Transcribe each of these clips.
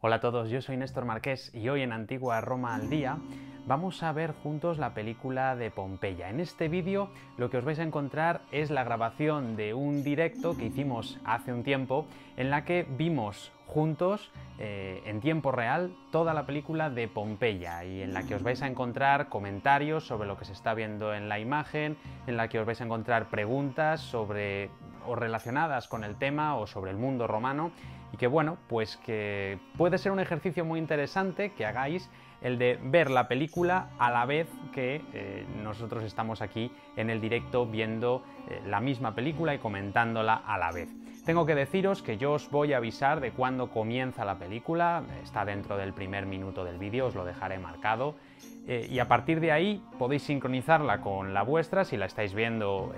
Hola a todos, yo soy Néstor Marqués y hoy en Antigua Roma al Día vamos a ver juntos la película de Pompeya. En este vídeo lo que os vais a encontrar es la grabación de un directo que hicimos hace un tiempo en la que vimos juntos eh, en tiempo real toda la película de Pompeya y en la que os vais a encontrar comentarios sobre lo que se está viendo en la imagen, en la que os vais a encontrar preguntas sobre o relacionadas con el tema o sobre el mundo romano y que bueno, pues que puede ser un ejercicio muy interesante que hagáis el de ver la película a la vez que eh, nosotros estamos aquí en el directo viendo eh, la misma película y comentándola a la vez. Tengo que deciros que yo os voy a avisar de cuándo comienza la película, está dentro del primer minuto del vídeo, os lo dejaré marcado, eh, y a partir de ahí podéis sincronizarla con la vuestra si la estáis viendo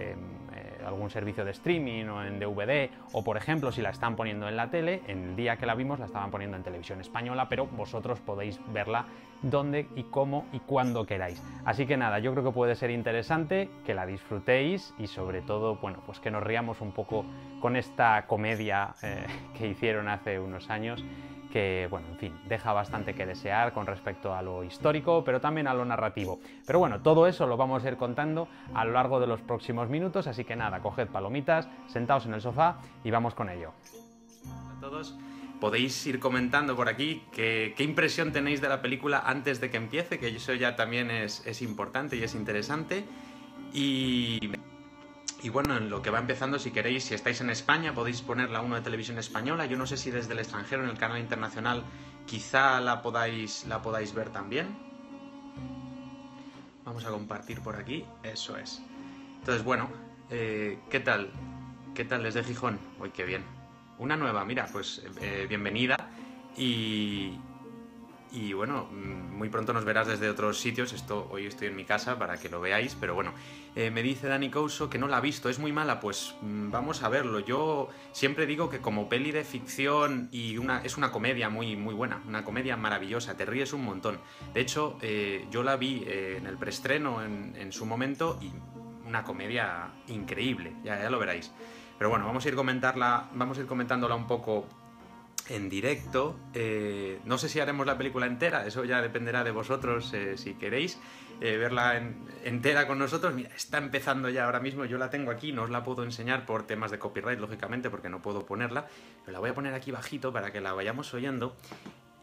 algún servicio de streaming o en DVD, o por ejemplo si la están poniendo en la tele, en el día que la vimos la estaban poniendo en televisión española, pero vosotros podéis verla donde y cómo y cuando queráis. Así que nada, yo creo que puede ser interesante que la disfrutéis y sobre todo, bueno, pues que nos riamos un poco con esta comedia eh, que hicieron hace unos años que, bueno, en fin, deja bastante que desear con respecto a lo histórico, pero también a lo narrativo. Pero bueno, todo eso lo vamos a ir contando a lo largo de los próximos minutos, así que nada, coged palomitas, sentaos en el sofá y vamos con ello. A todos podéis ir comentando por aquí qué, qué, impresión tenéis de la película antes de que empiece, que eso ya también es, es importante y es interesante. Y y bueno, en lo que va empezando, si queréis, si estáis en España, podéis poner la 1 de televisión española. Yo no sé si desde el extranjero, en el canal internacional, quizá la podáis, la podáis ver también. Vamos a compartir por aquí, eso es. Entonces, bueno, eh, ¿qué tal? ¿Qué tal desde Gijón? Uy, qué bien. Una nueva, mira, pues eh, bienvenida. Y, y bueno, mm, muy pronto nos verás desde otros sitios. Esto hoy estoy en mi casa para que lo veáis, pero bueno. Eh, me dice Dani Couso que no la ha visto, es muy mala. Pues mm, vamos a verlo. Yo siempre digo que como peli de ficción y una, es una comedia muy, muy buena, una comedia maravillosa, te ríes un montón. De hecho, eh, yo la vi eh, en el preestreno en, su momento y una comedia increíble, ya, ya lo veréis. Pero bueno, vamos a ir comentarla, vamos a ir comentándola un poco en directo. Eh, no sé si haremos la película entera, eso ya dependerá de vosotros eh, si queréis eh, verla entera con nosotros. Mira, está empezando ya ahora mismo, yo la tengo aquí, no os la puedo enseñar por temas de copyright, lógicamente, porque no puedo ponerla, pero la voy a poner aquí bajito para que la vayamos oyendo.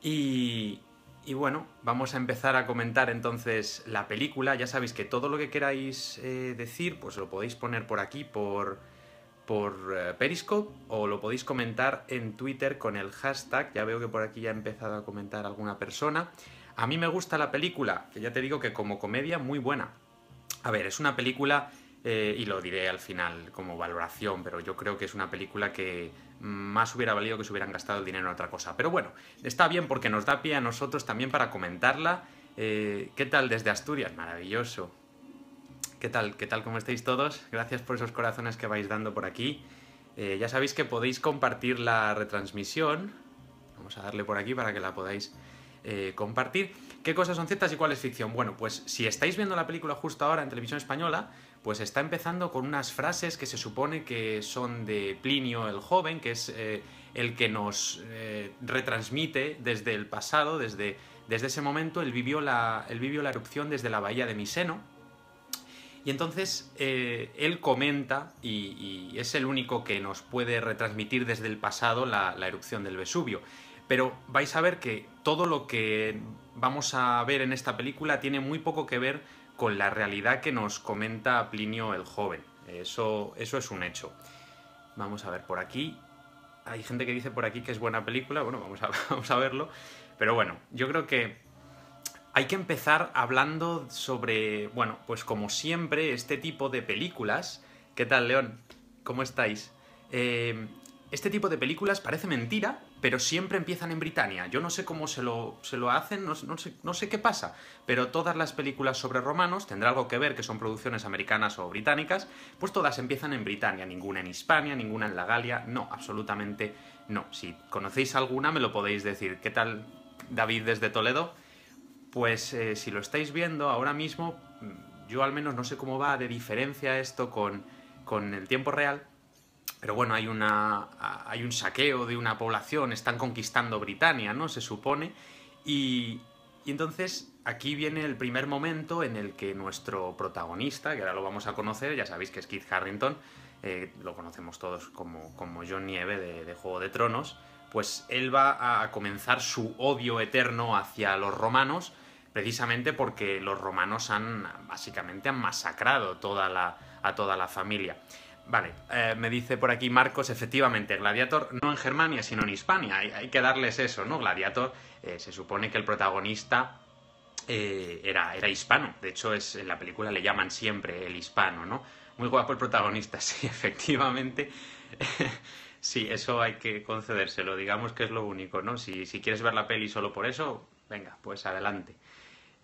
y bueno, vamos a empezar a comentar entonces la película. Ya sabéis que todo lo que queráis decir, pues lo podéis poner por aquí, por por eh, Periscope o lo podéis comentar en Twitter con el hashtag. Ya veo que por aquí ya ha empezado a comentar alguna persona. A mí me gusta la película, que ya te digo que como comedia muy buena. A ver, es una película, eh, y lo diré al final como valoración, pero yo creo que es una película que más hubiera valido que se hubieran gastado el dinero en otra cosa. Pero bueno, está bien porque nos da pie a nosotros también para comentarla. Eh, ¿Qué tal desde Asturias? Maravilloso. ¿Qué tal? ¿Qué tal? ¿Cómo estáis todos? Gracias por esos corazones que vais dando por aquí. Eh, ya sabéis que podéis compartir la retransmisión. Vamos a darle por aquí para que la podáis eh, compartir. ¿Qué cosas son ciertas y cuál es ficción? Bueno, pues si estáis viendo la película justo ahora en televisión española, pues está empezando con unas frases que se supone que son de Plinio el Joven, que es eh, el que nos retransmite desde el pasado, desde, desde ese momento, vivió, la, él vivió la erupción desde la bahía de Miseno, y entonces eh, él comenta, y, es el único que nos puede retransmitir desde el pasado la, erupción del Vesubio. Pero vais a ver que todo lo que vamos a ver en esta película tiene muy poco que ver con la realidad que nos comenta Plinio el Joven. Eso, eso es un hecho. Vamos a ver por aquí. Hay gente que dice por aquí que es buena película. Bueno, vamos vamos a verlo. Pero bueno, yo creo que hay que empezar hablando sobre, bueno, pues como siempre, este tipo de películas. ¿Qué tal, León? ¿Cómo estáis? Eh, este tipo de películas parece mentira, pero siempre empiezan en Britania. Yo no sé cómo se lo, hacen, no, sé, no, sé, qué pasa, pero todas las películas sobre romanos, tendrá algo que ver que son producciones americanas o británicas, pues todas empiezan en Britania, ninguna en Hispania, ninguna en la Galia, no, absolutamente no. Si conocéis alguna me lo podéis decir. ¿Qué tal, David, desde Toledo? Pues eh, si lo estáis viendo ahora mismo, yo al menos no sé cómo va de diferencia esto con, el tiempo real, pero bueno, hay, una, hay un saqueo de una población, están conquistando Britania, ¿no? Se supone. Y, entonces aquí viene el primer momento en el que nuestro protagonista, que ahora lo vamos a conocer, ya sabéis que es Keith Harrington, eh, lo conocemos todos como, como John Nieve de, Juego de Tronos, pues él va a comenzar su odio eterno hacia los romanos precisamente porque los romanos han básicamente han masacrado toda la, a toda la familia. Vale, eh, me dice por aquí Marcos, efectivamente, Gladiator no en Germania, sino en Hispania. Hay, que darles eso, ¿no? Gladiator, eh, se supone que el protagonista eh, era, era hispano. De hecho, es, en la película le llaman siempre el hispano, ¿no? Muy guapo el protagonista, sí, efectivamente. sí, eso hay que concedérselo, digamos que es lo único, ¿no? Si, si quieres ver la peli solo por eso, venga, pues adelante.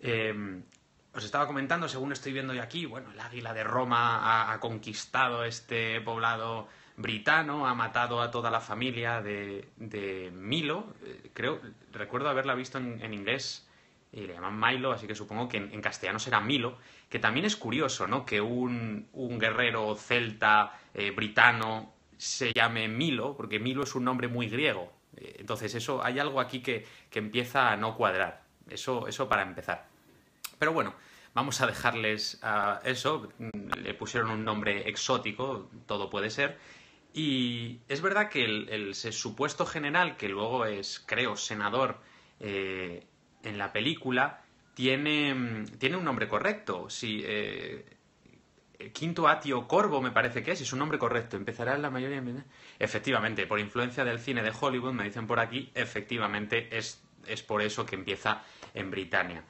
Em, os estaba comentando, según estoy viendo yo aquí, bueno, el águila de Roma ha, conquistado este poblado britano, ha matado a toda la familia de, Milo. Eh, creo, recuerdo haberla visto en, inglés y le llaman Milo, así que supongo que en, castellano será Milo, que también es curioso, ¿no? Que un, guerrero celta eh, britano se llame Milo, porque Milo es un nombre muy griego. Eh, entonces, eso hay algo aquí que, que empieza a no cuadrar. Eso, eso para empezar. Pero bueno, vamos a dejarles ah, eso. Le pusieron un nombre exótico, todo puede ser. Y es verdad que el, supuesto general, que luego es, creo, senador eh, en la película, tiene, mm, un nombre correcto. si eh, Quinto Atio Corvo, me parece que es, es un nombre correcto. Empezará en la mayoría. Efectivamente, por influencia del cine de Hollywood, me dicen por aquí, efectivamente es, es por eso que empieza en Britania.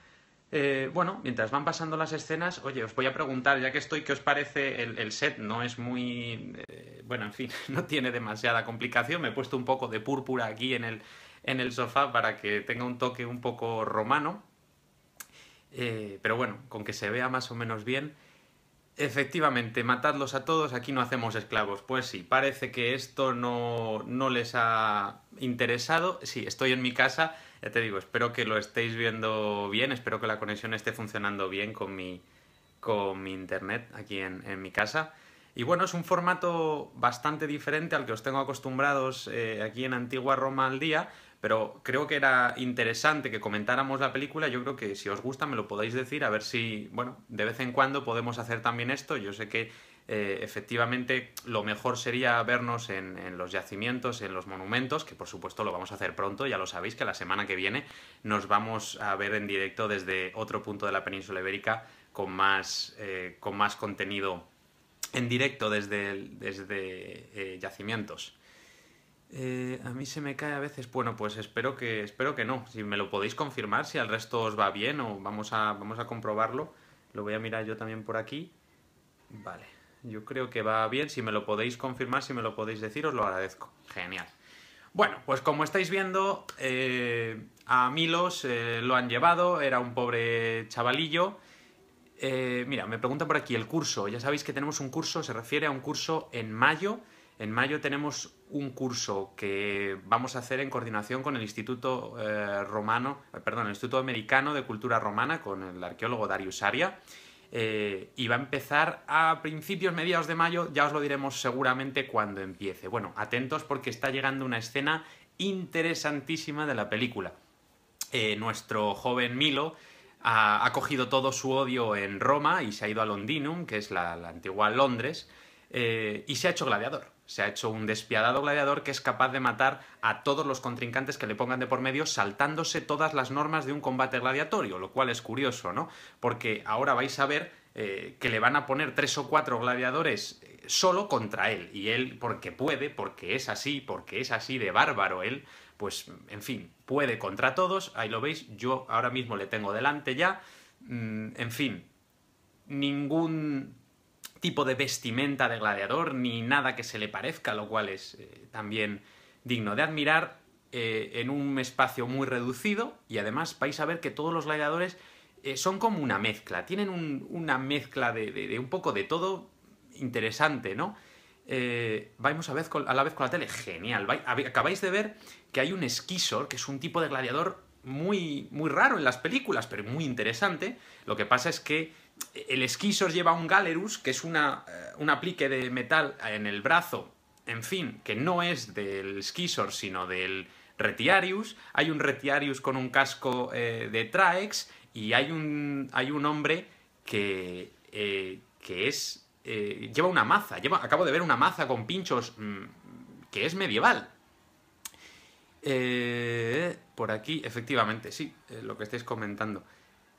Eh, bueno, mientras van pasando las escenas, oye, os voy a preguntar, ya que estoy, ¿qué os parece el, set? No es muy... Eh, bueno, en fin, no tiene demasiada complicación. Me he puesto un poco de púrpura aquí en el, sofá para que tenga un toque un poco romano. Eh, pero bueno, con que se vea más o menos bien. Efectivamente, matadlos a todos, aquí no hacemos esclavos. Pues sí, parece que esto no, no, les ha interesado. Sí, estoy en mi casa, ya te digo, espero que lo estéis viendo bien, espero que la conexión esté funcionando bien con mi, con mi internet aquí en, mi casa. Y bueno, es un formato bastante diferente al que os tengo acostumbrados eh, aquí en Antigua Roma al día, pero creo que era interesante que comentáramos la película. Yo creo que si os gusta me lo podéis decir, a ver si, bueno, de vez en cuando podemos hacer también esto. Yo sé que eh, efectivamente lo mejor sería vernos en, los yacimientos, en los monumentos, que por supuesto lo vamos a hacer pronto, ya lo sabéis que la semana que viene nos vamos a ver en directo desde otro punto de la península ibérica con más, eh, con más contenido en directo desde, eh, yacimientos. Eh, a mí se me cae a veces. Bueno, pues espero que, espero que no. Si me lo podéis confirmar, si al resto os va bien o vamos a, vamos a comprobarlo. Lo voy a mirar yo también por aquí. Vale, yo creo que va bien. Si me lo podéis confirmar, si me lo podéis decir, os lo agradezco. Genial. Bueno, pues como estáis viendo, eh, a Milos eh, lo han llevado, era un pobre chavalillo. mira, me pregunta por aquí el curso. Ya sabéis que tenemos un curso, se refiere a un curso en mayo. En mayo tenemos un curso que vamos a hacer en coordinación con el Instituto eh, Romano, eh, perdón, el Instituto Americano de Cultura Romana, con el arqueólogo Darius Aria. Eh, y va a empezar a principios, mediados de mayo, ya os lo diremos seguramente cuando empiece. Bueno, atentos porque está llegando una escena interesantísima de la película. nuestro joven Milo ha, cogido todo su odio en Roma y se ha ido a Londinum, que es la, antigua Londres, y se ha hecho gladiador. Se ha hecho un despiadado gladiador que es capaz de matar a todos los contrincantes que le pongan de por medio saltándose todas las normas de un combate gladiatorio, lo cual es curioso, ¿no? Porque ahora vais a ver eh, que le van a poner tres o cuatro gladiadores eh, solo contra él, y él, porque puede, porque es así, porque es así de bárbaro él, pues, en fin, puede contra todos, ahí lo veis, yo ahora mismo le tengo delante ya, mm, en fin, ningún tipo de vestimenta de gladiador ni nada que se le parezca, lo cual es eh, también digno de admirar eh, en un espacio muy reducido y además vais a ver que todos los gladiadores eh, son como una mezcla, tienen una mezcla de, un poco de todo interesante, ¿no? vamos a, ver a la vez con la tele, genial. acabáis de ver que hay un esquisor que es un tipo de gladiador muy, muy raro en las películas, pero muy interesante. Lo que pasa es que el Esquisos lleva un Galerus, que es una, eh, un aplique de metal en el brazo, en fin, que no es del Esquisor, sino del Retiarius. Hay un Retiarius con un casco eh, de Traex y hay un, hay un hombre que, eh, que es... lleva una maza, acabo de ver una maza con pinchos mm, que es medieval. por aquí, efectivamente, sí, lo que estáis comentando.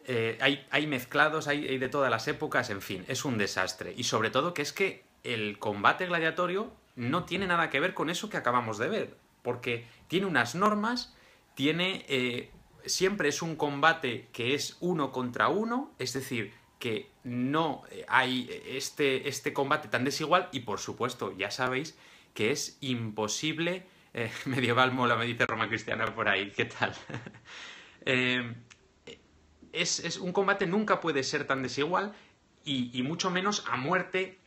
Eh, hay, mezclados, hay, de todas las épocas, en fin, es un desastre. Y sobre todo que es que el combate gladiatorio no tiene nada que ver con eso que acabamos de ver, porque tiene unas normas, tiene... Eh, siempre es un combate que es uno contra uno, es decir, que no eh, hay este, este combate tan desigual y por supuesto, ya sabéis, que es imposible... medieval mola, me dice Roma Cristiana por ahí, ¿qué tal? eh, es, un combate nunca puede ser tan desigual y, mucho menos a muerte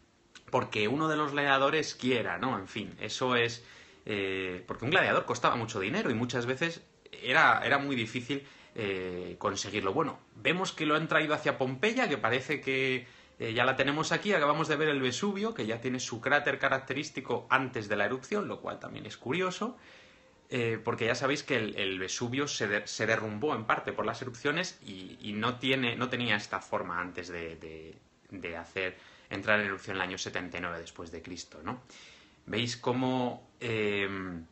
porque uno de los gladiadores quiera, ¿no? En fin, eso es... Eh, porque un gladiador costaba mucho dinero y muchas veces era, muy difícil eh, conseguirlo. Bueno, vemos que lo han traído hacia Pompeya, que parece que eh, ya la tenemos aquí, acabamos de ver el Vesubio, que ya tiene su cráter característico antes de la erupción, lo cual también es curioso. Eh, porque ya sabéis que el, Vesubio se, derrumbó en parte por las erupciones y, no, tenía esta forma antes de, hacer entrar en erupción el año 79 después de Cristo, Veis cómo em,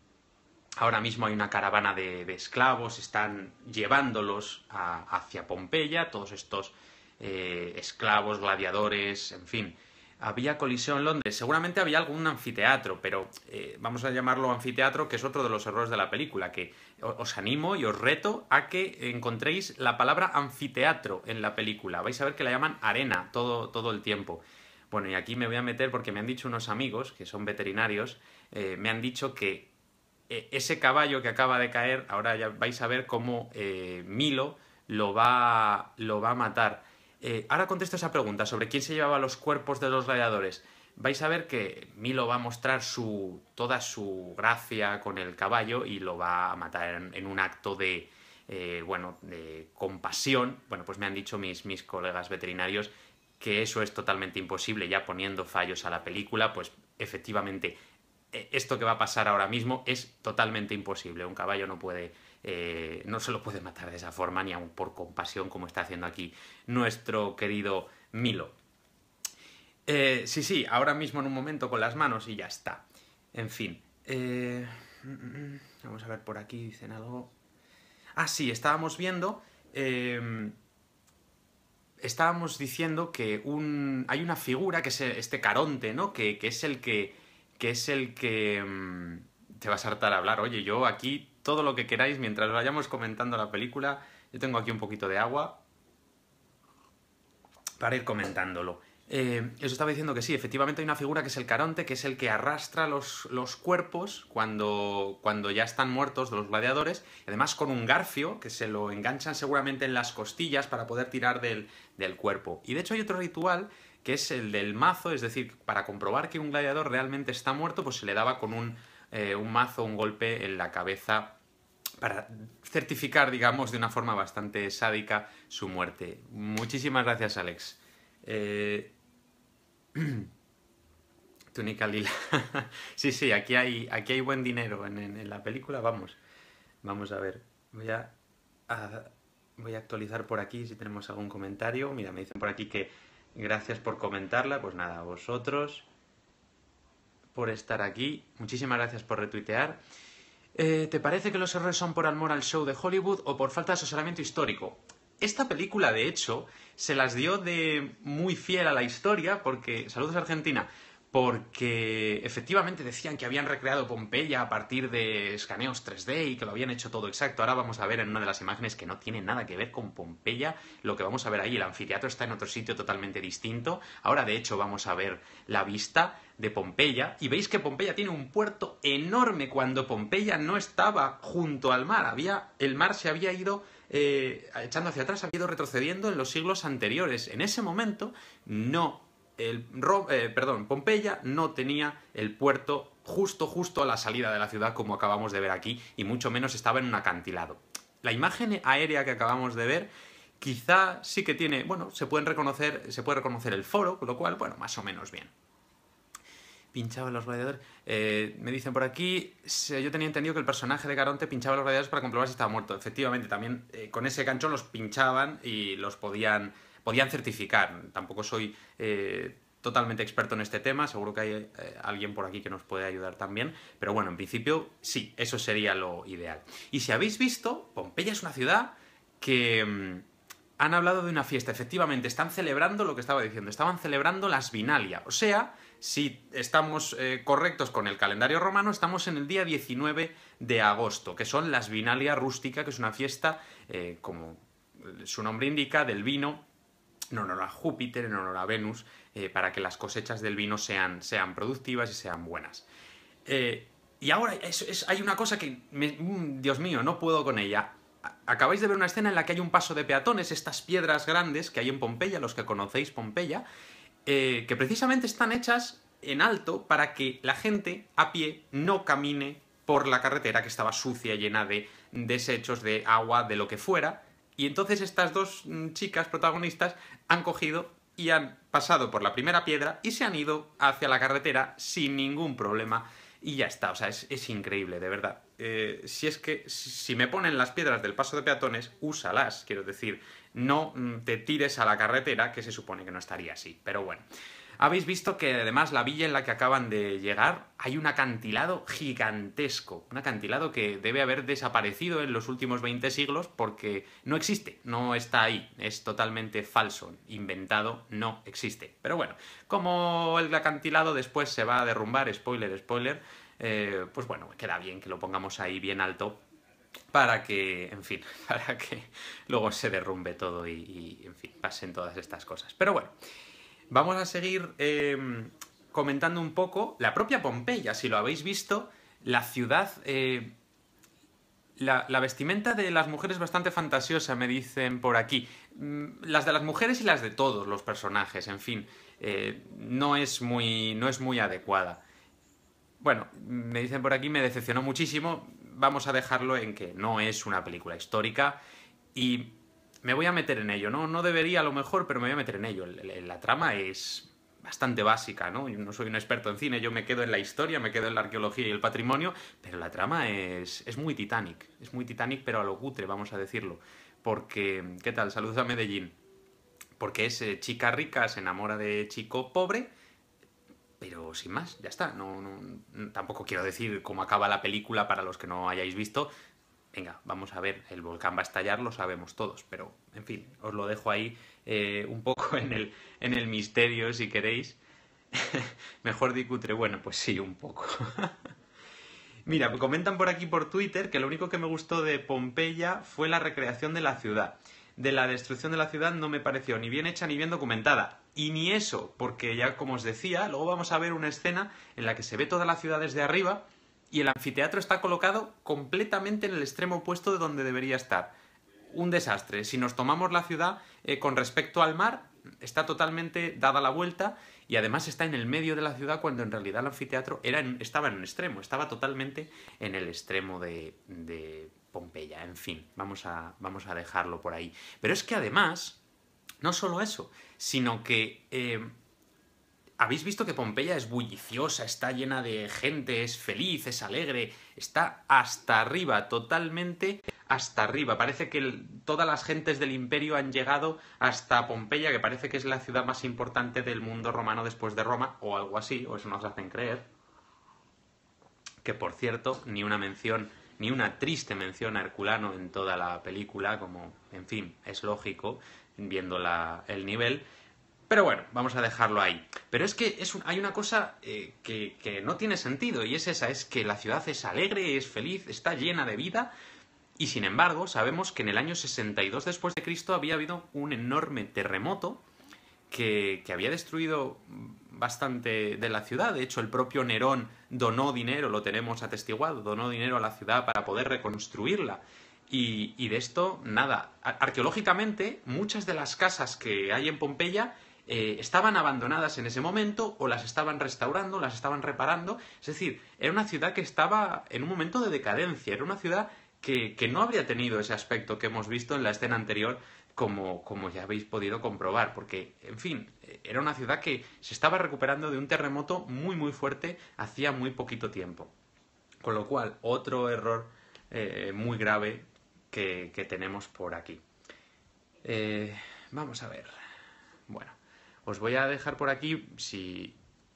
ahora mismo hay una caravana de, esclavos, están llevándolos hacia Pompeya, todos estos eh, esclavos, gladiadores, en fin, había colisión en Londres. Seguramente había algún anfiteatro, pero eh, vamos a llamarlo anfiteatro, que es otro de los errores de la película, que os animo y os reto a que encontréis la palabra anfiteatro en la película. Vais a ver que la llaman arena todo, todo el tiempo. Bueno, y aquí me voy a meter porque me han dicho unos amigos, que son veterinarios, eh, me han dicho que eh, ese caballo que acaba de caer, ahora ya vais a ver cómo Milo lo va a matar. Eh, ahora contesto esa pregunta sobre quién se llevaba los cuerpos de los gladiadores. Vais a ver que Milo va a mostrar su, toda su gracia con el caballo y lo va a matar en, un acto de, eh, bueno, de compasión. Bueno, pues me han dicho mis, mis colegas veterinarios que eso es totalmente imposible, ya poniendo fallos a la película, pues efectivamente e, esto que va a pasar ahora mismo es totalmente imposible. Un caballo no puede eh, no se lo puede matar de esa forma, ni aun por compasión, como está haciendo aquí nuestro querido Milo. Eh, sí, sí, ahora mismo en un momento con las manos y ya está. En fin. Eh, mm, mm, mm, vamos a ver por aquí, dicen algo. Ah, sí, estábamos viendo. Em, estábamos diciendo que un, hay una figura que es e, este Caronte, ¿no? Que, es el que. es el que. te vas a hartar a hablar. Oye, yo aquí todo lo que queráis mientras vayamos comentando la película. Yo tengo aquí un poquito de agua para ir comentándolo. eso eh, estaba diciendo que sí, efectivamente hay una figura que es el caronte, que es el que arrastra los, cuerpos cuando, cuando, ya están muertos de los gladiadores, además con un garfio que se lo enganchan seguramente en las costillas para poder tirar del, del cuerpo. Y de hecho hay otro ritual que es el del mazo, es decir, para comprobar que un gladiador realmente está muerto, pues se le daba con un, eh, un mazo, un golpe en la cabeza para certificar, digamos, de una forma bastante sádica su muerte. Muchísimas gracias, Alex. Eh... Túnica lila. sí, sí, aquí hay, aquí hay buen dinero en, en, la película, vamos. Vamos a ver, voy a, voy a actualizar por aquí si tenemos algún comentario. Mira, me dicen por aquí que gracias por comentarla, pues nada, a vosotros por estar aquí, muchísimas gracias por retuitear. Eh, ¿Te parece que los errores son por amor al show de Hollywood o por falta de asesoramiento histórico? Esta película, de hecho, se las dio de muy fiel a la historia, porque, saludos Argentina, porque efectivamente decían que habían recreado Pompeya a partir de escaneos 3D y que lo habían hecho todo exacto. Ahora vamos a ver en una de las imágenes que no tiene nada que ver con Pompeya lo que vamos a ver ahí. El anfiteatro está en otro sitio totalmente distinto. Ahora, de hecho, vamos a ver la vista de Pompeya y veis que Pompeya tiene un puerto enorme cuando Pompeya no estaba junto al mar. el mar se había ido eh, echando hacia atrás, había ido retrocediendo en los siglos anteriores. En ese momento no el, eh, perdón, Pompeya no tenía el puerto justo, justo a la salida de la ciudad, como acabamos de ver aquí, y mucho menos estaba en un acantilado. La imagen aérea que acabamos de ver quizá sí que tiene, bueno, se, pueden reconocer, se puede reconocer el foro, con lo cual, bueno, más o menos bien. Pinchaba los radiadores. Eh, me dicen por aquí, yo tenía entendido que el personaje de Caronte pinchaba los radiadores para comprobar si estaba muerto. Efectivamente, también eh, con ese gancho los pinchaban y los podían podían certificar. Tampoco soy eh, totalmente experto en este tema, seguro que hay eh, alguien por aquí que nos puede ayudar también, pero bueno, en principio sí, eso sería lo ideal. Y si habéis visto, Pompeya es una ciudad que mm, han hablado de una fiesta, efectivamente, están celebrando lo que estaba diciendo, estaban celebrando las Vinalia, o sea, si estamos eh, correctos con el calendario romano, estamos en el día 19 de agosto, que son las Vinalia Rústica, que es una fiesta, como su nombre indica, del vino en honor a Júpiter, en honor a Venus, eh, para que las cosechas del vino sean, sean productivas y sean buenas. Eh, y ahora hay una cosa que, mm, Dios mío, no puedo con ella. Acabáis de ver una escena en la que hay un paso de peatones, estas piedras grandes que hay en Pompeya, los que conocéis Pompeya, eh, que precisamente están hechas en alto para que la gente a pie no camine por la carretera que estaba sucia, llena de desechos, de agua, de lo que fuera, y entonces estas dos mm, chicas protagonistas han cogido y han pasado por la primera piedra y se han ido hacia la carretera sin ningún problema y ya está. O sea, es, increíble, de verdad. Eh, si es que si me ponen las piedras del paso de peatones, úsalas, quiero decir, no mm, te tires a la carretera, que se supone que no estaría así. Pero bueno. Habéis visto que además la villa en la que acaban de llegar hay un acantilado gigantesco, un acantilado que debe haber desaparecido en los últimos 20 siglos porque no existe, no está ahí, es totalmente falso, inventado, no existe. Pero bueno, como el acantilado después se va a derrumbar, spoiler, spoiler, eh, pues bueno, queda bien que lo pongamos ahí bien alto para que, en fin, para que luego se derrumbe todo y, y en fin, pasen todas estas cosas. Pero bueno vamos a seguir em, comentando un poco la propia Pompeya. Si lo habéis visto, la ciudad... Eh, la, vestimenta de las mujeres es bastante fantasiosa, me dicen por aquí. Mm, las de las mujeres y las de todos los personajes, en fin. Eh, no, es muy, no es muy adecuada. Bueno, me dicen por aquí, me decepcionó muchísimo. Vamos a dejarlo en que no es una película histórica y me voy a meter en ello, ¿no? No debería a lo mejor, pero me voy a meter en ello. La trama es bastante básica, ¿no? Yo no soy un experto en cine, yo me quedo en la historia, me quedo en la arqueología y el patrimonio, pero la trama es, es muy Titanic, es muy Titanic, pero a lo cutre, vamos a decirlo. Porque, ¿qué tal? Saludos a Medellín. Porque es eh, chica rica, se enamora de chico pobre, pero sin más, ya está. no, tampoco quiero decir cómo acaba la película para los que no hayáis visto, venga, vamos a ver, el volcán va a estallar, lo sabemos todos, pero en fin, os lo dejo ahí eh, un poco en el, misterio si queréis. Mejor dicutre, bueno, pues sí, un poco. Mira, comentan por aquí por Twitter que lo único que me gustó de Pompeya fue la recreación de la ciudad. De la destrucción de la ciudad no me pareció ni bien hecha ni bien documentada. Y ni eso, porque ya como os decía, luego vamos a ver una escena en la que se ve toda la ciudad desde arriba y el anfiteatro está colocado completamente en el extremo opuesto de donde debería estar. Un desastre. Si nos tomamos la ciudad eh, con respecto al mar, está totalmente dada la vuelta y además está en el medio de la ciudad cuando en realidad el anfiteatro era estaba en un extremo, estaba totalmente en el extremo de, Pompeya. En fin, vamos a, vamos a, dejarlo por ahí. Pero es que además, no solo eso, sino que eh, habéis visto que Pompeya es bulliciosa, está llena de gente, es feliz, es alegre, está hasta arriba, totalmente hasta arriba. Parece que todas las gentes del imperio han llegado hasta Pompeya, que parece que es la ciudad más importante del mundo romano después de Roma, o algo así, o eso nos hacen creer. Que por cierto, ni una mención, ni una triste mención a Herculano en toda la película, como, en fin, es lógico, viendo el nivel pero bueno, vamos a dejarlo ahí. Pero es que es hay una cosa eh, que, no tiene sentido y es esa, es que la ciudad es alegre, es feliz, está llena de vida y sin embargo sabemos que en el año 62 después de Cristo había habido un enorme terremoto que, había destruido bastante de la ciudad. De hecho, el propio Nerón donó dinero, lo tenemos atestiguado, donó dinero a la ciudad para poder reconstruirla. y de esto, nada. Arqueológicamente, muchas de las casas que hay en Pompeya eh, estaban abandonadas en ese momento o las estaban restaurando, las estaban reparando. Es decir, era una ciudad que estaba en un momento de decadencia, era una ciudad que, no habría tenido ese aspecto que hemos visto en la escena anterior como, ya habéis podido comprobar, porque, en fin, era una ciudad que se estaba recuperando de un terremoto muy, muy fuerte hacía muy poquito tiempo. Con lo cual, otro error eh, muy grave que, que, tenemos por aquí. Eh, vamos a ver. Bueno. Os voy a dejar por aquí si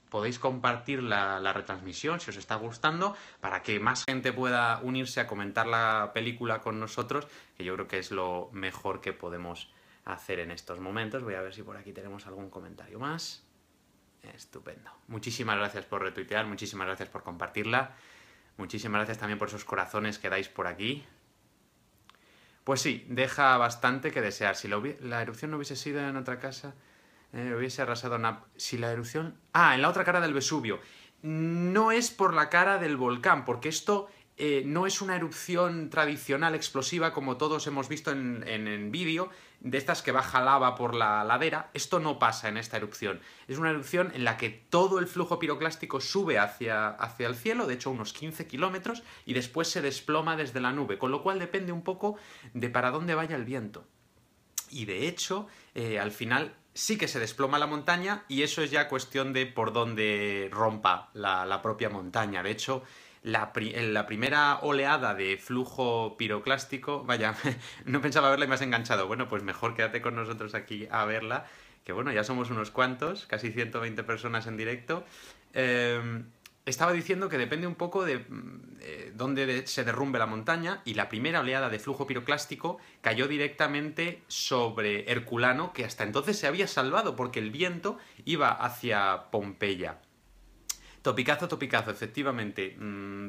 podéis compartir la, retransmisión si os está gustando para que más gente pueda unirse a comentar la película con nosotros, que yo creo que es lo mejor que podemos hacer en estos momentos. Voy a ver si por aquí tenemos algún comentario más. Estupendo. Muchísimas gracias por retuitear, muchísimas gracias por compartirla, muchísimas gracias también por esos corazones que dais por aquí. Pues sí, deja bastante que desear. Si la erupción no hubiese sido en otra casa, eh, hubiese arrasado una... Si la erupción... Ah, en la otra cara del Vesubio. No es por la cara del volcán, porque esto eh, no es una erupción tradicional explosiva como todos hemos visto en, en, vídeo, de estas que baja lava por la ladera. Esto no pasa en esta erupción. Es una erupción en la que todo el flujo piroclástico sube hacia, hacia el cielo, de hecho unos 15 kilómetros, y después se desploma desde la nube, con lo cual depende un poco de para dónde vaya el viento. Y de hecho, eh, al final sí que se desploma la montaña y eso es ya cuestión de por dónde rompa la, propia montaña. De hecho, la, la, primera oleada de flujo piroclástico, vaya, no pensaba verla y me has enganchado. Bueno, pues mejor quédate con nosotros aquí a verla, que bueno, ya somos unos cuantos, casi 120 personas en directo. Em, estaba diciendo que depende un poco de mm, eh, dónde se derrumbe la montaña y la primera oleada de flujo piroclástico cayó directamente sobre Herculano, que hasta entonces se había salvado porque el viento iba hacia Pompeya. Topicazo, topicazo, efectivamente. Mm,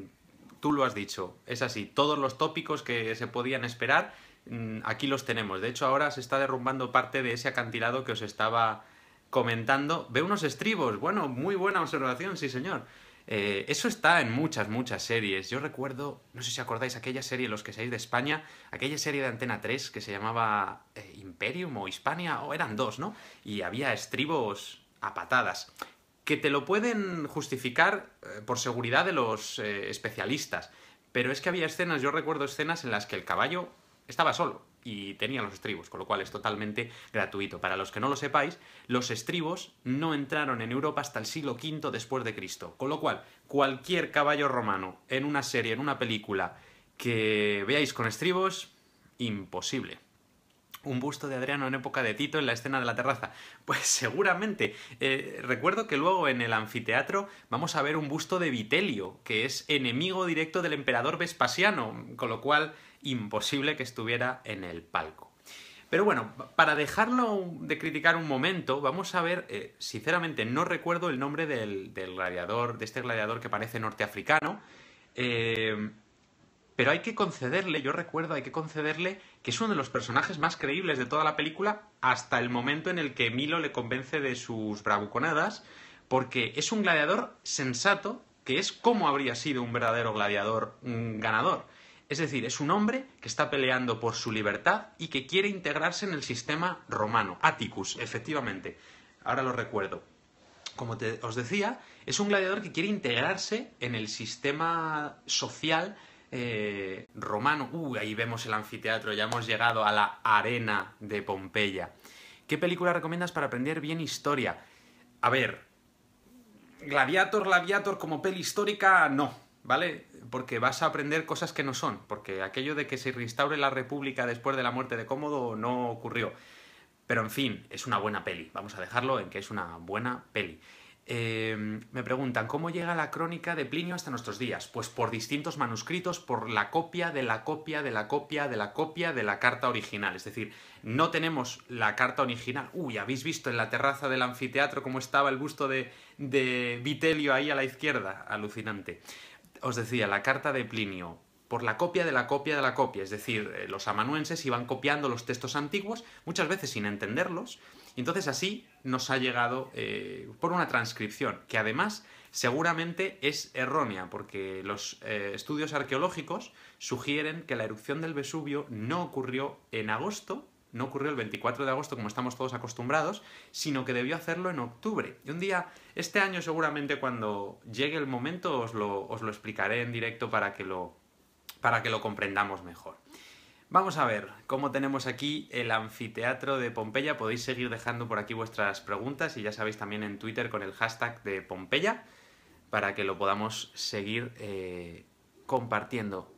tú lo has dicho, es así. Todos los tópicos que se podían esperar, mm, aquí los tenemos. De hecho, ahora se está derrumbando parte de ese acantilado que os estaba comentando. Ve unos estribos. Bueno, muy buena observación, sí señor. Eh, eso está en muchas, muchas series. Yo recuerdo, no sé si acordáis, aquella serie Los que seáis de España, aquella serie de Antena 3 que se llamaba eh, Imperium o Hispania, o eran dos, ¿no? Y había estribos a patadas, que te lo pueden justificar eh, por seguridad de los especialistas. Pero es que había escenas, yo recuerdo escenas en las que el caballo estaba solo y tenía los estribos, con lo cual es totalmente gratuito. Para los que no lo sepáis, los estribos no entraron en Europa hasta el siglo V después de Cristo, con lo cual cualquier caballo romano en una serie, en una película que veáis con estribos, imposible un busto de Adriano en época de Tito en la escena de la terraza. Pues seguramente. Eh, recuerdo que luego en el anfiteatro vamos a ver un busto de Vitelio, que es enemigo directo del emperador Vespasiano, con lo cual imposible que estuviera en el palco. Pero bueno, para dejarlo de criticar un momento, vamos a ver, eh, sinceramente no recuerdo el nombre del, gladiador, de este gladiador que parece norteafricano, eh, pero hay que concederle, yo recuerdo, hay que concederle que es uno de los personajes más creíbles de toda la película hasta el momento en el que Milo le convence de sus bravuconadas, porque es un gladiador sensato, que es como habría sido un verdadero gladiador, ganador. Es decir, es un hombre que está peleando por su libertad y que quiere integrarse en el sistema romano. Atticus, efectivamente. Ahora lo recuerdo. Como os decía, es un gladiador que quiere integrarse en el sistema social eh, romano. Uh, ahí vemos el anfiteatro, ya hemos llegado a la arena de Pompeya. ¿Qué película recomiendas para aprender bien historia? A ver, Gladiator, Gladiator como peli histórica, no, ¿vale? porque vas a aprender cosas que no son, porque aquello de que se restaure la República después de la muerte de Cómodo no ocurrió. Pero en fin, es una buena peli. Vamos a dejarlo en que es una buena peli. Em, me preguntan, ¿cómo llega la crónica de Plinio hasta nuestros días? Pues por distintos manuscritos, por la copia de la copia de la copia de la copia de la carta original. Es decir, no tenemos la carta original. Uy, ¿habéis visto en la terraza del anfiteatro cómo estaba el busto de, de Vitelio ahí a la izquierda? Alucinante os decía, la carta de Plinio, por la copia de la copia de la copia. Es decir, eh, los amanuenses iban copiando los textos antiguos, muchas veces sin entenderlos, y entonces así nos ha llegado eh, por una transcripción, que además seguramente es errónea, porque los eh, estudios arqueológicos sugieren que la erupción del Vesubio no ocurrió en agosto no ocurrió el 24 de agosto como estamos todos acostumbrados, sino que debió hacerlo en octubre. Y un día, este año seguramente cuando llegue el momento os lo, explicaré en directo para que lo, para que lo comprendamos mejor. Vamos a ver cómo tenemos aquí el anfiteatro de Pompeya. Podéis seguir dejando por aquí vuestras preguntas y ya sabéis también en Twitter con el hashtag de Pompeya para que lo podamos seguir eh, compartiendo.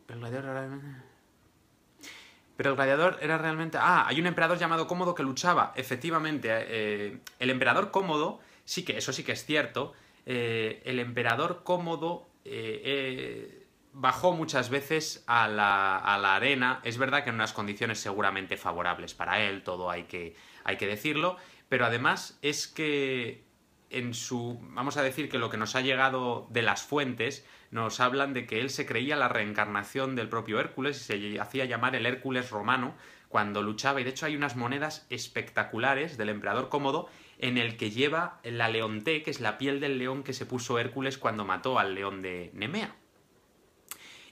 Pero el gladiador era realmente, ah, hay un emperador llamado Cómodo que luchaba. Efectivamente, eh, eh, el emperador Cómodo, sí que, eso sí que es cierto, eh, el emperador Cómodo bajó muchas veces a la, a la, arena. Es verdad que en unas condiciones seguramente favorables para él, todo hay que, hay que decirlo. Pero además es que en su, vamos a decir que lo que nos ha llegado de las fuentes, nos hablan de que él se creía la reencarnación del propio Hércules y se hacía llamar el Hércules romano cuando luchaba. Y de hecho hay unas monedas espectaculares del emperador Cómodo en el que lleva la leonté, que es la piel del león que se puso Hércules cuando mató al león de Nemea.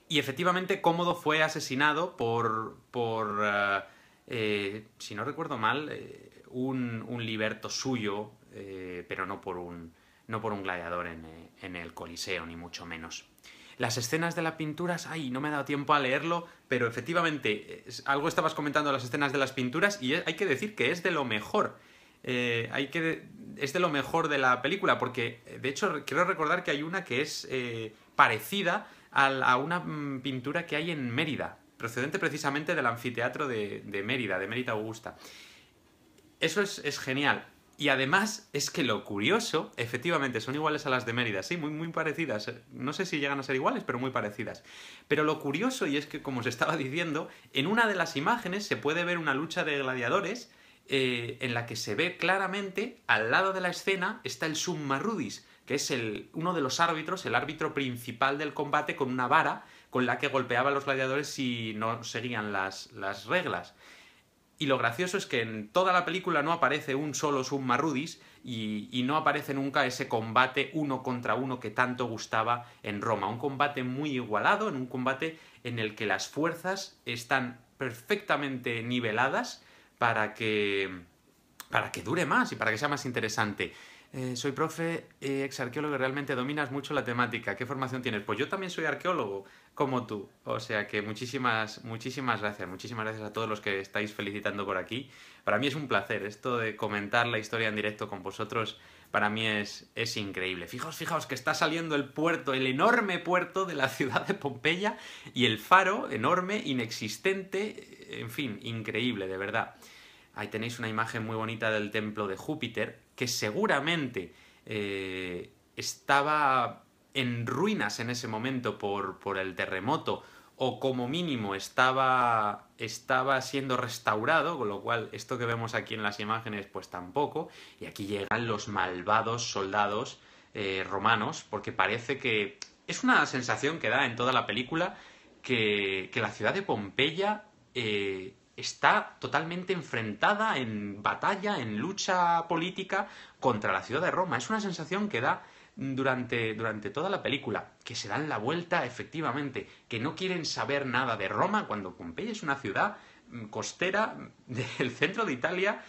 Y efectivamente Cómodo fue asesinado por, por eh, eh, si no recuerdo mal, eh, un liberto suyo eh, pero no por un, no por un gladiador en, eh, el Coliseo, ni mucho menos. Las escenas de las pinturas, ay, no me ha dado tiempo a leerlo, pero efectivamente, algo estabas comentando de las escenas de las pinturas y hay que decir que es de lo mejor. Eh, hay es de lo mejor de la película, porque de hecho quiero recordar que hay una que es parecida a, una mm, pintura que hay en Mérida, procedente precisamente del anfiteatro de, de Mérida, de Mérida Augusta. Eso es genial. Y además es que lo curioso, efectivamente, son iguales a las de Mérida, sí, muy, muy parecidas. Eh, no sé si llegan a ser iguales, pero muy parecidas. Pero lo curioso, y es que, como os estaba diciendo, en una de las imágenes se puede ver una lucha de gladiadores eh, en la que se ve claramente, al lado de la escena, está el summarudis que es uno de los árbitros, el árbitro principal del combate con una vara con la que golpeaba a los gladiadores si no seguían las reglas. Y lo gracioso es que en toda la película no aparece un solo Submarudis y, y no aparece nunca ese combate uno contra uno que tanto gustaba en Roma. Un combate muy igualado, en un combate en el que las fuerzas están perfectamente niveladas para que, para que dure más y para que sea más interesante. Eh, soy profe, eh, ex arqueólogo, realmente dominas mucho la temática. ¿Qué formación tienes? Pues yo también soy arqueólogo, como tú. O sea que muchísimas, muchísimas gracias. Muchísimas gracias a todos los que estáis felicitando por aquí. Para mí es un placer esto de comentar la historia en directo con vosotros. Para mí es, es increíble. Fijaos, fijaos que está saliendo el puerto, el enorme puerto de la ciudad de Pompeya y el faro enorme, inexistente, en fin, increíble, de verdad. Ahí tenéis una imagen muy bonita del templo de Júpiter, que seguramente eh, estaba en ruinas en ese momento por, el terremoto o como mínimo estaba, estaba siendo restaurado, con lo cual esto que vemos aquí en las imágenes pues tampoco, y aquí llegan los malvados soldados eh, romanos, porque parece que es una sensación que da en toda la película que, que la ciudad de Pompeya eh, está totalmente enfrentada en batalla, en lucha política contra la ciudad de Roma. Es una sensación que da durante, durante toda la película, que se dan la vuelta efectivamente, que no quieren saber nada de Roma cuando Pompeya es una ciudad mm, costera del centro de Italia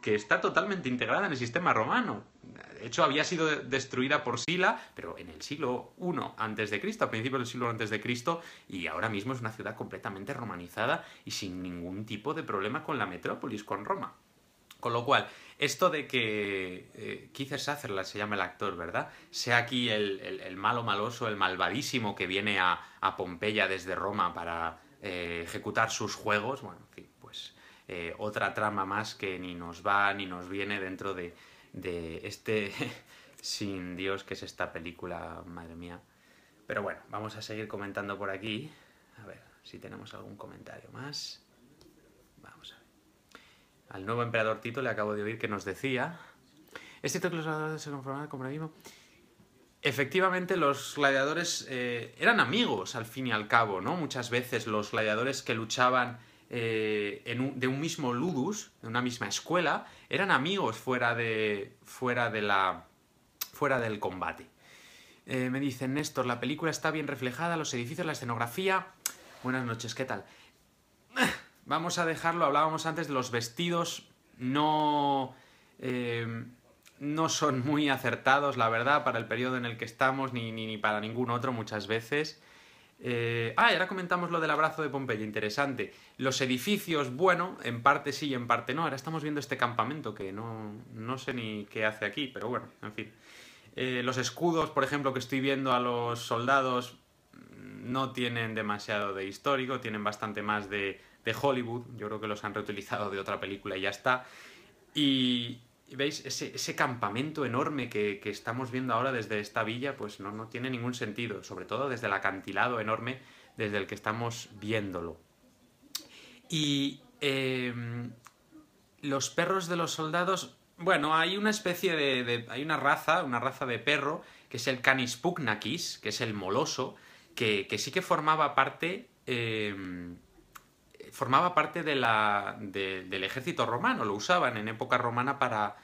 que está totalmente integrada en el sistema romano de hecho había sido destruida por Sila, pero en el siglo I antes de Cristo, a principios del siglo antes de Cristo, y ahora mismo es una ciudad completamente romanizada y sin ningún tipo de problema con la metrópolis, con Roma. Con lo cual, esto de que eh, Sácerla, se llama el actor, ¿verdad? Sea aquí el, malo maloso, el malvadísimo que viene a, Pompeya desde Roma para eh, ejecutar sus juegos, bueno, en fin, pues eh, otra trama más que ni nos va ni nos viene dentro de de este sin Dios que es esta película, madre mía. Pero bueno, vamos a seguir comentando por aquí. A ver si tenemos algún comentario más. Vamos a ver. Al nuevo emperador Tito le acabo de oír que nos decía... ¿Es este Tito que los gladiadores se conformaban como vimos Efectivamente, los gladiadores eh, eran amigos, al fin y al cabo, ¿no? Muchas veces los gladiadores que luchaban eh, de un mismo ludus, de una misma escuela, eran amigos fuera, de, de fuera del combate. Eh, me dicen, Néstor, la película está bien reflejada, los edificios, la escenografía. Buenas noches, ¿qué tal? Vamos a dejarlo, hablábamos antes de los vestidos, no... Eh, no son muy acertados, la verdad, para el periodo en el que estamos, ni, ni para ningún otro muchas veces. Eh, ah, ahora comentamos lo del abrazo de Pompeya, interesante. Los edificios, bueno, en parte sí y en parte no. Ahora estamos viendo este campamento que no, sé ni qué hace aquí, pero bueno, en fin. Eh, los escudos, por ejemplo, que estoy viendo a los soldados, mm, no tienen demasiado de histórico, tienen bastante más de, de Hollywood. Yo creo que los han reutilizado de otra película y ya está. Y, ¿Veis? Ese, campamento enorme que, estamos viendo ahora desde esta villa, pues no, tiene ningún sentido, sobre todo desde el acantilado enorme desde el que estamos viéndolo. Y em, los perros de los soldados, bueno, hay una especie de, hay una raza, una raza de perro, que es el Canis que es el moloso, que, sí que formaba parte... Em, formaba parte del ejército romano, lo usaban en época romana para,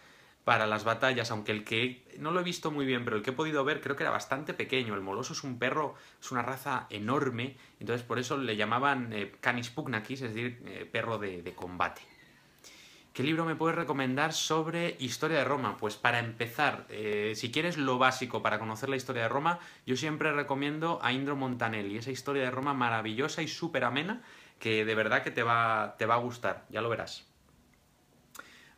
para las batallas, aunque el que no lo he visto muy bien, pero el que he podido ver creo que era bastante pequeño. El moloso es un perro, es una raza enorme, entonces por eso le llamaban eh, canis pugnakis, es decir, eh, perro de, combate. ¿Qué libro me puedes recomendar sobre historia de Roma? Pues para empezar, eh, si quieres lo básico para conocer la historia de Roma, yo siempre recomiendo a Indro Montanelli, esa historia de Roma maravillosa y súper amena que de verdad que te va, te va a gustar, ya lo verás.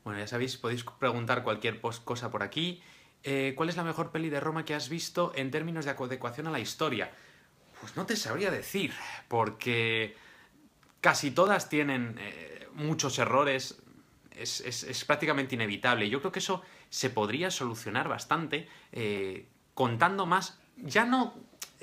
Bueno, ya sabéis, podéis preguntar cualquier cosa por aquí. Eh, ¿Cuál es la mejor peli de Roma que has visto en términos de adecuación a la historia? Pues no te sabría decir, porque casi todas tienen eh, muchos errores, es, prácticamente inevitable. Yo creo que eso se podría solucionar bastante eh, contando más, ya no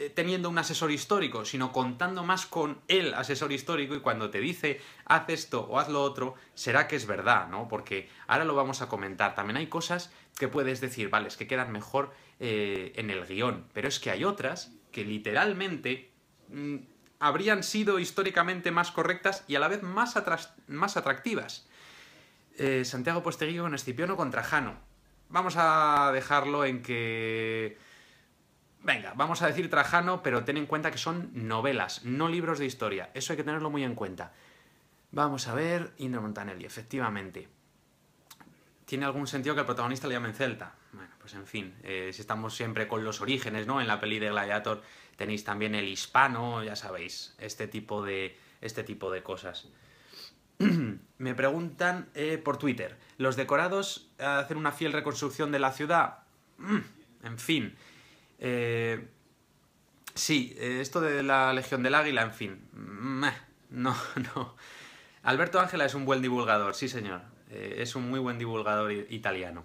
eh, teniendo un asesor histórico, sino contando más con el asesor histórico y cuando te dice haz esto o haz lo otro, será que es verdad, ¿no? Porque ahora lo vamos a comentar. También hay cosas que puedes decir, vale, es que quedan mejor eh, en el guión, pero es que hay otras que literalmente mm, habrían sido históricamente más correctas y a la vez más, más atractivas. Eh, Santiago Posteguillo con Escipión o con Trajano. Vamos a dejarlo en que Venga, vamos a decir Trajano, pero ten en cuenta que son novelas, no libros de historia. Eso hay que tenerlo muy en cuenta. Vamos a ver, Indra Montanelli, efectivamente. ¿Tiene algún sentido que el protagonista le llamen Celta? Bueno, pues en fin, eh, si estamos siempre con los orígenes, ¿no? En la peli de Gladiator tenéis también el hispano, ya sabéis, este tipo de, este tipo de cosas. Me preguntan eh, por Twitter, ¿los decorados hacen una fiel reconstrucción de la ciudad? Mm, en fin, eh, sí, eh, esto de la Legión del Águila, en fin. no, no. Alberto Ángela es un buen divulgador, sí señor. Eh, es un muy buen divulgador italiano.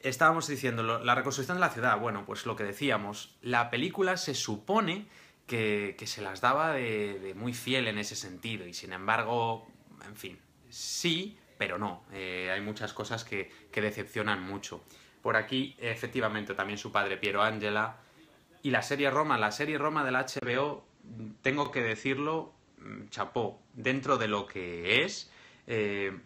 Estábamos diciendo, la reconstrucción de la ciudad, bueno, pues lo que decíamos, la película se supone que, se las daba de, muy fiel en ese sentido y sin embargo, en fin, sí, pero no. hay muchas cosas que decepcionan mucho por aquí, efectivamente, también su padre Piero Ángela. Y la serie Roma, la serie Roma del HBO, tengo que decirlo, mm, chapó, dentro de lo que es. Eh,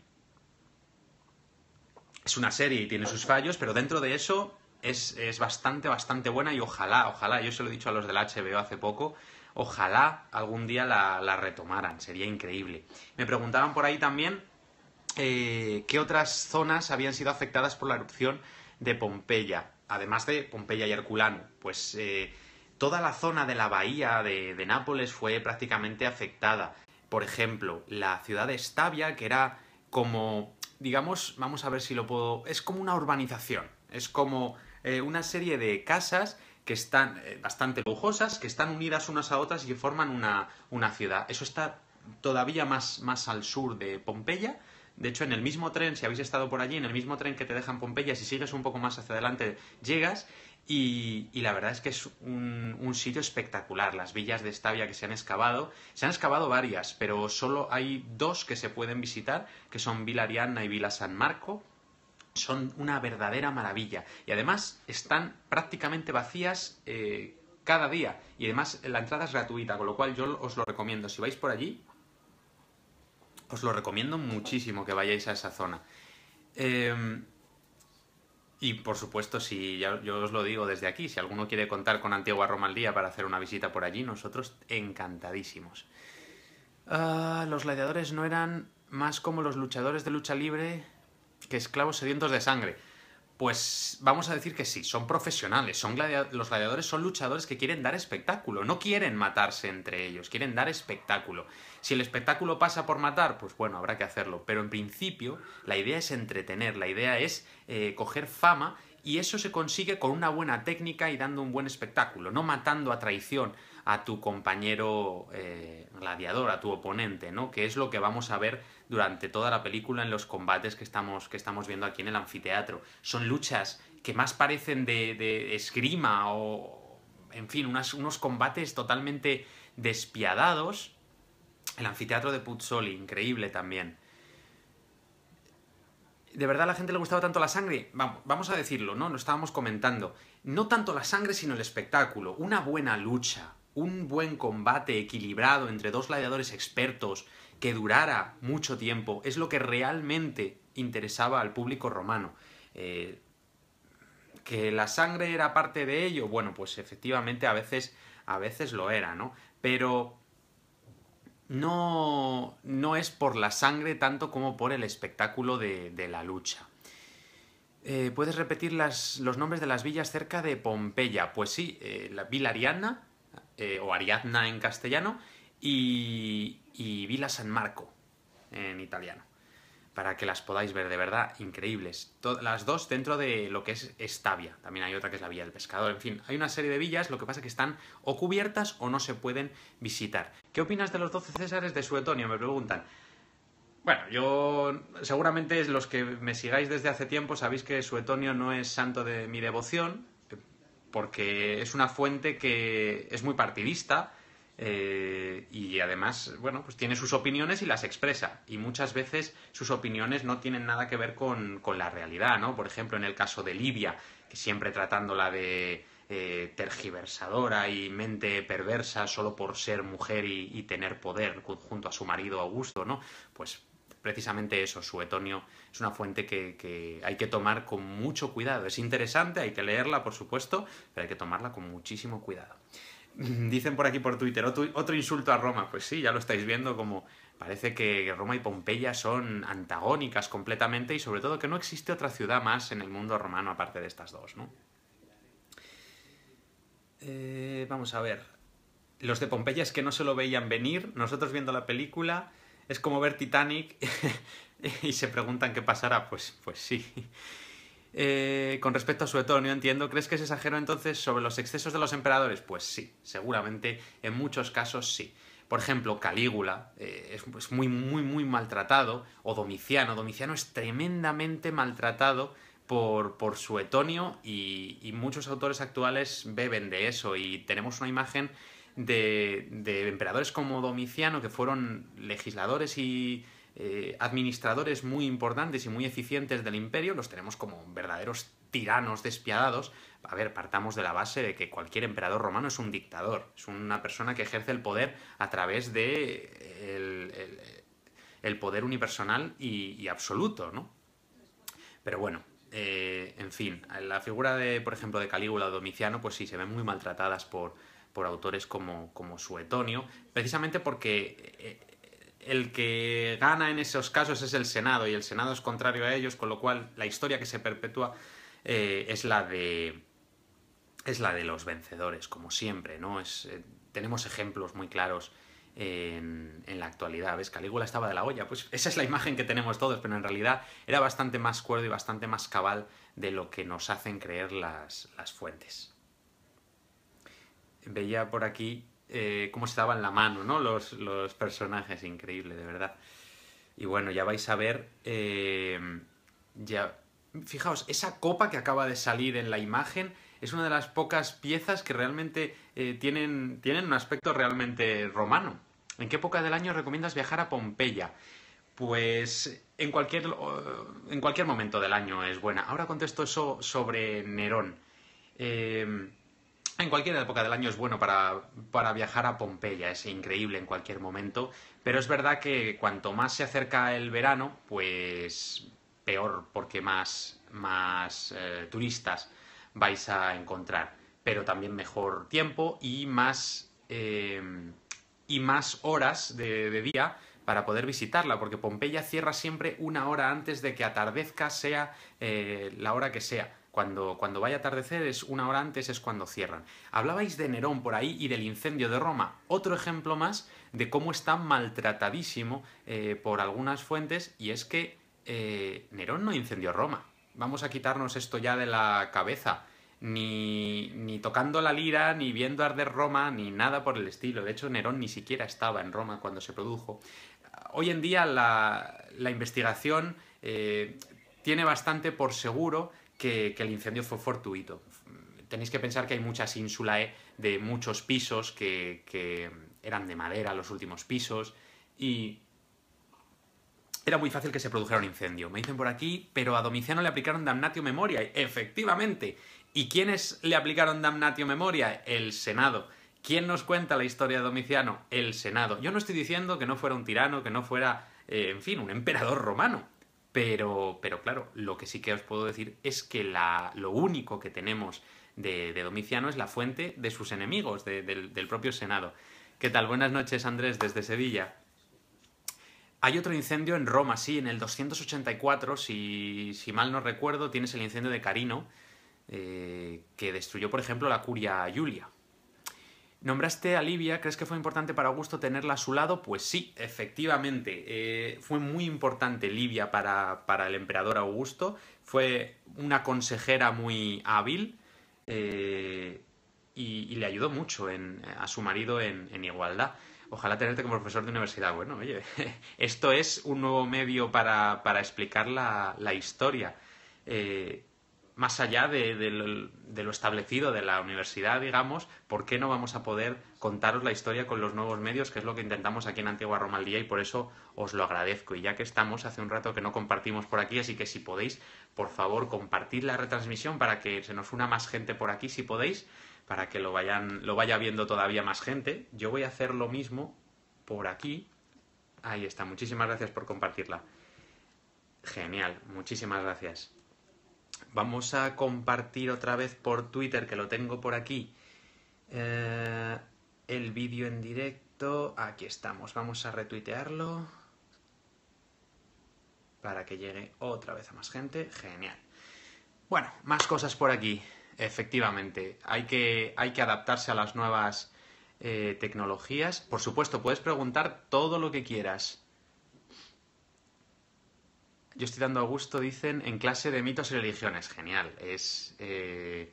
es una serie y tiene sus fallos, pero dentro de eso es, bastante, bastante buena y ojalá, ojalá, yo se lo he dicho a los del HBO hace poco, ojalá algún día la, retomaran, sería increíble. Me preguntaban por ahí también eh, qué otras zonas habían sido afectadas por la erupción de Pompeya, además de Pompeya y Herculano, pues eh, toda la zona de la bahía de, Nápoles fue prácticamente afectada. Por ejemplo, la ciudad de Stabia, que era como, digamos, vamos a ver si lo puedo, es como una urbanización, es como eh, una serie de casas que están eh, bastante lujosas, que están unidas unas a otras y que forman una, una ciudad. Eso está todavía más, más al sur de Pompeya, de hecho, en el mismo tren, si habéis estado por allí, en el mismo tren que te dejan Pompeya, si sigues un poco más hacia adelante, llegas y, la verdad es que es un, sitio espectacular, las villas de Estavia que se han excavado. Se han excavado varias, pero solo hay dos que se pueden visitar, que son Vila Arianna y Vila San Marco. Son una verdadera maravilla. Y además están prácticamente vacías eh, cada día. Y además la entrada es gratuita, con lo cual yo os lo recomiendo. Si vais por allí, os lo recomiendo muchísimo que vayáis a esa zona. Em, y por supuesto, si yo os lo digo desde aquí, si alguno quiere contar con Antigua Roma para hacer una visita por allí, nosotros encantadísimos. Ah, los gladiadores no eran más como los luchadores de lucha libre que esclavos sedientos de sangre. Pues vamos a decir que sí, son profesionales, son los gladiadores son luchadores que quieren dar espectáculo, no quieren matarse entre ellos, quieren dar espectáculo. Si el espectáculo pasa por matar, pues bueno, habrá que hacerlo. Pero en principio, la idea es entretener, la idea es eh, coger fama y eso se consigue con una buena técnica y dando un buen espectáculo, no matando a traición a tu compañero eh, gladiador, a tu oponente, ¿no? Que es lo que vamos a ver durante toda la película en los combates que estamos, que estamos viendo aquí en el anfiteatro. Son luchas que más parecen de, esgrima o, en fin, unos combates totalmente despiadados el anfiteatro de Puzzoli, increíble también. ¿De verdad a la gente le gustaba tanto la sangre? Vamos, a decirlo, ¿no? Lo estábamos comentando. No tanto la sangre, sino el espectáculo. Una buena lucha, un buen combate equilibrado entre dos gladiadores expertos que durara mucho tiempo es lo que realmente interesaba al público romano. Eh, que la sangre era parte de ello, bueno, pues efectivamente a veces, a veces lo era, ¿no? Pero no, no es por la sangre tanto como por el espectáculo de, la lucha. Eh, ¿Puedes repetir los nombres de las villas cerca de Pompeya? Pues sí, eh, la Villa Ariadna, eh, o Ariadna en castellano, y, y Villa San Marco en italiano para que las podáis ver, de verdad, increíbles. las dos dentro de lo que es Estavia, también hay otra que es la Villa del Pescador, en fin, hay una serie de villas, lo que pasa es que están o cubiertas o no se pueden visitar. ¿Qué opinas de los 12 Césares de Suetonio? Me preguntan. Bueno, yo seguramente los que me sigáis desde hace tiempo sabéis que Suetonio no es santo de mi devoción, eh, porque es una fuente que es muy partidista, eh, y además, bueno, pues tiene sus opiniones y las expresa. Y muchas veces sus opiniones no tienen nada que ver con, la realidad, ¿no? Por ejemplo, en el caso de Libia, que siempre tratándola de eh, tergiversadora y mente perversa solo por ser mujer y, tener poder junto a su marido Augusto, ¿no? Pues precisamente eso, su Suetonio es una fuente que, hay que tomar con mucho cuidado. Es interesante, hay que leerla, por supuesto, pero hay que tomarla con muchísimo cuidado. Dicen por aquí por Twitter, otro, insulto a Roma. Pues sí, ya lo estáis viendo, como parece que Roma y Pompeya son antagónicas completamente y sobre todo que no existe otra ciudad más en el mundo romano aparte de estas dos, ¿no? Eh, vamos a ver. Los de Pompeya es que no se lo veían venir. Nosotros viendo la película es como ver Titanic y se preguntan qué pasará. Pues, pues sí. Eh, con respecto a Suetonio, entiendo, ¿crees que es exagero entonces sobre los excesos de los emperadores? Pues sí, seguramente en muchos casos sí. Por ejemplo, Calígula eh, es, muy, muy, muy maltratado, o Domiciano. Domiciano es tremendamente maltratado por, por Suetonio y, muchos autores actuales beben de eso y tenemos una imagen de, de emperadores como Domiciano que fueron legisladores y eh, administradores muy importantes y muy eficientes del imperio, los tenemos como verdaderos tiranos despiadados. A ver, partamos de la base de que cualquier emperador romano es un dictador, es una persona que ejerce el poder a través de eh, el, poder unipersonal y, absoluto, ¿no? Pero bueno, eh, en fin, la figura de, por ejemplo, de Calígula o Domiciano, pues sí, se ven muy maltratadas por, por autores como, como Suetonio, precisamente porque el que gana en esos casos es el Senado y el Senado es contrario a ellos, con lo cual la historia que se perpetúa eh, es la de es la de los vencedores, como siempre, ¿no? Es, eh, tenemos ejemplos muy claros en, la actualidad. ¿Ves? Calígula estaba de la olla. Pues esa es la imagen que tenemos todos, pero en realidad era bastante más cuerdo y bastante más cabal de lo que nos hacen creer las fuentes. Veía por aquí eh, cómo se daban la mano, ¿no? Los, personajes, increíble, de verdad. Y bueno, ya vais a ver. Eh, ya... Fijaos, esa copa que acaba de salir en la imagen es una de las pocas piezas que realmente eh, tienen, tienen un aspecto realmente romano. ¿En qué época del año recomiendas viajar a Pompeya? Pues en cualquier, en cualquier momento del año es buena. Ahora contesto eso sobre Nerón. Eh, Ah, en cualquier época del año es bueno para, viajar a Pompeya, es increíble en cualquier momento, pero es verdad que cuanto más se acerca el verano, pues peor, porque más, más eh, turistas vais a encontrar, pero también mejor tiempo y más, eh, y más horas de, día para poder visitarla, porque Pompeya cierra siempre una hora antes de que atardezca, sea eh, la hora que sea. Cuando, vaya a atardecer es una hora antes, es cuando cierran. Hablabais de Nerón por ahí y del incendio de Roma. Otro ejemplo más de cómo está maltratadísimo eh, por algunas fuentes y es que eh, Nerón no incendió Roma. Vamos a quitarnos esto ya de la cabeza. Ni, tocando la lira, ni viendo arder Roma, ni nada por el estilo. De hecho, Nerón ni siquiera estaba en Roma cuando se produjo. Hoy en día la, investigación eh, tiene bastante por seguro que, el incendio fue fortuito. Tenéis que pensar que hay muchas ínsulas e de muchos pisos que, eran de madera los últimos pisos y era muy fácil que se produjera un incendio. Me dicen por aquí, pero a Domiciano le aplicaron damnatio memoria. Efectivamente. ¿Y quiénes le aplicaron damnatio memoria? El Senado. ¿Quién nos cuenta la historia de Domiciano? El Senado. Yo no estoy diciendo que no fuera un tirano, que no fuera, eh, en fin, un emperador romano. Pero, claro, lo que sí que os puedo decir es que lo único que tenemos de, Domiciano es la fuente de sus enemigos, del, propio Senado. ¿Qué tal? Buenas noches, Andrés, desde Sevilla. Hay otro incendio en Roma, sí, en el 284, si, mal no recuerdo, tienes el incendio de Carino, eh, que destruyó, por ejemplo, la curia Julia. Nombraste a Livia, ¿crees que fue importante para Augusto tenerla a su lado? Pues sí, efectivamente, eh, fue muy importante Livia para, el emperador Augusto, fue una consejera muy hábil eh, y, le ayudó mucho a su marido en, igualdad ojalá tenerte como profesor de universidad. Bueno, oye, esto es un nuevo medio para, para explicar la, la historia. Eh, más allá de, lo, establecido de la universidad, digamos, ¿por qué no vamos a poder contaros la historia con los nuevos medios, que es lo que intentamos aquí en Antigua Roma al y por eso os lo agradezco? Y ya que estamos, hace un rato que no compartimos por aquí, así que si podéis, por favor, compartir la retransmisión para que se nos una más gente por aquí, si podéis, para que lo, vayan, lo vaya viendo todavía más gente. Yo voy a hacer lo mismo por aquí. Ahí está, muchísimas gracias por compartirla. Genial, muchísimas gracias. Vamos a compartir otra vez por Twitter, que lo tengo por aquí, eh, el vídeo en directo. Aquí estamos. Vamos a retuitearlo para que llegue otra vez a más gente. Genial. Bueno, más cosas por aquí. Efectivamente, hay que, adaptarse a las nuevas eh, tecnologías. Por supuesto, puedes preguntar todo lo que quieras. Yo estoy dando a Augusto, dicen, en clase de mitos y religiones. Genial. Es. Eh,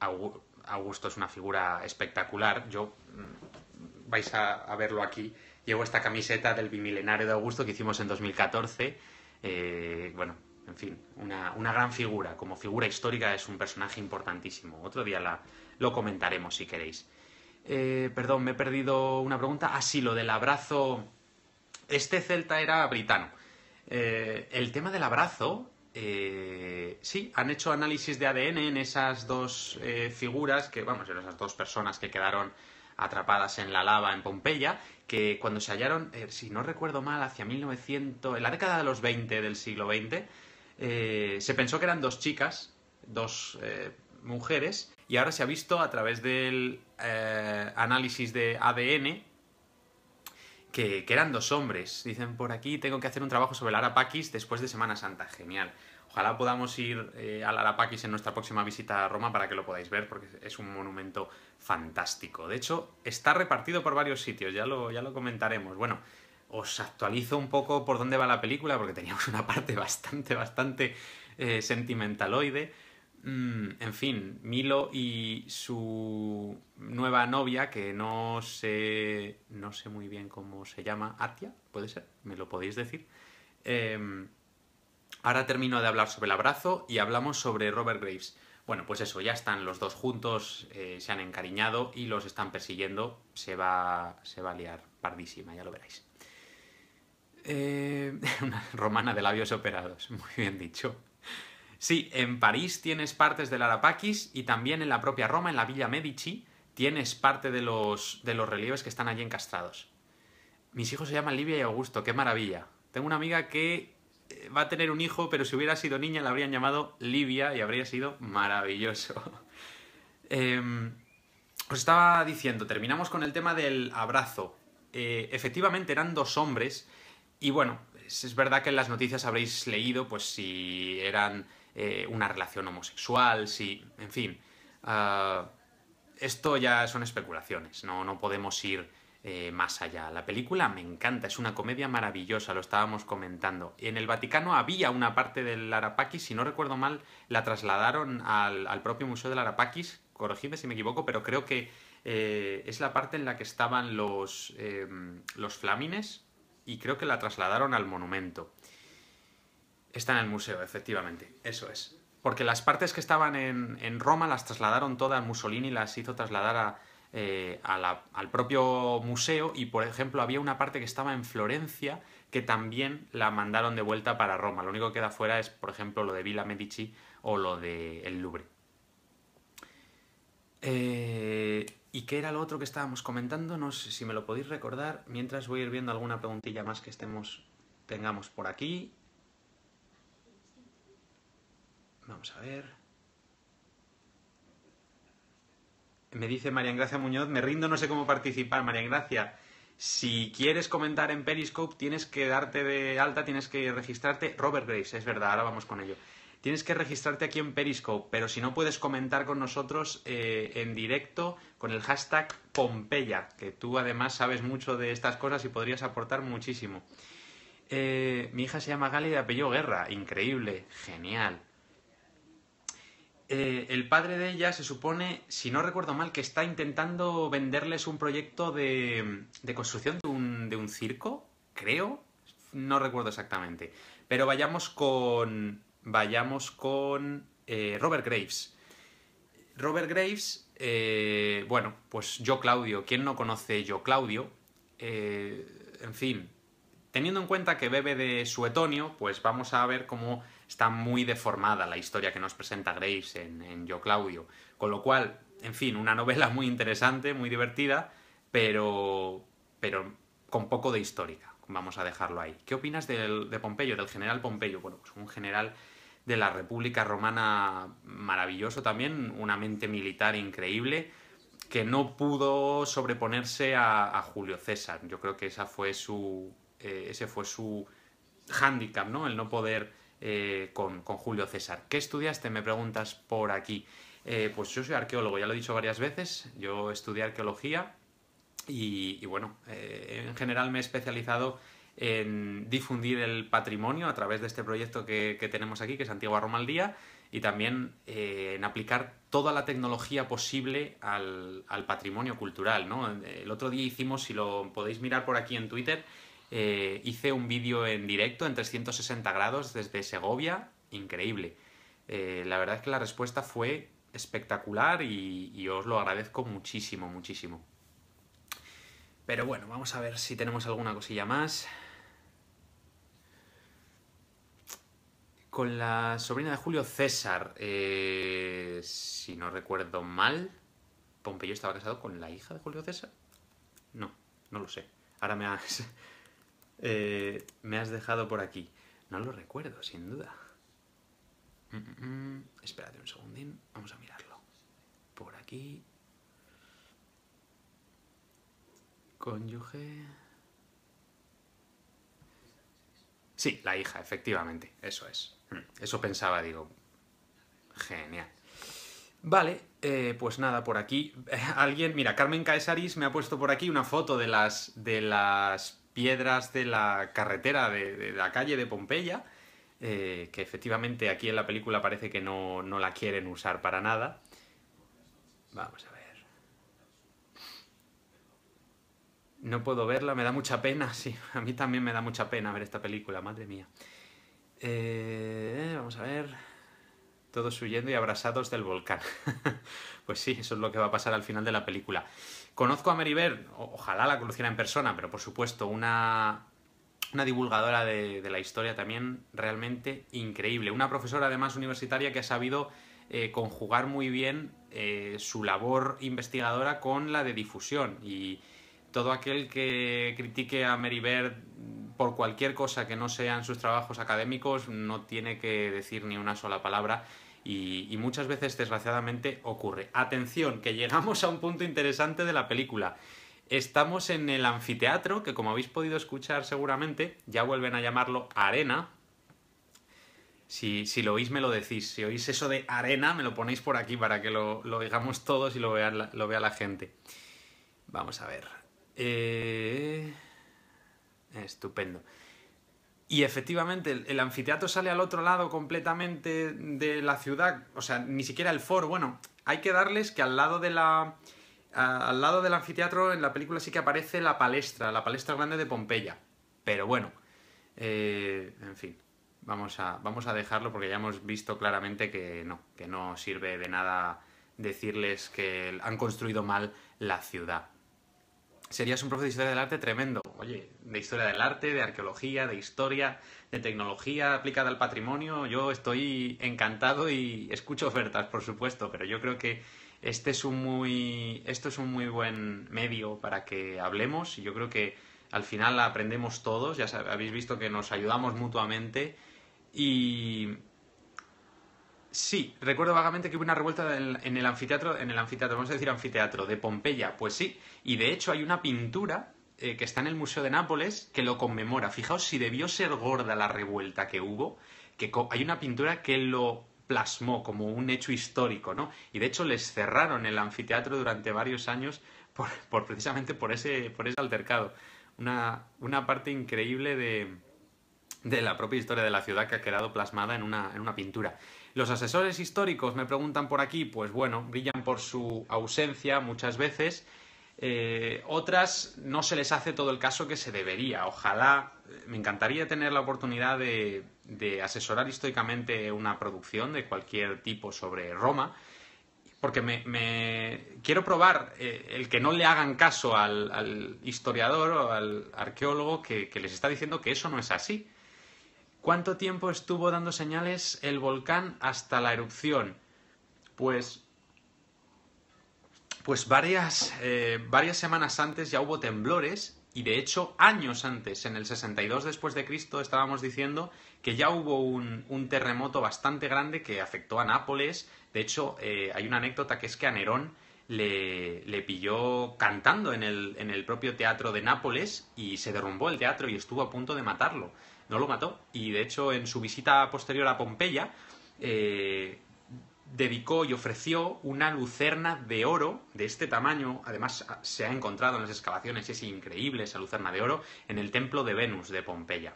Augusto es una figura espectacular. Yo. Mm, vais a, verlo aquí. Llevo esta camiseta del bimilenario de Augusto que hicimos en 2014. Eh, bueno, en fin, una, gran figura. Como figura histórica es un personaje importantísimo. Otro día lo comentaremos si queréis. Eh, perdón, me he perdido una pregunta. Ah, sí, lo del abrazo. Este celta era britano. Eh, el tema del abrazo, eh, sí, han hecho análisis de ADN en esas dos eh, figuras, que vamos, en esas dos personas que quedaron atrapadas en la lava en Pompeya, que cuando se hallaron, si no recuerdo mal, hacia 1900, en la década de los 20 del siglo XX, se pensó que eran dos chicas, dos mujeres, y ahora se ha visto a través del análisis de ADN que, eran dos hombres. Dicen, por aquí tengo que hacer un trabajo sobre el Arapaquis después de Semana Santa. Genial. Ojalá podamos ir eh, al Arapaquis en nuestra próxima visita a Roma para que lo podáis ver, porque es un monumento fantástico. De hecho, está repartido por varios sitios, ya lo, ya lo comentaremos. Bueno, os actualizo un poco por dónde va la película, porque teníamos una parte bastante, bastante eh, sentimentaloide. Mm, en fin, Milo y su nueva novia, que no sé, no sé muy bien cómo se llama, Atia, puede ser, me lo podéis decir. Em, ahora termino de hablar sobre el abrazo y hablamos sobre Robert Graves. Bueno, pues eso, ya están los dos juntos, eh, se han encariñado y los están persiguiendo. Se va, se va a liar pardísima, ya lo veréis. Eh, una romana de labios operados, muy bien dicho. Sí, en París tienes partes del Arapaquis y también en la propia Roma, en la Villa Medici, tienes parte de los, de los relieves que están allí encastrados. Mis hijos se llaman Livia y Augusto, qué maravilla. Tengo una amiga que eh, va a tener un hijo, pero si hubiera sido niña la habrían llamado Livia y habría sido maravilloso. Em, os estaba diciendo, terminamos con el tema del abrazo. Eh, efectivamente eran dos hombres y bueno, es verdad que en las noticias habréis leído pues si eran eh, una relación homosexual, si, en fin. Ah, esto ya son especulaciones, no, no podemos ir eh, más allá. La película me encanta, es una comedia maravillosa, lo estábamos comentando. En el Vaticano había una parte del Arapaquis, si no recuerdo mal, la trasladaron al, propio Museo del Arapaquis, corregidme si me equivoco, pero creo que eh, es la parte en la que estaban los, em, los flámines y creo que la trasladaron al monumento. Está en el museo, efectivamente, eso es. Porque las partes que estaban en, Roma las trasladaron todas, Mussolini las hizo trasladar eh, al propio museo y, por ejemplo, había una parte que estaba en Florencia que también la mandaron de vuelta para Roma. Lo único que queda fuera es, por ejemplo, lo de Villa Medici o lo de Louvre. Eh, ¿Y qué era lo otro que estábamos comentando? No sé si me lo podéis recordar. Mientras voy a ir viendo alguna preguntilla más que estemos, tengamos por aquí. Vamos a ver. Me dice María Gracia Muñoz, me rindo, no sé cómo participar. María Gracia, si quieres comentar en Periscope, tienes que darte de alta, tienes que registrarte. Robert Graves, es verdad, ahora vamos con ello. Tienes que registrarte aquí en Periscope, pero si no puedes comentar con nosotros eh, en directo con el hashtag Pompeya, que tú además sabes mucho de estas cosas y podrías aportar muchísimo. Eh, mi hija se llama Gali de apellido Guerra, increíble, genial. Eh, el padre de ella se supone, si no recuerdo mal, que está intentando venderles un proyecto de, construcción de un, circo, creo. No recuerdo exactamente. Pero vayamos con. Vayamos con. Eh, Robert Graves. Robert Graves, eh, bueno, pues yo Claudio. ¿Quién no conoce yo Claudio? en fin, teniendo en cuenta que bebe de suetonio, pues vamos a ver cómo está muy deformada la historia que nos presenta Graves en, Yo Claudio. Con lo cual, en fin, una novela muy interesante, muy divertida, pero, pero con poco de histórica. Vamos a dejarlo ahí. ¿Qué opinas del, de Pompeyo, del general Pompeyo? Bueno, pues un general de la República Romana maravilloso también, una mente militar increíble, que no pudo sobreponerse a, Julio César. Yo creo que esa fue su, eh, ese fue su hándicap, ¿no? El no poder eh, con, Julio César. ¿Qué estudiaste? Me preguntas por aquí. Eh, pues yo soy arqueólogo, ya lo he dicho varias veces, yo estudié arqueología y, bueno, eh, en general me he especializado en difundir el patrimonio a través de este proyecto que, tenemos aquí, que es Antigua Roma Día, y también en aplicar toda la tecnología posible al, patrimonio cultural. El otro día hicimos, si lo podéis mirar por aquí en Twitter, eh, hice un vídeo en directo en 360 grados desde Segovia, increíble. Eh, la verdad es que la respuesta fue espectacular y, os lo agradezco muchísimo, muchísimo. Pero bueno, vamos a ver si tenemos alguna cosilla más. con la sobrina de Julio César, eh, si no recuerdo mal, Pompeyo estaba casado con la hija de Julio César. No, no lo sé. Ahora me has, Eh, me has dejado por aquí. No lo recuerdo, sin duda. Mm, mm, mm. Espérate un segundín, vamos a mirarlo. Por aquí. Cónyuge. Sí, la hija, efectivamente, eso es. Eso pensaba, digo. Genial. Vale, eh, pues nada, por aquí. Alguien, mira, Carmen Caesaris me ha puesto por aquí una foto de las. de las piedras de la carretera de, la calle de Pompeya, eh, que efectivamente aquí en la película parece que no, la quieren usar para nada. Vamos a ver. No puedo verla, me da mucha pena, sí. A mí también me da mucha pena ver esta película, madre mía. Eh, vamos a ver. Todos huyendo y abrasados del volcán. pues sí, eso es lo que va a pasar al final de la película. Conozco a Mary Bird, ojalá la conociera en persona, pero por supuesto, una, divulgadora de, la historia también realmente increíble. Una profesora además universitaria que ha sabido eh, conjugar muy bien eh, su labor investigadora con la de difusión. Y todo aquel que critique a Bird por cualquier cosa que no sean sus trabajos académicos no tiene que decir ni una sola palabra y, muchas veces desgraciadamente ocurre. Atención, que llegamos a un punto interesante de la película. Estamos en el anfiteatro, que como habéis podido escuchar seguramente, ya vuelven a llamarlo arena. Si, lo oís, me lo decís. Si oís eso de arena, me lo ponéis por aquí para que lo, lo todos y lo vea, la, lo vea la gente. Vamos a ver. Eh, estupendo. Y efectivamente, el, anfiteatro sale al otro lado completamente de la ciudad, o sea, ni siquiera el foro. Bueno, hay que darles que al lado de la. al lado del anfiteatro, en la película sí que aparece la palestra, la palestra grande de Pompeya. Pero bueno, eh, en fin, vamos a, vamos a dejarlo porque ya hemos visto claramente que no, que no sirve de nada decirles que han construido mal la ciudad serías un profesor de historia del arte tremendo. Oye, de historia del arte, de arqueología, de historia, de tecnología aplicada al patrimonio, yo estoy encantado y escucho ofertas, por supuesto, pero yo creo que este es un muy, esto es un muy buen medio para que hablemos y yo creo que al final aprendemos todos, ya habéis visto que nos ayudamos mutuamente y, Sí, recuerdo vagamente que hubo una revuelta en el anfiteatro, en el anfiteatro, vamos a decir anfiteatro, de Pompeya, pues sí, y de hecho hay una pintura eh, que está en el Museo de Nápoles que lo conmemora. Fijaos si debió ser gorda la revuelta que hubo, que hay una pintura que lo plasmó como un hecho histórico, ¿no? Y de hecho les cerraron el anfiteatro durante varios años por, precisamente por ese, altercado. Una, parte increíble de, la propia historia de la ciudad que ha quedado plasmada en una pintura. Los asesores históricos, me preguntan por aquí, pues bueno, brillan por su ausencia muchas veces. Eh, otras no se les hace todo el caso que se debería. Ojalá, eh, me encantaría tener la oportunidad de, asesorar históricamente una producción de cualquier tipo sobre Roma, porque me, quiero probar eh, el que no le hagan caso al, historiador o al arqueólogo que, les está diciendo que eso no es así ¿Cuánto tiempo estuvo dando señales el volcán hasta la erupción? Pues, pues varias, eh, semanas antes ya hubo temblores y de hecho años antes, en el 62 después de Cristo, estábamos diciendo que ya hubo un, terremoto bastante grande que afectó a Nápoles. De hecho, eh, hay una anécdota que es que a Nerón le, pilló cantando en el, en el propio teatro de Nápoles y se derrumbó el teatro y estuvo a punto de matarlo no lo mató. Y de hecho, en su visita posterior a Pompeya, eh, dedicó y ofreció una lucerna de oro de este tamaño. Además, se ha encontrado en las excavaciones, es increíble esa lucerna de oro, en el templo de Venus de Pompeya.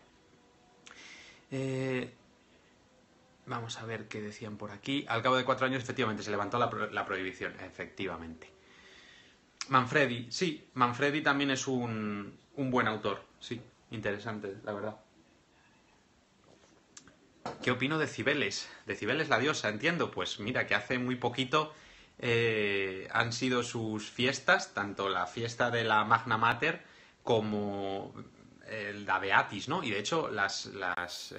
Eh, vamos a ver qué decían por aquí. Al cabo de cuatro años, efectivamente, se levantó la, prohibición, efectivamente. Manfredi, sí, Manfredi también es un buen autor, sí, interesante, la verdad. ¿Qué opino de Cibeles? De Cibeles la diosa, entiendo. Pues mira, que hace muy poquito eh, han sido sus fiestas, tanto la fiesta de la Magna Mater como el la Beatis, ¿no? Y de hecho, eh, las,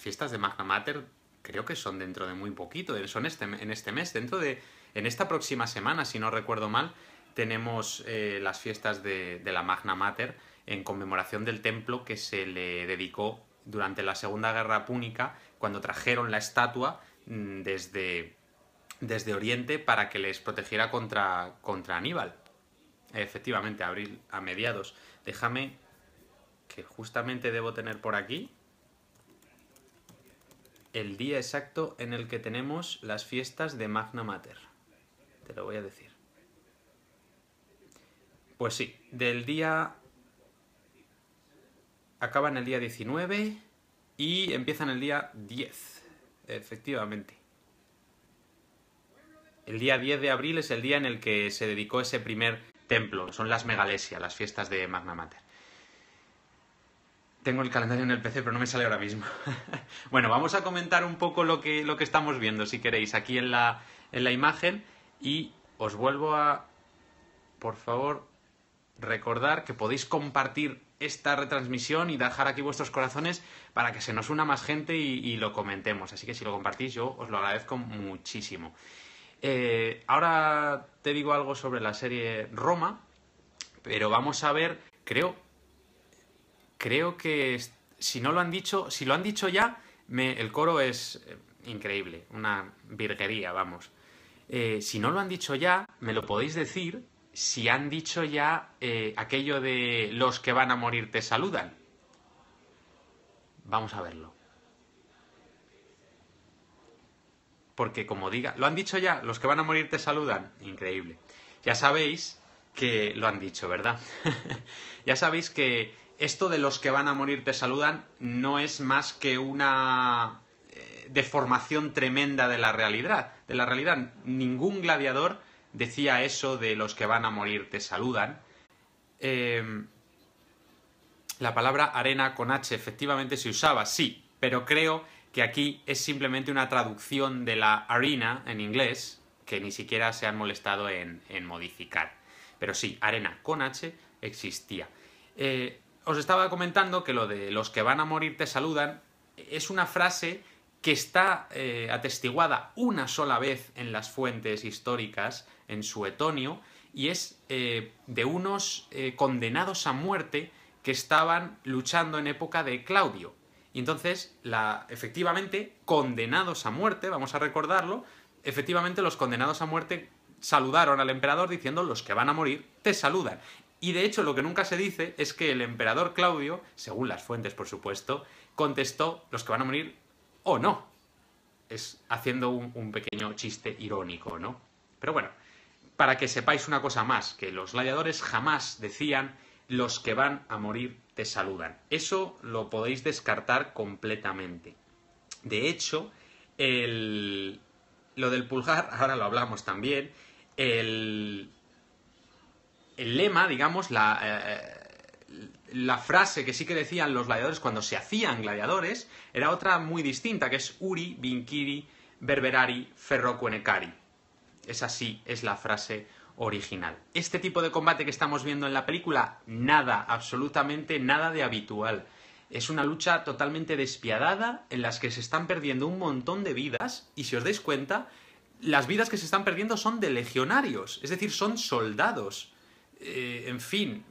fiestas de Magna Mater creo que son dentro de muy poquito, eh, son este, en este mes, dentro de. En esta próxima semana, si no recuerdo mal, tenemos las fiestas de, de la Magna Mater en conmemoración del templo que se le dedicó durante la Segunda Guerra Púnica, cuando trajeron la estatua mm, desde, desde Oriente para que les protegiera contra, contra Aníbal. Efectivamente, abril a mediados. Déjame que justamente debo tener por aquí el día exacto en el que tenemos las fiestas de Magna Mater. Te lo voy a decir. Pues sí, del día acaban el día 19 y empiezan el día 10, efectivamente. El día 10 de abril es el día en el que se dedicó ese primer templo, son las megalesias, las fiestas de Magna Mater. Tengo el calendario en el PC, pero no me sale ahora mismo. bueno, vamos a comentar un poco lo que, lo que estamos viendo, si queréis, aquí en la, en la imagen. Y os vuelvo a, por favor, recordar que podéis compartir esta retransmisión y dejar aquí vuestros corazones para que se nos una más gente y, lo comentemos. Así que si lo compartís, yo os lo agradezco muchísimo. Eh, ahora te digo algo sobre la serie Roma, pero vamos a ver, creo, creo que si no lo han dicho, si lo han dicho ya, el coro es eh, increíble, una virguería, vamos. Eh, si no lo han dicho ya, me lo podéis decir si han dicho ya eh, aquello de los que van a morir te saludan. Vamos a verlo. Porque como diga, lo han dicho ya, los que van a morir te saludan. Increíble. Ya sabéis que lo han dicho, ¿verdad? ya sabéis que esto de los que van a morir te saludan no es más que una eh, deformación tremenda de la realidad. De la realidad, ningún gladiador decía eso de los que van a morir te saludan. Eh, la palabra arena con H efectivamente se usaba, sí, pero creo que aquí es simplemente una traducción de la arena en inglés que ni siquiera se han molestado en, modificar. Pero sí, arena con H existía. Eh, os estaba comentando que lo de los que van a morir te saludan es una frase que está eh, atestiguada una sola vez en las fuentes históricas en Suetonio, y es eh, de unos eh, condenados a muerte que estaban luchando en época de Claudio. Y entonces, la, efectivamente, condenados a muerte, vamos a recordarlo, efectivamente los condenados a muerte saludaron al emperador diciendo los que van a morir te saludan. Y de hecho lo que nunca se dice es que el emperador Claudio, según las fuentes por supuesto, contestó los que van a morir o no. Es haciendo un, pequeño chiste irónico, ¿no? Pero bueno, para que sepáis una cosa más, que los gladiadores jamás decían los que van a morir te saludan. Eso lo podéis descartar completamente. De hecho, el, lo del pulgar, ahora lo hablamos también, el, lema, digamos, la, eh, la frase que sí que decían los gladiadores cuando se hacían gladiadores, era otra muy distinta, que es Uri, Vinkiri, Berberari, Ferrocuenecari es así, es la frase original. Este tipo de combate que estamos viendo en la película, nada, absolutamente nada de habitual. Es una lucha totalmente despiadada en las que se están perdiendo un montón de vidas y si os dais cuenta, las vidas que se están perdiendo son de legionarios, es decir, son soldados. Eh, en fin,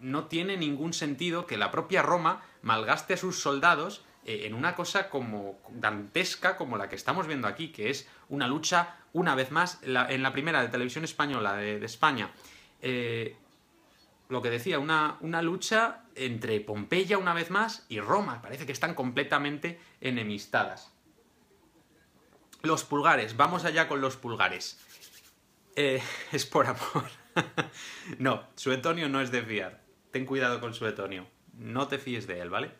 no tiene ningún sentido que la propia Roma malgaste a sus soldados eh, en una cosa como dantesca como la que estamos viendo aquí, que es una lucha, una vez más, en la primera de televisión española de, España. Eh, lo que decía, una, lucha entre Pompeya una vez más y Roma. Parece que están completamente enemistadas. Los pulgares, vamos allá con los pulgares. Eh, es por amor. no, Suetonio no es de fiar. Ten cuidado con Suetonio. No te fíes de él, ¿vale?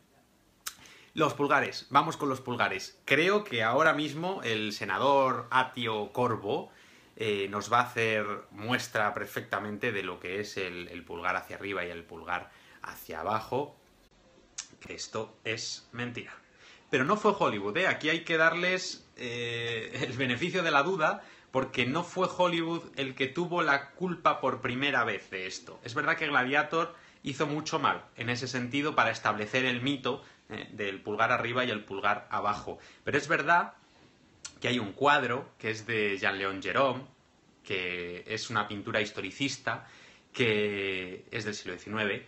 Los pulgares, vamos con los pulgares. Creo que ahora mismo el senador Atio Corvo eh, nos va a hacer muestra perfectamente de lo que es el, pulgar hacia arriba y el pulgar hacia abajo. Esto es mentira. Pero no fue Hollywood, ¿eh? Aquí hay que darles eh, el beneficio de la duda porque no fue Hollywood el que tuvo la culpa por primera vez de esto. Es verdad que Gladiator hizo mucho mal en ese sentido para establecer el mito eh, del pulgar arriba y el pulgar abajo. Pero es verdad que hay un cuadro que es de Jean-Léon Jerome, que es una pintura historicista que es del siglo XIX.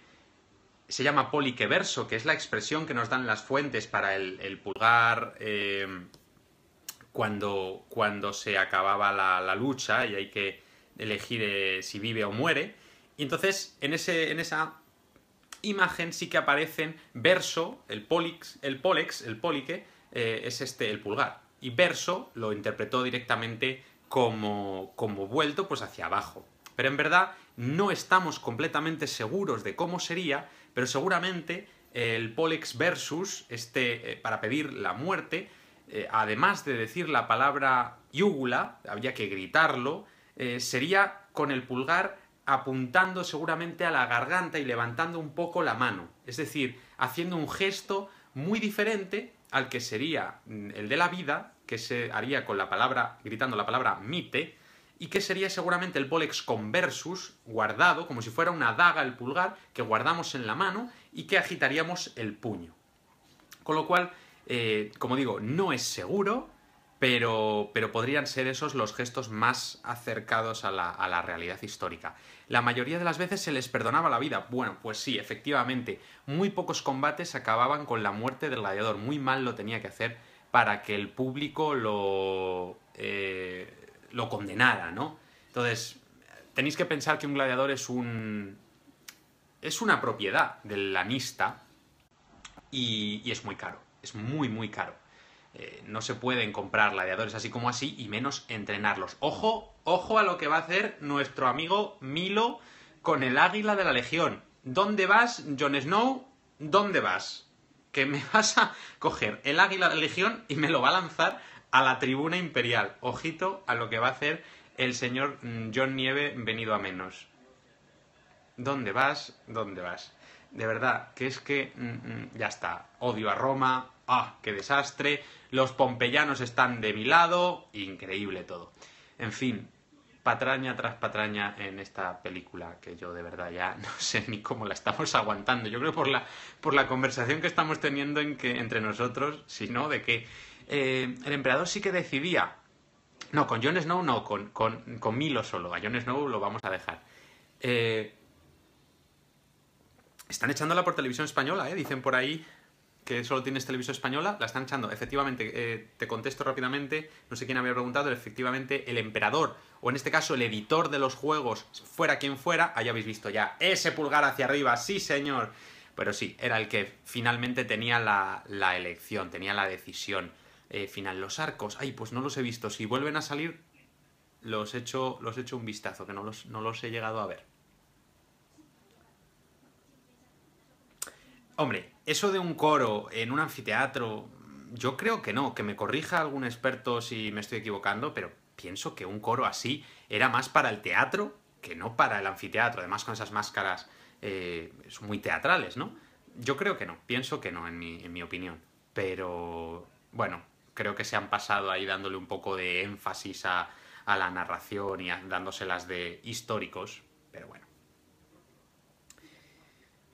Se llama poliqueverso, que es la expresión que nos dan las fuentes para el, pulgar eh, cuando, cuando, se acababa la, lucha y hay que elegir eh, si vive o muere. Y entonces, en, ese, en esa imagen sí que aparecen verso, el polix, el Pólex, el polique, eh, es este, el pulgar. Y verso lo interpretó directamente como, como vuelto pues hacia abajo. Pero en verdad no estamos completamente seguros de cómo sería, pero seguramente el polex versus, este, eh, para pedir la muerte, eh, además de decir la palabra yúgula, había que gritarlo, sería con el pulgar apuntando seguramente a la garganta y levantando un poco la mano, es decir, haciendo un gesto muy diferente al que sería mm, el de la vida, que se haría con la palabra, gritando la palabra mite, y que sería seguramente el bolex conversus, guardado, como si fuera una daga el pulgar, que guardamos en la mano y que agitaríamos el puño. Con lo cual, eh, como digo, no es seguro, pero, podrían ser esos los gestos más acercados a la, realidad histórica. La mayoría de las veces se les perdonaba la vida. Bueno, pues sí, efectivamente, muy pocos combates acababan con la muerte del gladiador. Muy mal lo tenía que hacer para que el público lo, eh, lo condenara, ¿no? Entonces, tenéis que pensar que un gladiador es un... es una propiedad del lanista y, y es muy caro, es muy, muy caro. Eh, no se pueden comprar ladeadores así como así y menos entrenarlos. Ojo, ojo a lo que va a hacer nuestro amigo Milo con el águila de la Legión. ¿Dónde vas, Jon Snow? ¿Dónde vas? Que me vas a coger el águila de la Legión y me lo va a lanzar a la tribuna imperial. Ojito a lo que va a hacer el señor mm, John Nieve venido a menos. ¿Dónde vas? ¿Dónde vas? De verdad, que es que mm, mm, ya está. Odio a Roma, ¡ah, qué desastre! Los pompeyanos están de mi lado, increíble todo. En fin, patraña tras patraña en esta película que yo de verdad ya no sé ni cómo la estamos aguantando. Yo creo por la, por la conversación que estamos teniendo entre nosotros, sino de que eh, el emperador sí que decidía. No, con Jon Snow no, con, con, Milo solo. A Jon Snow lo vamos a dejar. Eh, están echándola por televisión española, eh, dicen por ahí que solo tienes televisión española, la están echando. Efectivamente, eh, te contesto rápidamente, no sé quién había preguntado, efectivamente el emperador, o en este caso el editor de los juegos, fuera quien fuera, ahí habéis visto ya ese pulgar hacia arriba, sí señor. Pero sí, era el que finalmente tenía la, elección, tenía la decisión eh, final. Los arcos, ay, pues no los he visto. Si vuelven a salir, los hecho los un vistazo, que no los, no los he llegado a ver. Hombre, eso de un coro en un anfiteatro, yo creo que no, que me corrija algún experto si me estoy equivocando, pero pienso que un coro así era más para el teatro que no para el anfiteatro, además con esas máscaras eh, muy teatrales, ¿no? Yo creo que no, pienso que no, en mi, opinión. Pero bueno, creo que se han pasado ahí dándole un poco de énfasis a, la narración y dándoselas de históricos, pero bueno.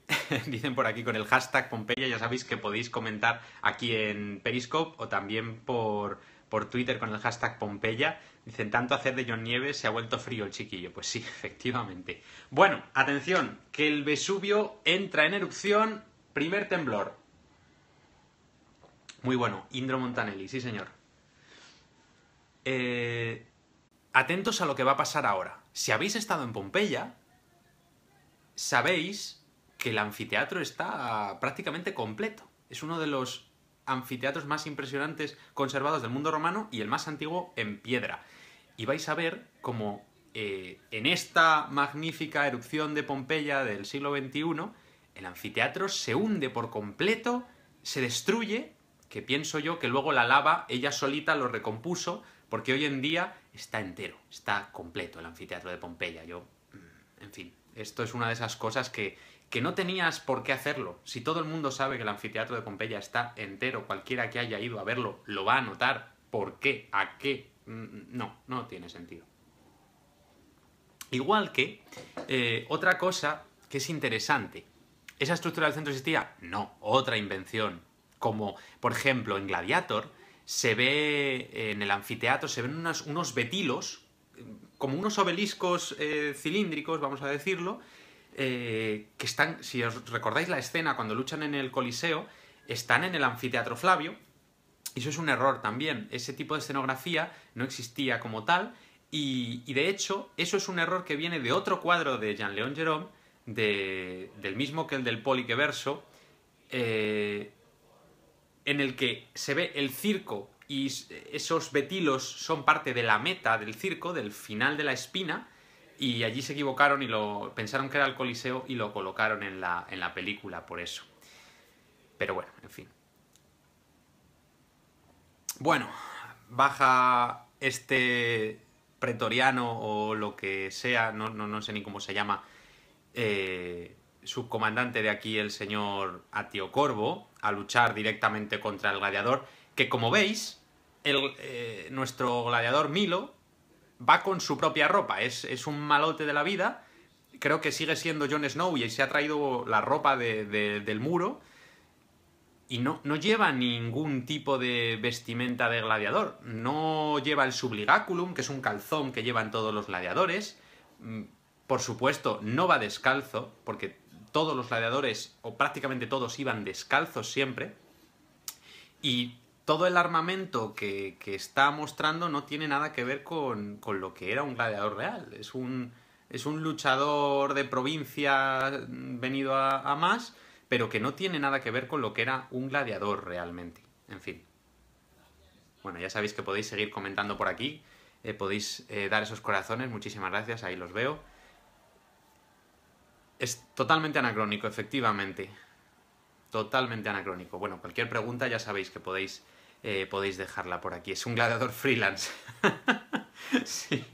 dicen por aquí con el hashtag Pompeya, ya sabéis que podéis comentar aquí en Periscope o también por, Twitter con el hashtag Pompeya. Dicen, tanto hacer de John Nieves se ha vuelto frío el chiquillo. Pues sí, efectivamente. Bueno, atención, que el Vesubio entra en erupción, primer temblor. Muy bueno, Indro Montanelli, sí señor. Eh, atentos a lo que va a pasar ahora. Si habéis estado en Pompeya, sabéis que el anfiteatro está prácticamente completo. Es uno de los anfiteatros más impresionantes conservados del mundo romano y el más antiguo en piedra. Y vais a ver cómo eh, en esta magnífica erupción de Pompeya del siglo XXI, el anfiteatro se hunde por completo, se destruye, que pienso yo que luego la lava ella solita lo recompuso, porque hoy en día está entero, está completo el anfiteatro de Pompeya. Yo, mm, en fin, esto es una de esas cosas que que no tenías por qué hacerlo. Si todo el mundo sabe que el anfiteatro de Pompeya está entero, cualquiera que haya ido a verlo lo va a notar. ¿Por qué? ¿A qué? Mm, mm, no, no tiene sentido. Igual que eh, otra cosa que es interesante. ¿Esa estructura del centro existía? No, otra invención. Como, por ejemplo, en Gladiator se ve, en el anfiteatro, se ven unos, betilos, como unos obeliscos eh, cilíndricos, vamos a decirlo, eh, que están, si os recordáis la escena cuando luchan en el Coliseo, están en el anfiteatro Flavio, y eso es un error también, ese tipo de escenografía no existía como tal, y, de hecho eso es un error que viene de otro cuadro de Jean-Léon Jerome, del mismo que el del Poliqueverso, eh, en el que se ve el circo y esos betilos son parte de la meta del circo, del final de la espina, y allí se equivocaron y lo pensaron que era el Coliseo y lo colocaron en la, película por eso. Pero bueno, en fin. Bueno, baja este pretoriano o lo que sea, no, no, sé ni cómo se llama, eh, subcomandante de aquí, el señor Atio Corvo, a luchar directamente contra el gladiador, que como veis, el, eh, nuestro gladiador Milo va con su propia ropa, es, un malote de la vida. Creo que sigue siendo Jon Snow y se ha traído la ropa del muro. Y no, no, lleva ningún tipo de vestimenta de gladiador. No lleva el subligaculum, que es un calzón que llevan todos los gladiadores. Mm, por supuesto, no va descalzo, porque todos los gladiadores, o prácticamente todos, iban descalzos siempre. Y todo el armamento que, está mostrando no tiene nada que ver con, lo que era un gladiador real. Es un, es un luchador de provincia mm, venido a, más, pero que no tiene nada que ver con lo que era un gladiador realmente. En fin. Bueno, ya sabéis que podéis seguir comentando por aquí, eh, podéis eh, dar esos corazones, muchísimas gracias, ahí los veo. Es totalmente anacrónico, efectivamente. Totalmente anacrónico. Bueno, cualquier pregunta ya sabéis que podéis eh, podéis dejarla por aquí. Es un gladiador freelance. sí.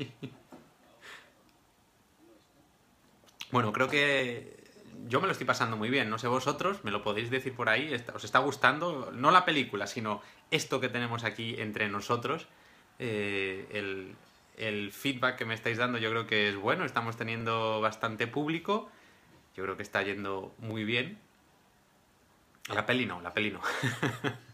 Bueno, creo que yo me lo estoy pasando muy bien, no sé vosotros, me lo podéis decir por ahí, os está gustando, no la película, sino esto que tenemos aquí entre nosotros, eh, el, el, feedback que me estáis dando yo creo que es bueno, estamos teniendo bastante público, yo creo que está yendo muy bien. La peli no, la peli no.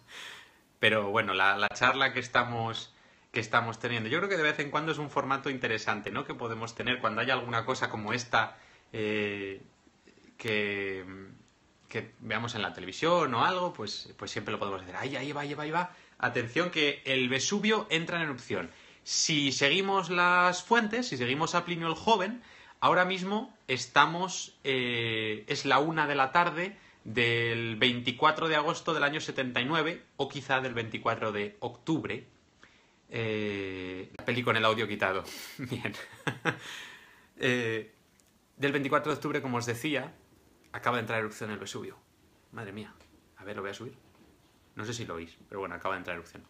Pero bueno, la, charla que estamos que estamos teniendo. Yo creo que de vez en cuando es un formato interesante, ¿no? Que podemos tener cuando hay alguna cosa como esta eh, que, veamos en la televisión o algo, pues, pues siempre lo podemos decir. Ahí, ahí va, ahí va, ahí va. Atención que el Vesubio entra en erupción. Si seguimos las fuentes, si seguimos a Plinio el Joven, ahora mismo estamos, eh, es la una de la tarde del 24 de agosto del año 79 o quizá del 24 de octubre. Eh, la peli con el audio quitado. Bien. Eh, del 24 de octubre, como os decía, acaba de entrar erupción en el Vesubio. Madre mía. A ver, lo voy a subir. No sé si lo oís, pero bueno, acaba de entrar erupción.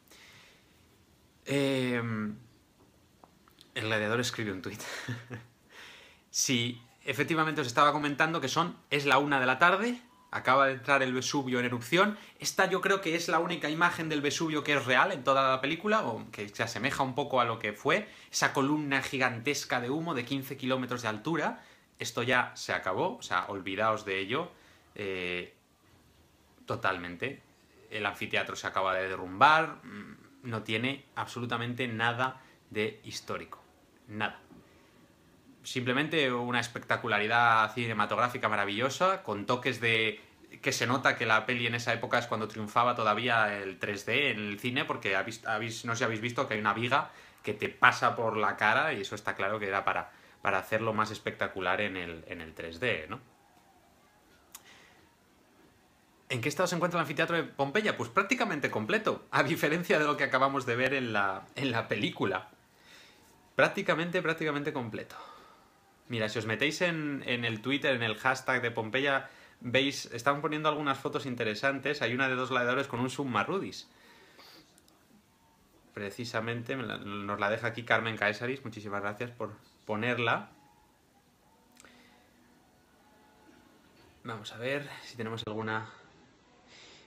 Eh, el gladiador escribe un tuit. si efectivamente os estaba comentando que son, es la una de la tarde, acaba de entrar el Vesubio en erupción. Esta yo creo que es la única imagen del Vesubio que es real en toda la película, o que se asemeja un poco a lo que fue, esa columna gigantesca de humo de 15 kilómetros de altura. Esto ya se acabó, o sea, olvidaos de ello eh, totalmente. El anfiteatro se acaba de derrumbar, mm, no tiene absolutamente nada de histórico, nada simplemente una espectacularidad cinematográfica maravillosa, con toques de que se nota que la peli en esa época es cuando triunfaba todavía el 3D en el cine, porque no sé si habéis visto que hay una viga que te pasa por la cara y eso está claro que era para, para hacerlo más espectacular en el, en el 3D, ¿no? ¿En qué estado se encuentra el anfiteatro de Pompeya? Pues prácticamente completo, a diferencia de lo que acabamos de ver en la, en la película. Prácticamente, prácticamente completo. Mira, si os metéis en, en el Twitter, en el hashtag de Pompeya, veis, están poniendo algunas fotos interesantes. Hay una de dos gladiadores con un summarudis. Precisamente nos la deja aquí Carmen Caesaris. Muchísimas gracias por ponerla. Vamos a ver si tenemos alguna...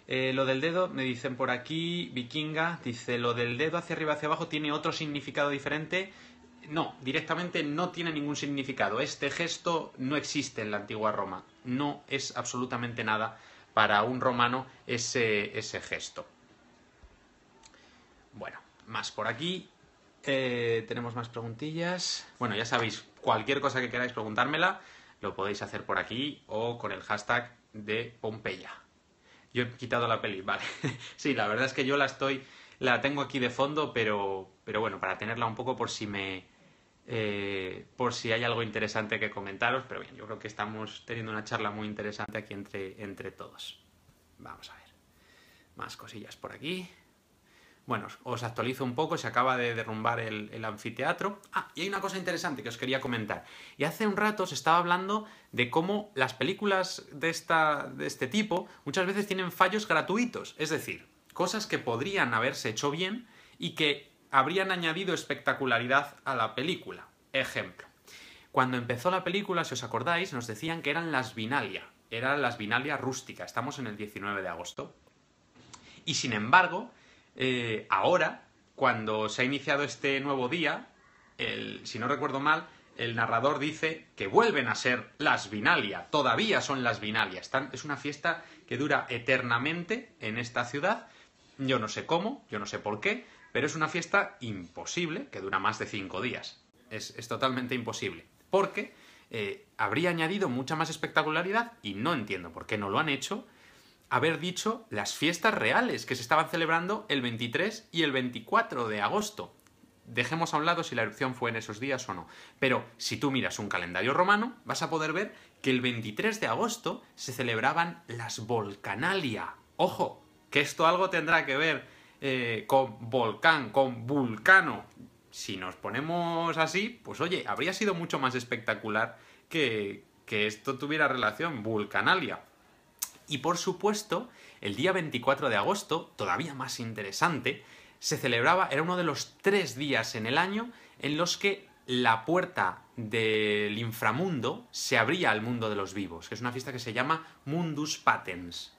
Eh, lo del dedo, me dicen por aquí, vikinga, dice, lo del dedo hacia arriba, hacia abajo tiene otro significado diferente no, directamente no tiene ningún significado. Este gesto no existe en la antigua Roma. No es absolutamente nada para un romano ese, ese gesto. Bueno, más por aquí. Eh, tenemos más preguntillas. Bueno, ya sabéis, cualquier cosa que queráis preguntármela, lo podéis hacer por aquí o con el hashtag de Pompeya. Yo he quitado la peli, vale. sí, la verdad es que yo la estoy, la tengo aquí de fondo, pero, pero bueno, para tenerla un poco por si me, eh, por si hay algo interesante que comentaros, pero bien, yo creo que estamos teniendo una charla muy interesante aquí entre, entre todos. Vamos a ver, más cosillas por aquí. Bueno, os actualizo un poco, se acaba de derrumbar el, anfiteatro. Ah, y hay una cosa interesante que os quería comentar. Y hace un rato se estaba hablando de cómo las películas de, esta, de este tipo muchas veces tienen fallos gratuitos, es decir, cosas que podrían haberse hecho bien y que habrían añadido espectacularidad a la película. Ejemplo. Cuando empezó la película, si os acordáis, nos decían que eran las Vinalia. eran las Vinalia rústica, estamos en el 19 de agosto. Y sin embargo, eh, ahora, cuando se ha iniciado este nuevo día, si no recuerdo mal, el narrador dice que vuelven a ser las Vinalia. todavía son las Vinalia. es una fiesta que dura eternamente en esta ciudad, yo no sé cómo, yo no sé por qué, pero es una fiesta imposible que dura más de cinco días. Es, totalmente imposible. Porque eh, habría añadido mucha más espectacularidad, y no entiendo por qué no lo han hecho, haber dicho las fiestas reales que se estaban celebrando el 23 y el 24 de agosto. Dejemos a un lado si la erupción fue en esos días o no. Pero si tú miras un calendario romano, vas a poder ver que el 23 de agosto se celebraban las Volcanalia. Ojo, que esto algo tendrá que ver eh, con Volcán, con Vulcano. Si nos ponemos así, pues oye, habría sido mucho más espectacular que, que esto tuviera relación, Vulcanalia. Y por supuesto, el día 24 de agosto, todavía más interesante, se celebraba, era uno de los tres días en el año en los que la puerta del inframundo se abría al mundo de los vivos, que es una fiesta que se llama Mundus Patens.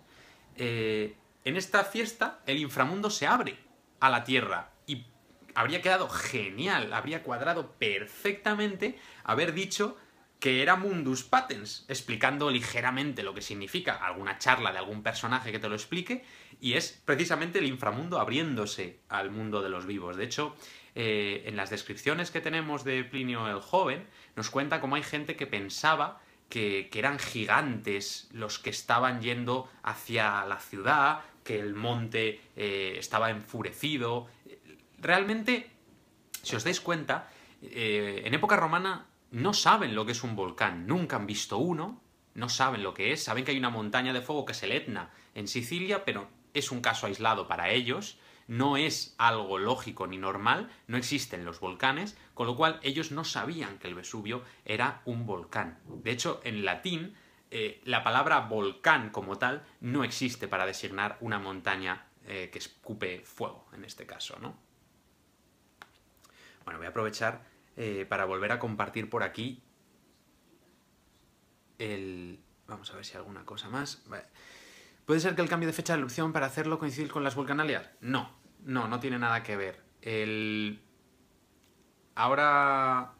Eh, en esta fiesta el inframundo se abre a la Tierra y habría quedado genial, habría cuadrado perfectamente haber dicho que era Mundus Patens, explicando ligeramente lo que significa alguna charla de algún personaje que te lo explique, y es precisamente el inframundo abriéndose al mundo de los vivos. De hecho, eh, en las descripciones que tenemos de Plinio el Joven, nos cuenta cómo hay gente que pensaba que eran gigantes los que estaban yendo hacia la ciudad, que el monte eh, estaba enfurecido. Realmente, si os dais cuenta, eh, en época romana no saben lo que es un volcán, nunca han visto uno, no saben lo que es, saben que hay una montaña de fuego que es el Etna en Sicilia, pero es un caso aislado para ellos, no es algo lógico ni normal, no existen los volcanes, con lo cual ellos no sabían que el Vesubio era un volcán. De hecho, en latín eh, la palabra volcán como tal no existe para designar una montaña eh, que escupe fuego, en este caso, ¿no? Bueno, voy a aprovechar eh, para volver a compartir por aquí el... Vamos a ver si hay alguna cosa más. ¿Puede ser que el cambio de fecha de erupción para hacerlo coincidir con las volcanalias? No, no, no tiene nada que ver. El... Ahora...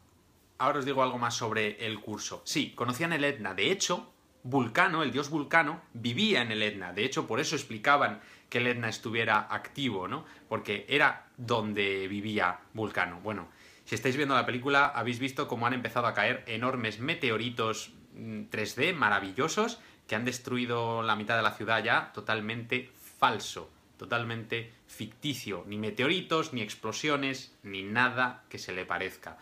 Ahora os digo algo más sobre el curso. Sí, conocían el Etna. De hecho, Vulcano, el dios Vulcano, vivía en el Etna. De hecho, por eso explicaban que el Etna estuviera activo, ¿no? Porque era donde vivía Vulcano. Bueno, si estáis viendo la película, habéis visto cómo han empezado a caer enormes meteoritos 3D mm, maravillosos que han destruido la mitad de la ciudad ya totalmente falso, totalmente ficticio. Ni meteoritos, ni explosiones, ni nada que se le parezca.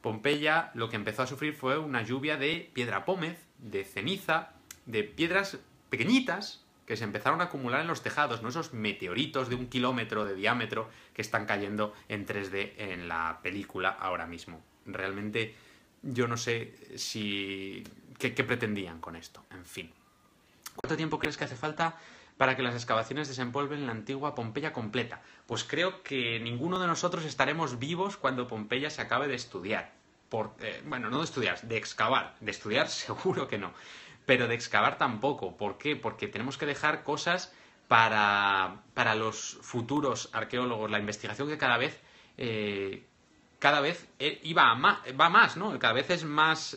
Pompeya lo que empezó a sufrir fue una lluvia de piedra pómez de ceniza, de piedras pequeñitas que se empezaron a acumular en los tejados, ¿no? Esos meteoritos de un kilómetro de diámetro que están cayendo en 3D en la película ahora mismo. Realmente yo no sé si... qué, pretendían con esto? En fin. ¿Cuánto tiempo crees que hace falta para que las excavaciones desempolven la antigua Pompeya completa? Pues creo que ninguno de nosotros estaremos vivos cuando Pompeya se acabe de estudiar. Eh, bueno, no de estudiar, de excavar, de estudiar seguro que no, pero de excavar tampoco. ¿Por qué? Porque tenemos que dejar cosas para, los futuros arqueólogos, la investigación que cada vez, eh, cada vez eh, iba más, va más, ¿no? Cada vez es más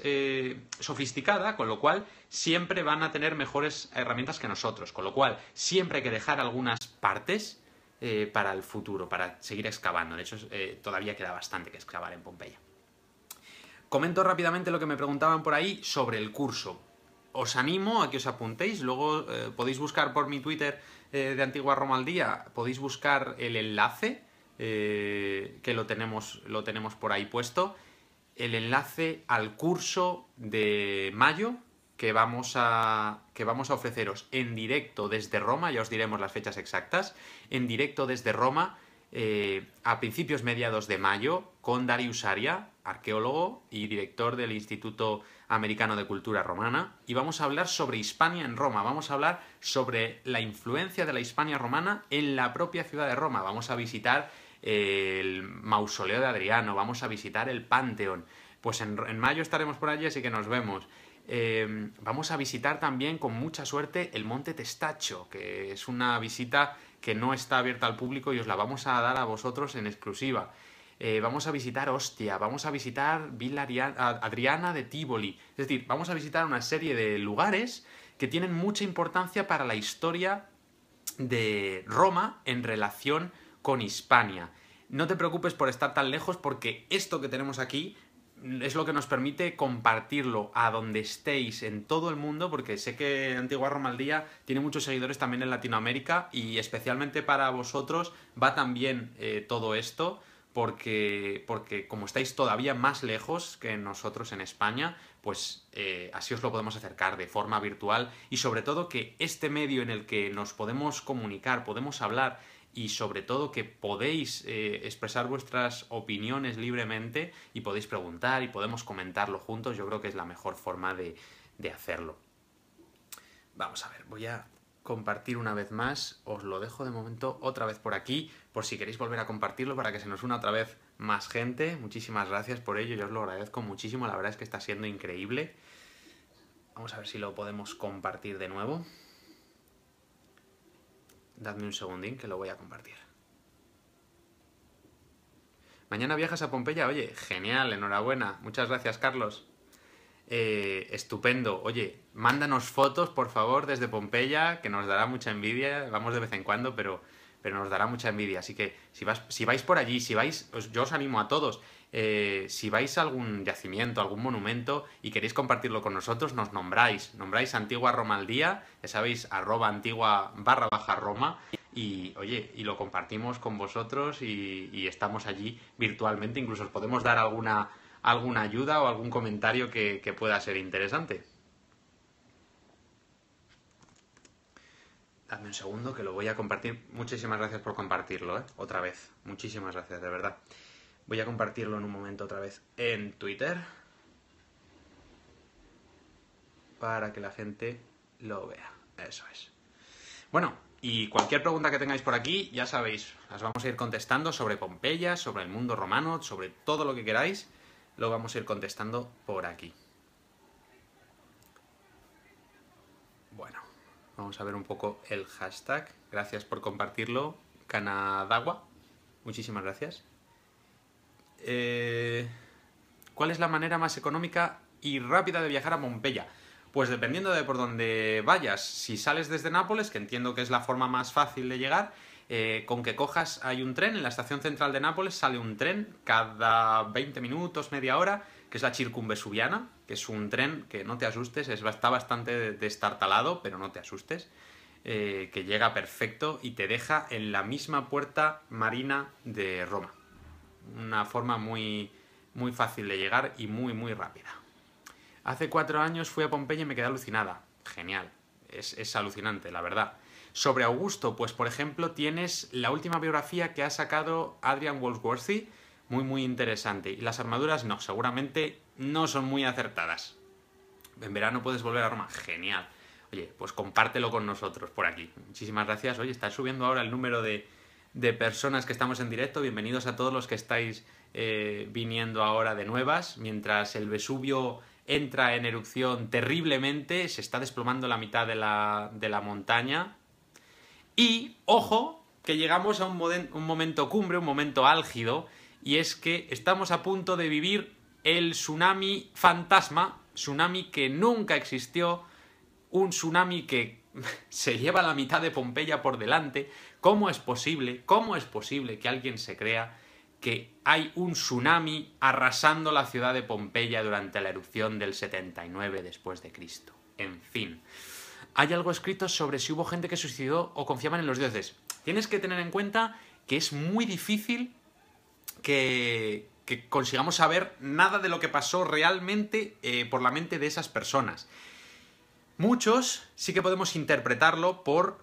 sofisticada, con lo cual siempre van a tener mejores herramientas que nosotros, con lo cual siempre hay que dejar algunas partes para el futuro, para seguir excavando. De hecho, todavía queda bastante que excavar en Pompeya. Comento rápidamente lo que me preguntaban por ahí sobre el curso. Os animo a que os apuntéis, luego eh, podéis buscar por mi Twitter eh, de Antigua Roma al Día, podéis buscar el enlace, eh, que lo tenemos, lo tenemos por ahí puesto, el enlace al curso de mayo que vamos, a, que vamos a ofreceros en directo desde Roma, ya os diremos las fechas exactas, en directo desde Roma a principios mediados de mayo con Darius Aria, arqueólogo y director del Instituto Americano de Cultura Romana, y vamos a hablar sobre Hispania en Roma, vamos a hablar sobre la influencia de la Hispania romana en la propia ciudad de Roma, vamos a visitar eh, el mausoleo de Adriano, vamos a visitar el Panteón. Pues en, mayo estaremos por allí, así que nos vemos. Eh, vamos a visitar también con mucha suerte el Monte Testacho, que es una visita que no está abierta al público y os la vamos a dar a vosotros en exclusiva. Eh, vamos a visitar Ostia, vamos a visitar Villa Adriana de Tivoli. Es decir, vamos a visitar una serie de lugares que tienen mucha importancia para la historia de Roma en relación con Hispania. No te preocupes por estar tan lejos porque esto que tenemos aquí es lo que nos permite compartirlo a donde estéis en todo el mundo, porque sé que Antigua Roma tiene muchos seguidores también en Latinoamérica y especialmente para vosotros va también eh, todo esto porque, como estáis todavía más lejos que nosotros en España, pues eh, así os lo podemos acercar de forma virtual y sobre todo que este medio en el que nos podemos comunicar, podemos hablar y sobre todo que podéis eh, expresar vuestras opiniones libremente y podéis preguntar y podemos comentarlo juntos, yo creo que es la mejor forma de hacerlo. Vamos a ver, voy a compartir una vez más, os lo dejo de momento otra vez por aquí por si queréis volver a compartirlo para que se nos una otra vez más gente. Muchísimas gracias por ello, yo os lo agradezco muchísimo, la verdad es que está siendo increíble. Vamos a ver si lo podemos compartir de nuevo. Dadme un segundín que lo voy a compartir. Mañana viajas a Pompeya, oye, genial, enhorabuena. Muchas gracias, Carlos. Eh, estupendo. Oye, mándanos fotos, por favor, desde Pompeya, que nos dará mucha envidia. Vamos de vez en cuando, pero pero nos dará mucha envidia. Así que si, si vais por allí, si vais, yo os animo a todos, eh, si vais a algún yacimiento, algún monumento y queréis compartirlo con nosotros, nos nombráis. Nombráis Antigua romaldía al ya sabéis, arroba antigua barra baja Roma. Y oye, y lo compartimos con vosotros y, estamos allí virtualmente. Incluso os podemos dar alguna, alguna ayuda o algún comentario que pueda ser interesante. Dame un segundo que lo voy a compartir. Muchísimas gracias por compartirlo, ¿eh? Otra vez. Muchísimas gracias, de verdad. Voy a compartirlo en un momento otra vez en Twitter para que la gente lo vea. Eso es. Bueno, y cualquier pregunta que tengáis por aquí, ya sabéis, las vamos a ir contestando sobre Pompeya, sobre el mundo romano, sobre todo lo que queráis, lo vamos a ir contestando por aquí. Vamos a ver un poco el hashtag. Gracias por compartirlo. Canadagua. Muchísimas gracias. Eh, ¿Cuál es la manera más económica y rápida de viajar a Pompeya? Pues dependiendo de por dónde vayas. Si sales desde Nápoles, que entiendo que es la forma más fácil de llegar, eh, con que cojas, hay un tren, en la estación central de Nápoles sale un tren cada 20 minutos, media hora, que es la Circunvesuviana, que es un tren que no te asustes, es, está bastante destartalado, pero no te asustes, eh, que llega perfecto y te deja en la misma puerta marina de Roma. Una forma muy, muy fácil de llegar y muy, muy rápida. Hace cuatro años fui a Pompeya y me quedé alucinada. Genial, es, alucinante, la verdad. Sobre Augusto, pues por ejemplo tienes la última biografía que ha sacado Adrian Wolfsworthy, muy muy interesante. Y las armaduras no, seguramente no son muy acertadas. En verano puedes volver a Roma, genial. Oye, pues compártelo con nosotros por aquí. Muchísimas gracias. Oye, está subiendo ahora el número de, personas que estamos en directo. Bienvenidos a todos los que estáis eh, viniendo ahora de nuevas. Mientras el Vesubio entra en erupción terriblemente, se está desplomando la mitad de la, montaña. Y, ojo, que llegamos a un momento cumbre, un momento álgido, y es que estamos a punto de vivir el tsunami fantasma, tsunami que nunca existió, un tsunami que se lleva la mitad de Pompeya por delante. ¿Cómo es posible? ¿Cómo es posible que alguien se crea que hay un tsunami arrasando la ciudad de Pompeya durante la erupción del 79 después de Cristo? En fin, hay algo escrito sobre si hubo gente que suicidó o confiaban en los dioses. Tienes que tener en cuenta que es muy difícil que, consigamos saber nada de lo que pasó realmente eh, por la mente de esas personas. Muchos sí que podemos interpretarlo por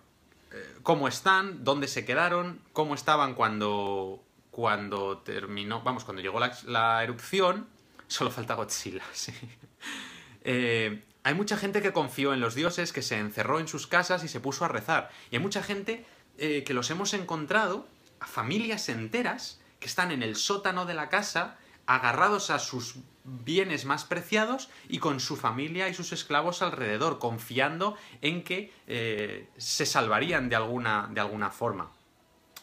eh, cómo están, dónde se quedaron, cómo estaban cuando, cuando terminó, vamos, cuando llegó la, erupción, solo falta Godzilla, sí. Eh, hay mucha gente que confió en los dioses, que se encerró en sus casas y se puso a rezar. Y hay mucha gente que los hemos encontrado, a familias enteras, que están en el sótano de la casa, agarrados a sus bienes más preciados y con su familia y sus esclavos alrededor, confiando en que eh, se salvarían de alguna, de alguna forma.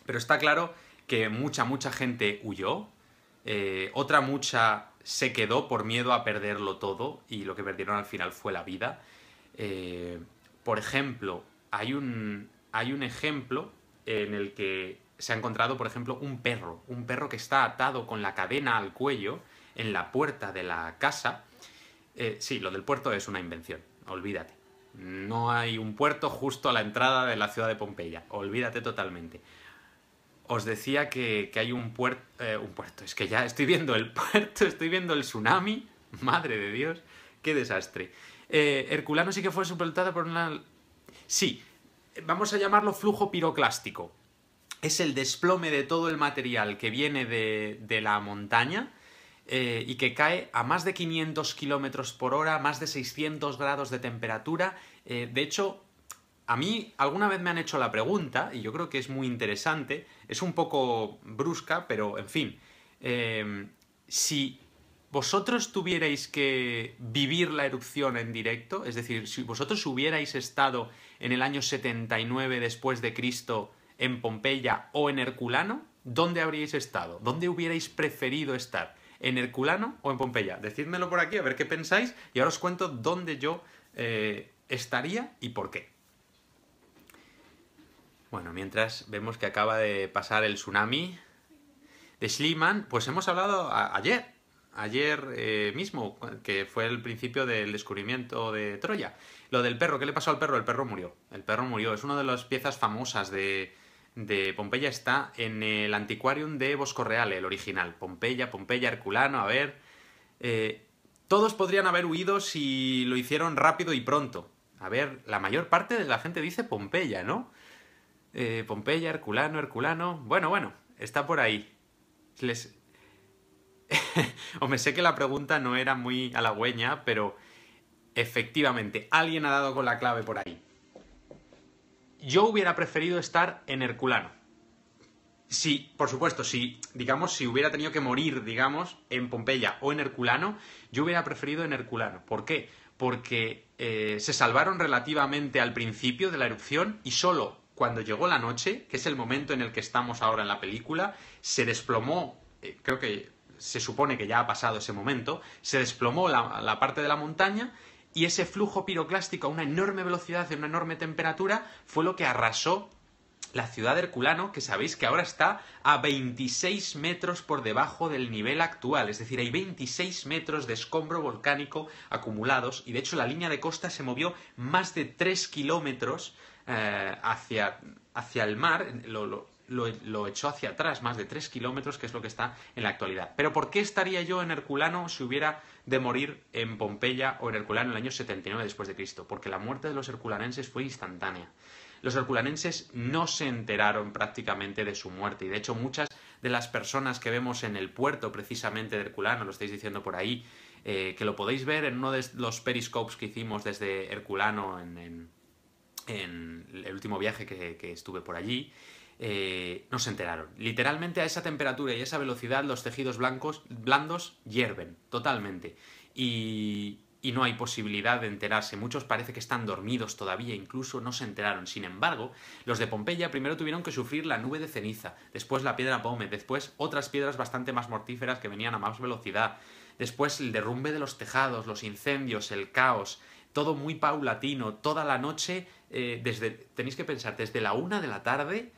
Pero está claro que mucha, mucha gente huyó, eh, otra mucha se quedó por miedo a perderlo todo y lo que perdieron al final fue la vida. Eh, por ejemplo, hay un, hay un ejemplo en el que se ha encontrado, por ejemplo, un perro, un perro que está atado con la cadena al cuello en la puerta de la casa. Eh, sí, lo del puerto es una invención, olvídate. No hay un puerto justo a la entrada de la ciudad de Pompeya, olvídate totalmente. Os decía que, hay un, puerto... Eh, un puerto, es que ya estoy viendo el puerto, estoy viendo el tsunami, madre de Dios, qué desastre. Eh, Herculano sí que fue sepultado por una... Sí, vamos a llamarlo flujo piroclástico es el desplome de todo el material que viene de, la montaña eh, y que cae a más de 500 kilómetros por hora, más de 600 grados de temperatura. Eh, de hecho, a mí alguna vez me han hecho la pregunta, y yo creo que es muy interesante, es un poco brusca, pero en fin, eh, si vosotros tuvierais que vivir la erupción en directo, es decir, si vosotros hubierais estado en el año 79 después de Cristo en Pompeya o en Herculano, ¿dónde habríais estado? ¿Dónde hubierais preferido estar? ¿En Herculano o en Pompeya? Decídmelo por aquí, a ver qué pensáis, y ahora os cuento dónde yo eh, estaría y por qué. Bueno, mientras vemos que acaba de pasar el tsunami de Schliemann, pues hemos hablado ayer, ayer eh, mismo, que fue el principio del descubrimiento de Troya. Lo del perro, ¿qué le pasó al perro? El perro murió. El perro murió. Es una de las piezas famosas de, de Pompeya está en el Antiquarium de Bosco Real, el original. Pompeya, Pompeya, Herculano, a ver. Eh, todos podrían haber huido si lo hicieron rápido y pronto. A ver, la mayor parte de la gente dice Pompeya, ¿no? Eh, Pompeya, Herculano, Herculano. Bueno, bueno, está por ahí. Les... o me sé que la pregunta no era muy halagüeña, pero efectivamente, alguien ha dado con la clave por ahí yo hubiera preferido estar en Herculano. Sí, por supuesto, si, digamos, si hubiera tenido que morir, digamos, en Pompeya o en Herculano, yo hubiera preferido en Herculano. ¿Por qué? Porque eh, se salvaron relativamente al principio de la erupción y solo cuando llegó la noche, que es el momento en el que estamos ahora en la película, se desplomó, eh, creo que se supone que ya ha pasado ese momento, se desplomó la parte de la montaña y ese flujo piroclástico a una enorme velocidad, y una enorme temperatura, fue lo que arrasó la ciudad de Herculano, que sabéis que ahora está a 26 metros por debajo del nivel actual, es decir, hay 26 metros de escombro volcánico acumulados y de hecho la línea de costa se movió más de 3 kilómetros eh, hacia, hacia, el mar, lo, echó hacia atrás, más de 3 kilómetros, que es lo que está en la actualidad. Pero ¿por qué estaría yo en Herculano si hubiera de morir en Pompeya o en Herculano en el año 79 después de Cristo? Porque la muerte de los herculanenses fue instantánea. Los herculanenses no se enteraron prácticamente de su muerte y de hecho muchas de las personas que vemos en el puerto precisamente de Herculano, lo estáis diciendo por ahí, eh, que lo podéis ver en uno de los periscopes que hicimos desde Herculano en, el último viaje que estuve por allí, eh, no se enteraron. Literalmente a esa temperatura y a esa velocidad los tejidos blancos, blandos hierven totalmente. Y, y no hay posibilidad de enterarse. Muchos parece que están dormidos todavía, incluso no se enteraron. Sin embargo, los de Pompeya primero tuvieron que sufrir la nube de ceniza, después la piedra Pómez, después otras piedras bastante más mortíferas que venían a más velocidad, después el derrumbe de los tejados, los incendios, el caos, todo muy paulatino, toda la noche, eh, desde, tenéis que pensar, desde la una de la tarde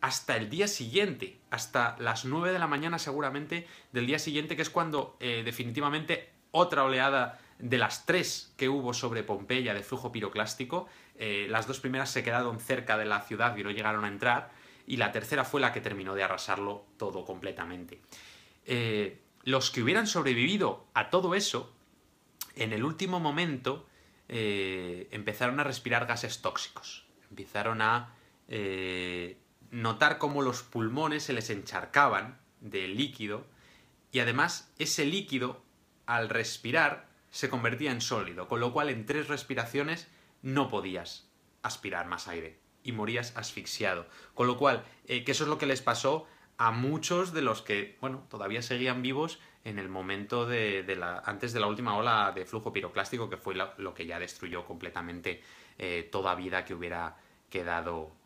hasta el día siguiente, hasta las 9 de la mañana seguramente del día siguiente, que es cuando eh, definitivamente otra oleada de las tres que hubo sobre Pompeya de flujo piroclástico, eh, las dos primeras se quedaron cerca de la ciudad y no llegaron a entrar, y la tercera fue la que terminó de arrasarlo todo completamente. Eh, los que hubieran sobrevivido a todo eso, en el último momento empezaron a respirar gases tóxicos, empezaron a notar cómo los pulmones se les encharcaban de líquido y además ese líquido al respirar se convertía en sólido, con lo cual en tres respiraciones no podías aspirar más aire y morías asfixiado. Con lo cual, eh, que eso es lo que les pasó a muchos de los que, bueno, todavía seguían vivos en el momento de, la, antes de la última ola de flujo piroclástico, que fue lo que ya destruyó completamente eh, toda vida que hubiera quedado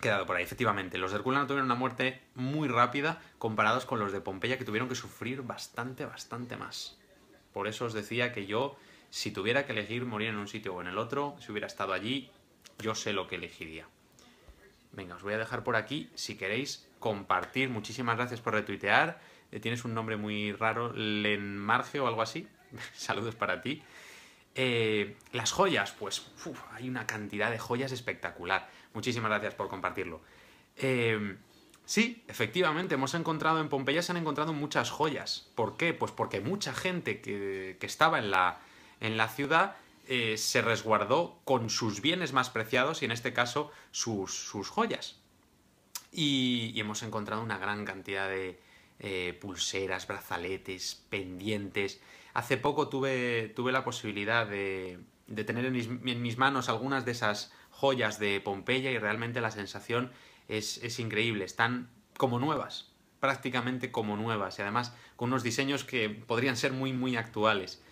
quedado por ahí, efectivamente. Los de Herculano tuvieron una muerte muy rápida comparados con los de Pompeya, que tuvieron que sufrir bastante, bastante más. Por eso os decía que yo, si tuviera que elegir morir en un sitio o en el otro, si hubiera estado allí, yo sé lo que elegiría. Venga, os voy a dejar por aquí. Si queréis compartir, muchísimas gracias por retuitear. Eh, tienes un nombre muy raro, Lenmarge o algo así. Saludos para ti. Eh, las joyas, pues hay una cantidad de joyas espectacular. Muchísimas gracias por compartirlo. Em, sí, efectivamente, hemos encontrado en Pompeya se han encontrado muchas joyas. ¿Por qué? Pues porque mucha gente que, estaba en la, en la ciudad eh, se resguardó con sus bienes más preciados y en este caso sus, joyas. Y, hemos encontrado una gran cantidad de eh, pulseras, brazaletes, pendientes. Hace poco tuve, tuve la posibilidad de, de tener en mis, manos algunas de esas joyas de Pompeya y realmente la sensación es, es increíble. Están como nuevas, prácticamente como nuevas y además con unos diseños que podrían ser muy, muy actuales.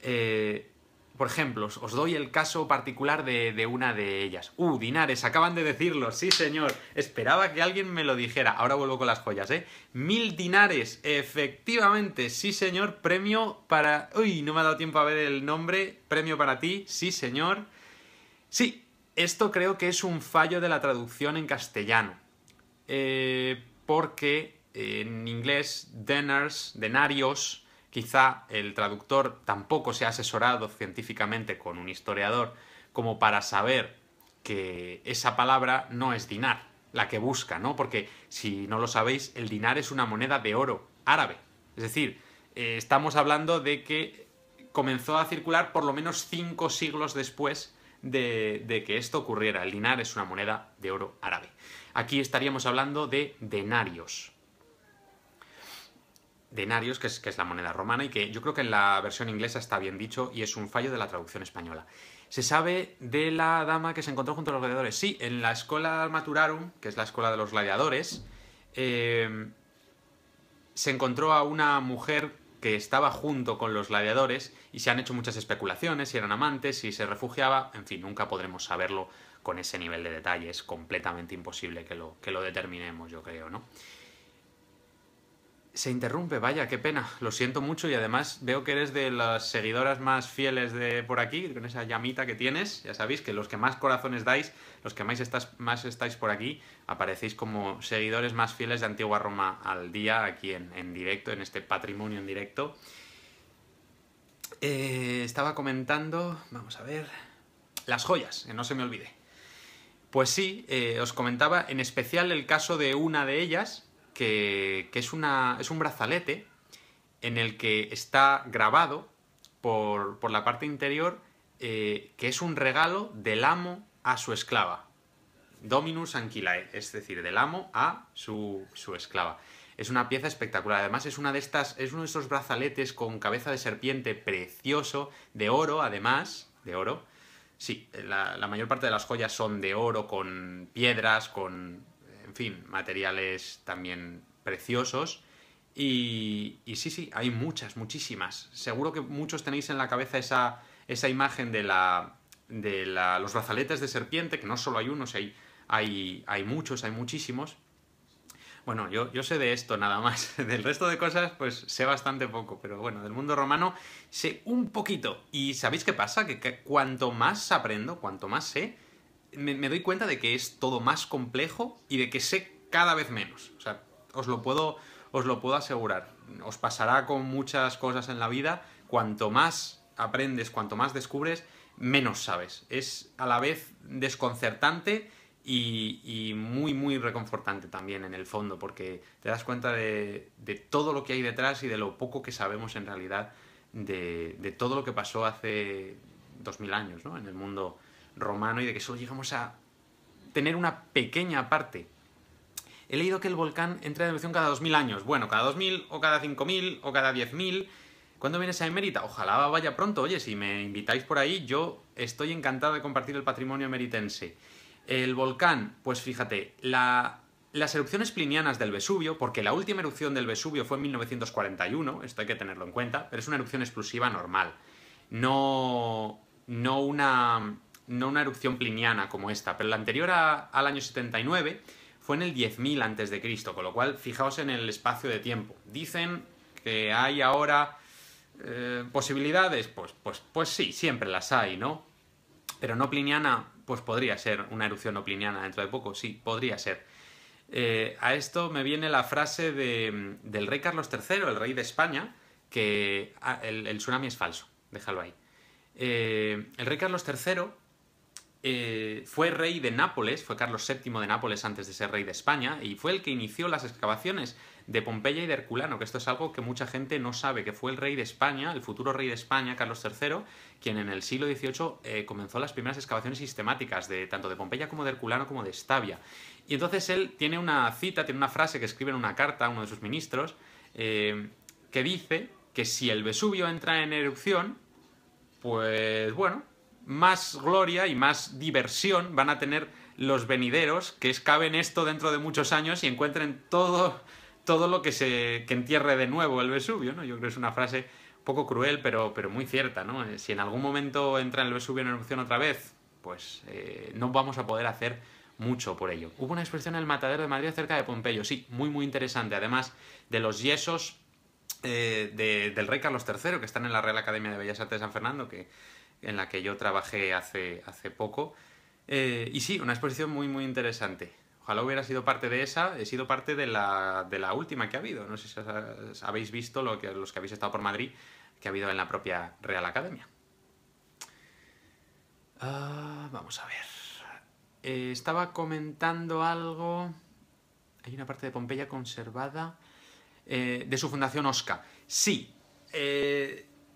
Eh, por ejemplo, os doy el caso particular de, una de ellas. Uh, Dinares, acaban de decirlo, sí señor. Esperaba que alguien me lo dijera. Ahora vuelvo con las joyas, ¿eh? Mil Dinares, efectivamente, sí señor. Premio para... Uy, no me ha dado tiempo a ver el nombre. Premio para ti, sí señor. Sí, esto creo que es un fallo de la traducción en castellano. Eh, porque en inglés, denars, denarios, Quizá el traductor tampoco se ha asesorado científicamente con un historiador como para saber que esa palabra no es dinar, la que busca, ¿no? Porque si no lo sabéis, el dinar es una moneda de oro árabe. Es decir, eh, estamos hablando de que comenzó a circular por lo menos cinco siglos después de, que esto ocurriera. El dinar es una moneda de oro árabe. Aquí estaríamos hablando de denarios denarios, que es, que es la moneda romana y que yo creo que en la versión inglesa está bien dicho y es un fallo de la traducción española. ¿Se sabe de la dama que se encontró junto a los gladiadores? Sí, en la escuela Maturarum, que es la escuela de los gladiadores, eh, se encontró a una mujer que estaba junto con los gladiadores y se han hecho muchas especulaciones, si eran amantes, si se refugiaba, en fin, nunca podremos saberlo con ese nivel de detalle, es completamente imposible que lo, que lo determinemos, yo creo, ¿no? Se interrumpe, vaya, qué pena. Lo siento mucho y además veo que eres de las seguidoras más fieles de por aquí, con esa llamita que tienes. Ya sabéis que los que más corazones dais, los que más, estáis por aquí, aparecéis como seguidores más fieles de Antigua Roma al día, aquí en, directo, en este patrimonio en directo. Eh, estaba comentando, vamos a ver, las joyas, que no se me olvide. Pues sí, eh, os comentaba en especial el caso de una de ellas, que, es, una, es un brazalete en el que está grabado por, la parte interior eh, que es un regalo del amo a su esclava. Dominus Anquilae, es decir, del amo a su, esclava. Es una pieza espectacular. Además, es una de estas. Es uno de esos brazaletes con cabeza de serpiente precioso, de oro, además. De oro. Sí, eh, la mayor parte de las joyas son de oro, con piedras, con, en fin, materiales también preciosos. Y, sí, sí, hay muchas, muchísimas. Seguro que muchos tenéis en la cabeza esa, esa imagen de, la, de la, los brazaletes de serpiente, que no solo hay unos, hay, hay, hay muchos, hay muchísimos. Bueno, yo, yo, sé de esto nada más. Del resto de cosas, pues sé bastante poco, pero bueno, del mundo romano sé un poquito. Y ¿sabéis qué pasa? que cuanto más aprendo, cuanto más sé, me, doy cuenta de que es todo más complejo y de que sé cada vez menos. O sea, os lo puedo, asegurar. Os pasará con muchas cosas en la vida. Cuanto más aprendes, cuanto más descubres, menos sabes. Es a la vez desconcertante y, muy, muy reconfortante también en el fondo, porque te das cuenta de, todo lo que hay detrás y de lo poco que sabemos en realidad de, todo lo que pasó hace dos mil años ¿no? en el mundo romano y de que solo llegamos a tener una pequeña parte. He leído que el volcán entra en erupción cada 2.000 años. Bueno, cada 2.000 o cada 5.000 o cada 10.000. ¿Cuándo viene a emérita? Ojalá vaya pronto. Oye, si me invitáis por ahí, yo estoy encantado de compartir el patrimonio emeritense. El volcán, pues fíjate, las erupciones plinianas del Vesubio, porque la última erupción del Vesubio fue en 1941, esto hay que tenerlo en cuenta, pero es una erupción explosiva normal. No, no una no una erupción pliniana como esta, pero la anterior al año 79 fue en el 10.000 a.C., con lo cual fijaos en el espacio de tiempo. Dicen que hay ahora eh, posibilidades, pues, pues, pues sí, siempre las hay, ¿no? Pero no pliniana, pues podría ser una erupción no pliniana dentro de poco, sí, podría ser. Eh, a esto me viene la frase de, del rey Carlos III, el rey de España, que ah, el, tsunami es falso, déjalo ahí. Eh, el rey Carlos III eh, fue rey de Nápoles, fue Carlos VII de Nápoles antes de ser rey de España, y fue el que inició las excavaciones de Pompeya y de Herculano, que esto es algo que mucha gente no sabe, que fue el rey de España, el futuro rey de España, Carlos III, quien en el siglo XVIII eh, comenzó las primeras excavaciones sistemáticas, de, tanto de Pompeya como de Herculano como de Estavia. Y entonces él tiene una cita, tiene una frase que escribe en una carta a uno de sus ministros, eh, que dice que si el Vesubio entra en erupción, pues bueno, más gloria y más diversión van a tener los venideros que escaben esto dentro de muchos años y encuentren todo, todo lo que se que entierre de nuevo el Vesubio, ¿no? Yo creo que es una frase poco cruel, pero, muy cierta, ¿no? Eh, si en algún momento entra el Vesubio en erupción otra vez, pues eh, no vamos a poder hacer mucho por ello. Hubo una expresión en el Matadero de Madrid cerca de Pompeyo, sí, muy muy interesante, además de los yesos eh, del rey Carlos III, que están en la Real Academia de Bellas Artes de San Fernando, que en la que yo trabajé hace, hace poco. Eh, y sí, una exposición muy, muy interesante. Ojalá hubiera sido parte de esa, he sido parte de la, última que ha habido. No sé si habéis visto lo que, los que habéis estado por Madrid, que ha habido en la propia Real Academia. Ah, vamos a ver. Eh, estaba comentando algo. Hay una parte de Pompeya conservada. Eh, de su fundación Osca. Sí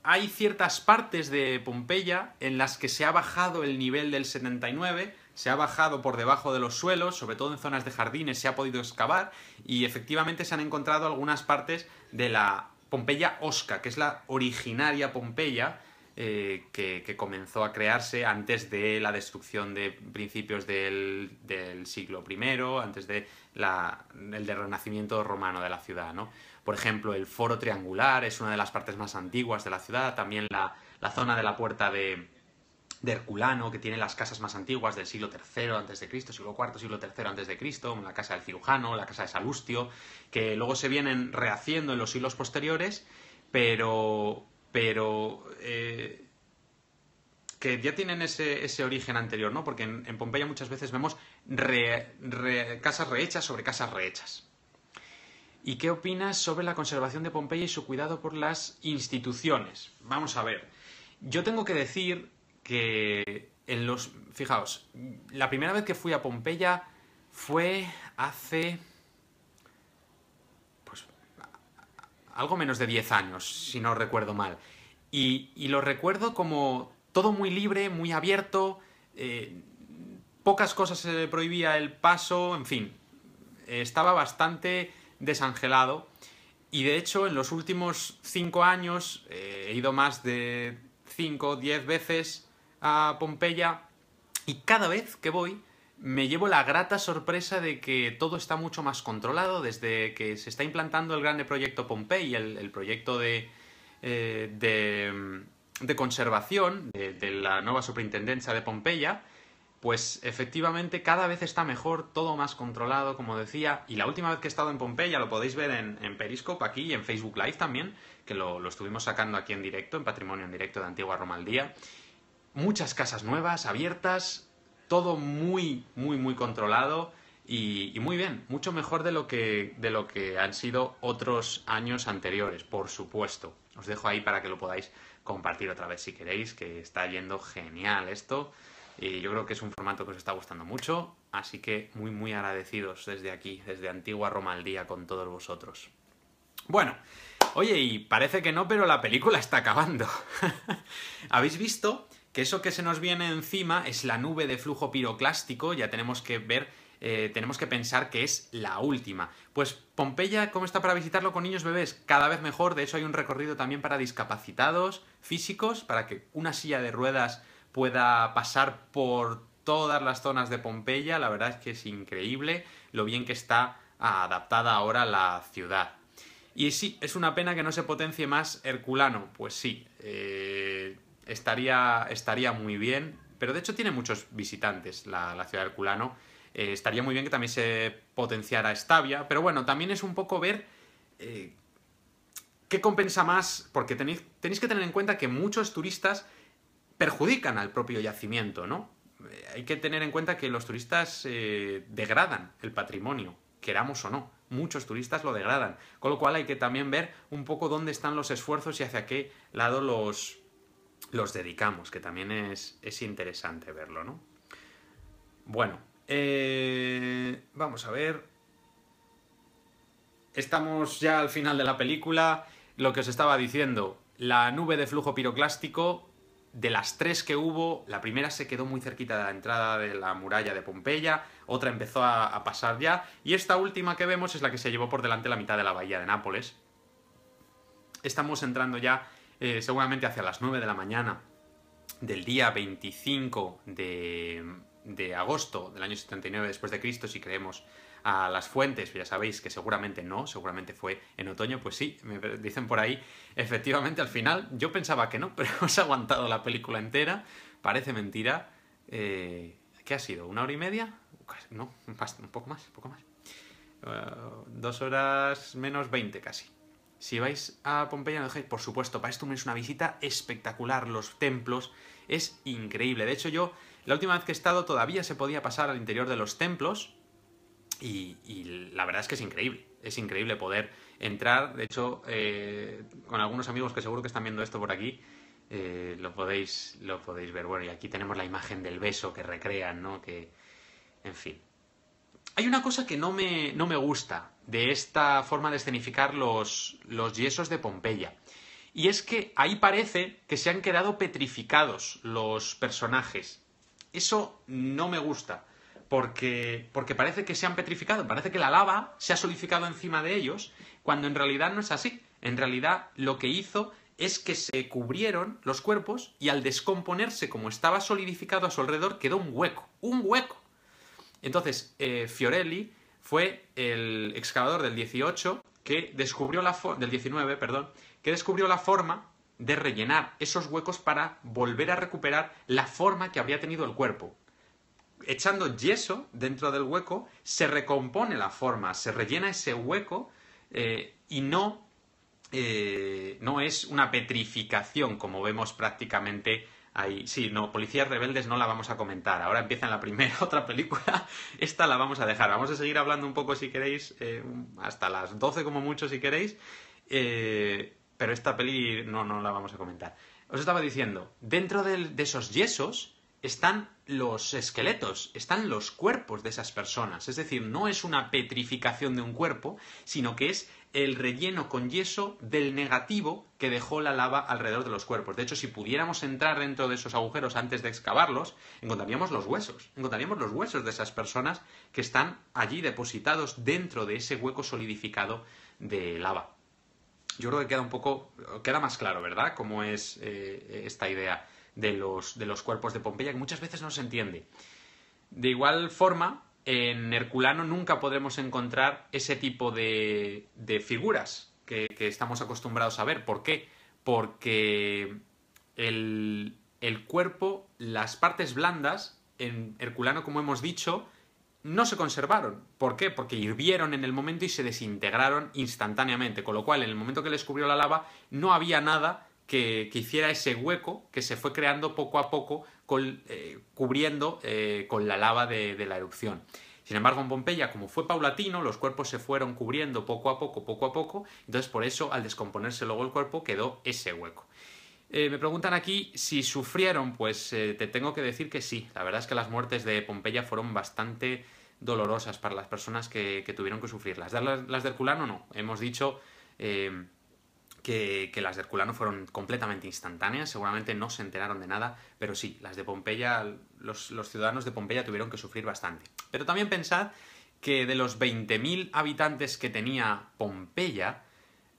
hay ciertas partes de Pompeya en las que se ha bajado el nivel del 79, se ha bajado por debajo de los suelos, sobre todo en zonas de jardines se ha podido excavar y efectivamente se han encontrado algunas partes de la Pompeya Osca, que es la originaria Pompeya eh, que, comenzó a crearse antes de la destrucción de principios del, siglo I, antes del renacimiento romano de la ciudad, ¿no? Por ejemplo, el foro triangular es una de las partes más antiguas de la ciudad, también la, zona de la puerta de, Herculano, que tiene las casas más antiguas del siglo III antes de Cristo, siglo IV, siglo III antes de Cristo, la casa del cirujano, la casa de Salustio, que luego se vienen rehaciendo en los siglos posteriores, pero pero eh, que ya tienen ese, origen anterior, ¿no? Porque en, Pompeya muchas veces vemos casas rehechas sobre casas rehechas. ¿Y qué opinas sobre la conservación de Pompeya y su cuidado por las instituciones? Vamos a ver. Yo tengo que decir que en los... Fijaos, la primera vez que fui a Pompeya fue hace... Pues... algo menos de 10 años, si no recuerdo mal. Y, lo recuerdo como todo muy libre, muy abierto, eh, pocas cosas se prohibía el paso, en fin. Estaba bastante desangelado. Y de hecho, en los últimos cinco años eh, he ido más de cinco o diez veces a Pompeya y cada vez que voy me llevo la grata sorpresa de que todo está mucho más controlado desde que se está implantando el grande proyecto Pompey, el, el proyecto de, eh, de, conservación de la nueva superintendencia de Pompeya pues efectivamente cada vez está mejor, todo más controlado, como decía, y la última vez que he estado en Pompeya lo podéis ver en, Periscope aquí y en Facebook Live también, que lo, estuvimos sacando aquí en directo, en Patrimonio en Directo de Antigua Roma Muchas casas nuevas, abiertas, todo muy, muy, muy controlado y, y muy bien, mucho mejor de lo, que, de lo que han sido otros años anteriores, por supuesto. Os dejo ahí para que lo podáis compartir otra vez si queréis, que está yendo genial esto. Y yo creo que es un formato que os está gustando mucho, así que muy, muy agradecidos desde aquí, desde Antigua Roma al Día con todos vosotros. Bueno, oye, y parece que no, pero la película está acabando. ¿Habéis visto que eso que se nos viene encima es la nube de flujo piroclástico? Ya tenemos que ver eh, tenemos que pensar que es la última. Pues Pompeya, ¿cómo está para visitarlo con niños bebés? Cada vez mejor, de eso hay un recorrido también para discapacitados físicos, para que una silla de ruedas pueda pasar por todas las zonas de Pompeya, la verdad es que es increíble lo bien que está ah, adaptada ahora la ciudad. Y sí, es una pena que no se potencie más Herculano, pues sí, eh, estaría, estaría muy bien, pero de hecho tiene muchos visitantes la, ciudad de Herculano, eh, estaría muy bien que también se potenciara Estavia, pero bueno, también es un poco ver... Eh, ¿Qué compensa más? Porque tenéis que tener en cuenta que muchos turistas perjudican al propio yacimiento, ¿no? Eh, hay que tener en cuenta que los turistas eh, degradan el patrimonio, queramos o no. Muchos turistas lo degradan, con lo cual hay que también ver un poco dónde están los esfuerzos y hacia qué lado los, los dedicamos, que también es, es interesante verlo, ¿no? Bueno, eh, vamos a ver. Estamos ya al final de la película. Lo que os estaba diciendo, la nube de flujo piroclástico de las tres que hubo, la primera se quedó muy cerquita de la entrada de la muralla de Pompeya, otra empezó a, pasar ya, y esta última que vemos es la que se llevó por delante la mitad de la bahía de Nápoles. Estamos entrando ya eh, seguramente hacia las 9 de la mañana del día 25 de, de agosto del año 79 después de Cristo, si creemos a las fuentes, ya sabéis que seguramente no, seguramente fue en otoño, pues sí, me dicen por ahí, efectivamente al final yo pensaba que no, pero hemos aguantado la película entera, parece mentira. Eh, ¿Qué ha sido? ¿Una hora y media? Pues no, un poco más, un poco más. Eh, dos horas menos veinte casi. Si vais a Pompeya, no dejéis, por supuesto, para esto es una visita espectacular, los templos, es increíble. De hecho, yo, la última vez que he estado, todavía se podía pasar al interior de los templos, y, la verdad es que es increíble, es increíble poder entrar. De hecho, eh, con algunos amigos que seguro que están viendo esto por aquí, eh, lo, podéis, lo podéis ver. Bueno, y aquí tenemos la imagen del beso que recrean, ¿no? Que, en fin. Hay una cosa que no me, gusta de esta forma de escenificar los yesos de Pompeya. Y es que ahí parece que se han quedado petrificados los personajes. Eso no me gusta porque, parece que se han petrificado, parece que la lava se ha solidificado encima de ellos, cuando en realidad no es así. En realidad lo que hizo es que se cubrieron los cuerpos y al descomponerse como estaba solidificado a su alrededor quedó un hueco, un hueco. Entonces, eh, Fiorelli fue el excavador del 18 que descubrió la del 19, perdón, que descubrió la forma de rellenar esos huecos para volver a recuperar la forma que habría tenido el cuerpo echando yeso dentro del hueco, se recompone la forma, se rellena ese hueco eh, y no, eh, no es una petrificación como vemos prácticamente ahí. Sí, no, Policías Rebeldes no la vamos a comentar. Ahora empieza en la primera otra película. Esta la vamos a dejar. Vamos a seguir hablando un poco si queréis, eh, hasta las 12 como mucho si queréis. pero esta peli no, no la vamos a comentar. Os estaba diciendo, dentro de esos yesos están los esqueletos, están los cuerpos de esas personas. Es decir, no es una petrificación de un cuerpo, sino que es el relleno con yeso del negativo que dejó la lava alrededor de los cuerpos. De hecho, si pudiéramos entrar dentro de esos agujeros antes de excavarlos, encontraríamos los huesos, encontraríamos los huesos de esas personas que están allí depositados dentro de ese hueco solidificado de lava. Yo creo que queda un poco, queda más claro, ¿verdad?, cómo es eh, esta idea de los, de los cuerpos de Pompeya, que muchas veces no se entiende. De igual forma, en Herculano nunca podremos encontrar ese tipo de, de figuras que, estamos acostumbrados a ver. ¿Por qué? Porque el, el cuerpo, las partes blandas, en Herculano, como hemos dicho, no se conservaron. ¿Por qué? Porque hirvieron en el momento y se desintegraron instantáneamente, con lo cual en el momento que le descubrió la lava no había nada que, hiciera ese hueco que se fue creando poco a poco, eh, cubriendo eh, con la lava de, la erupción. Sin embargo, en Pompeya, como fue paulatino, los cuerpos se fueron cubriendo poco a poco, poco a poco, entonces por eso al descomponerse luego el cuerpo quedó ese hueco. Eh, me preguntan aquí si sufrieron, pues te tengo que decir que sí. La verdad es que las muertes de Pompeya fueron bastante dolorosas para las personas que, tuvieron que sufrirlas. Las, las de Herculano no, hemos dicho que, las de Herculano fueron completamente instantáneas, seguramente no se enteraron de nada, pero sí, las de Pompeya, los, ciudadanos de Pompeya tuvieron que sufrir bastante. Pero también pensad que de los 20.000 habitantes que tenía Pompeya,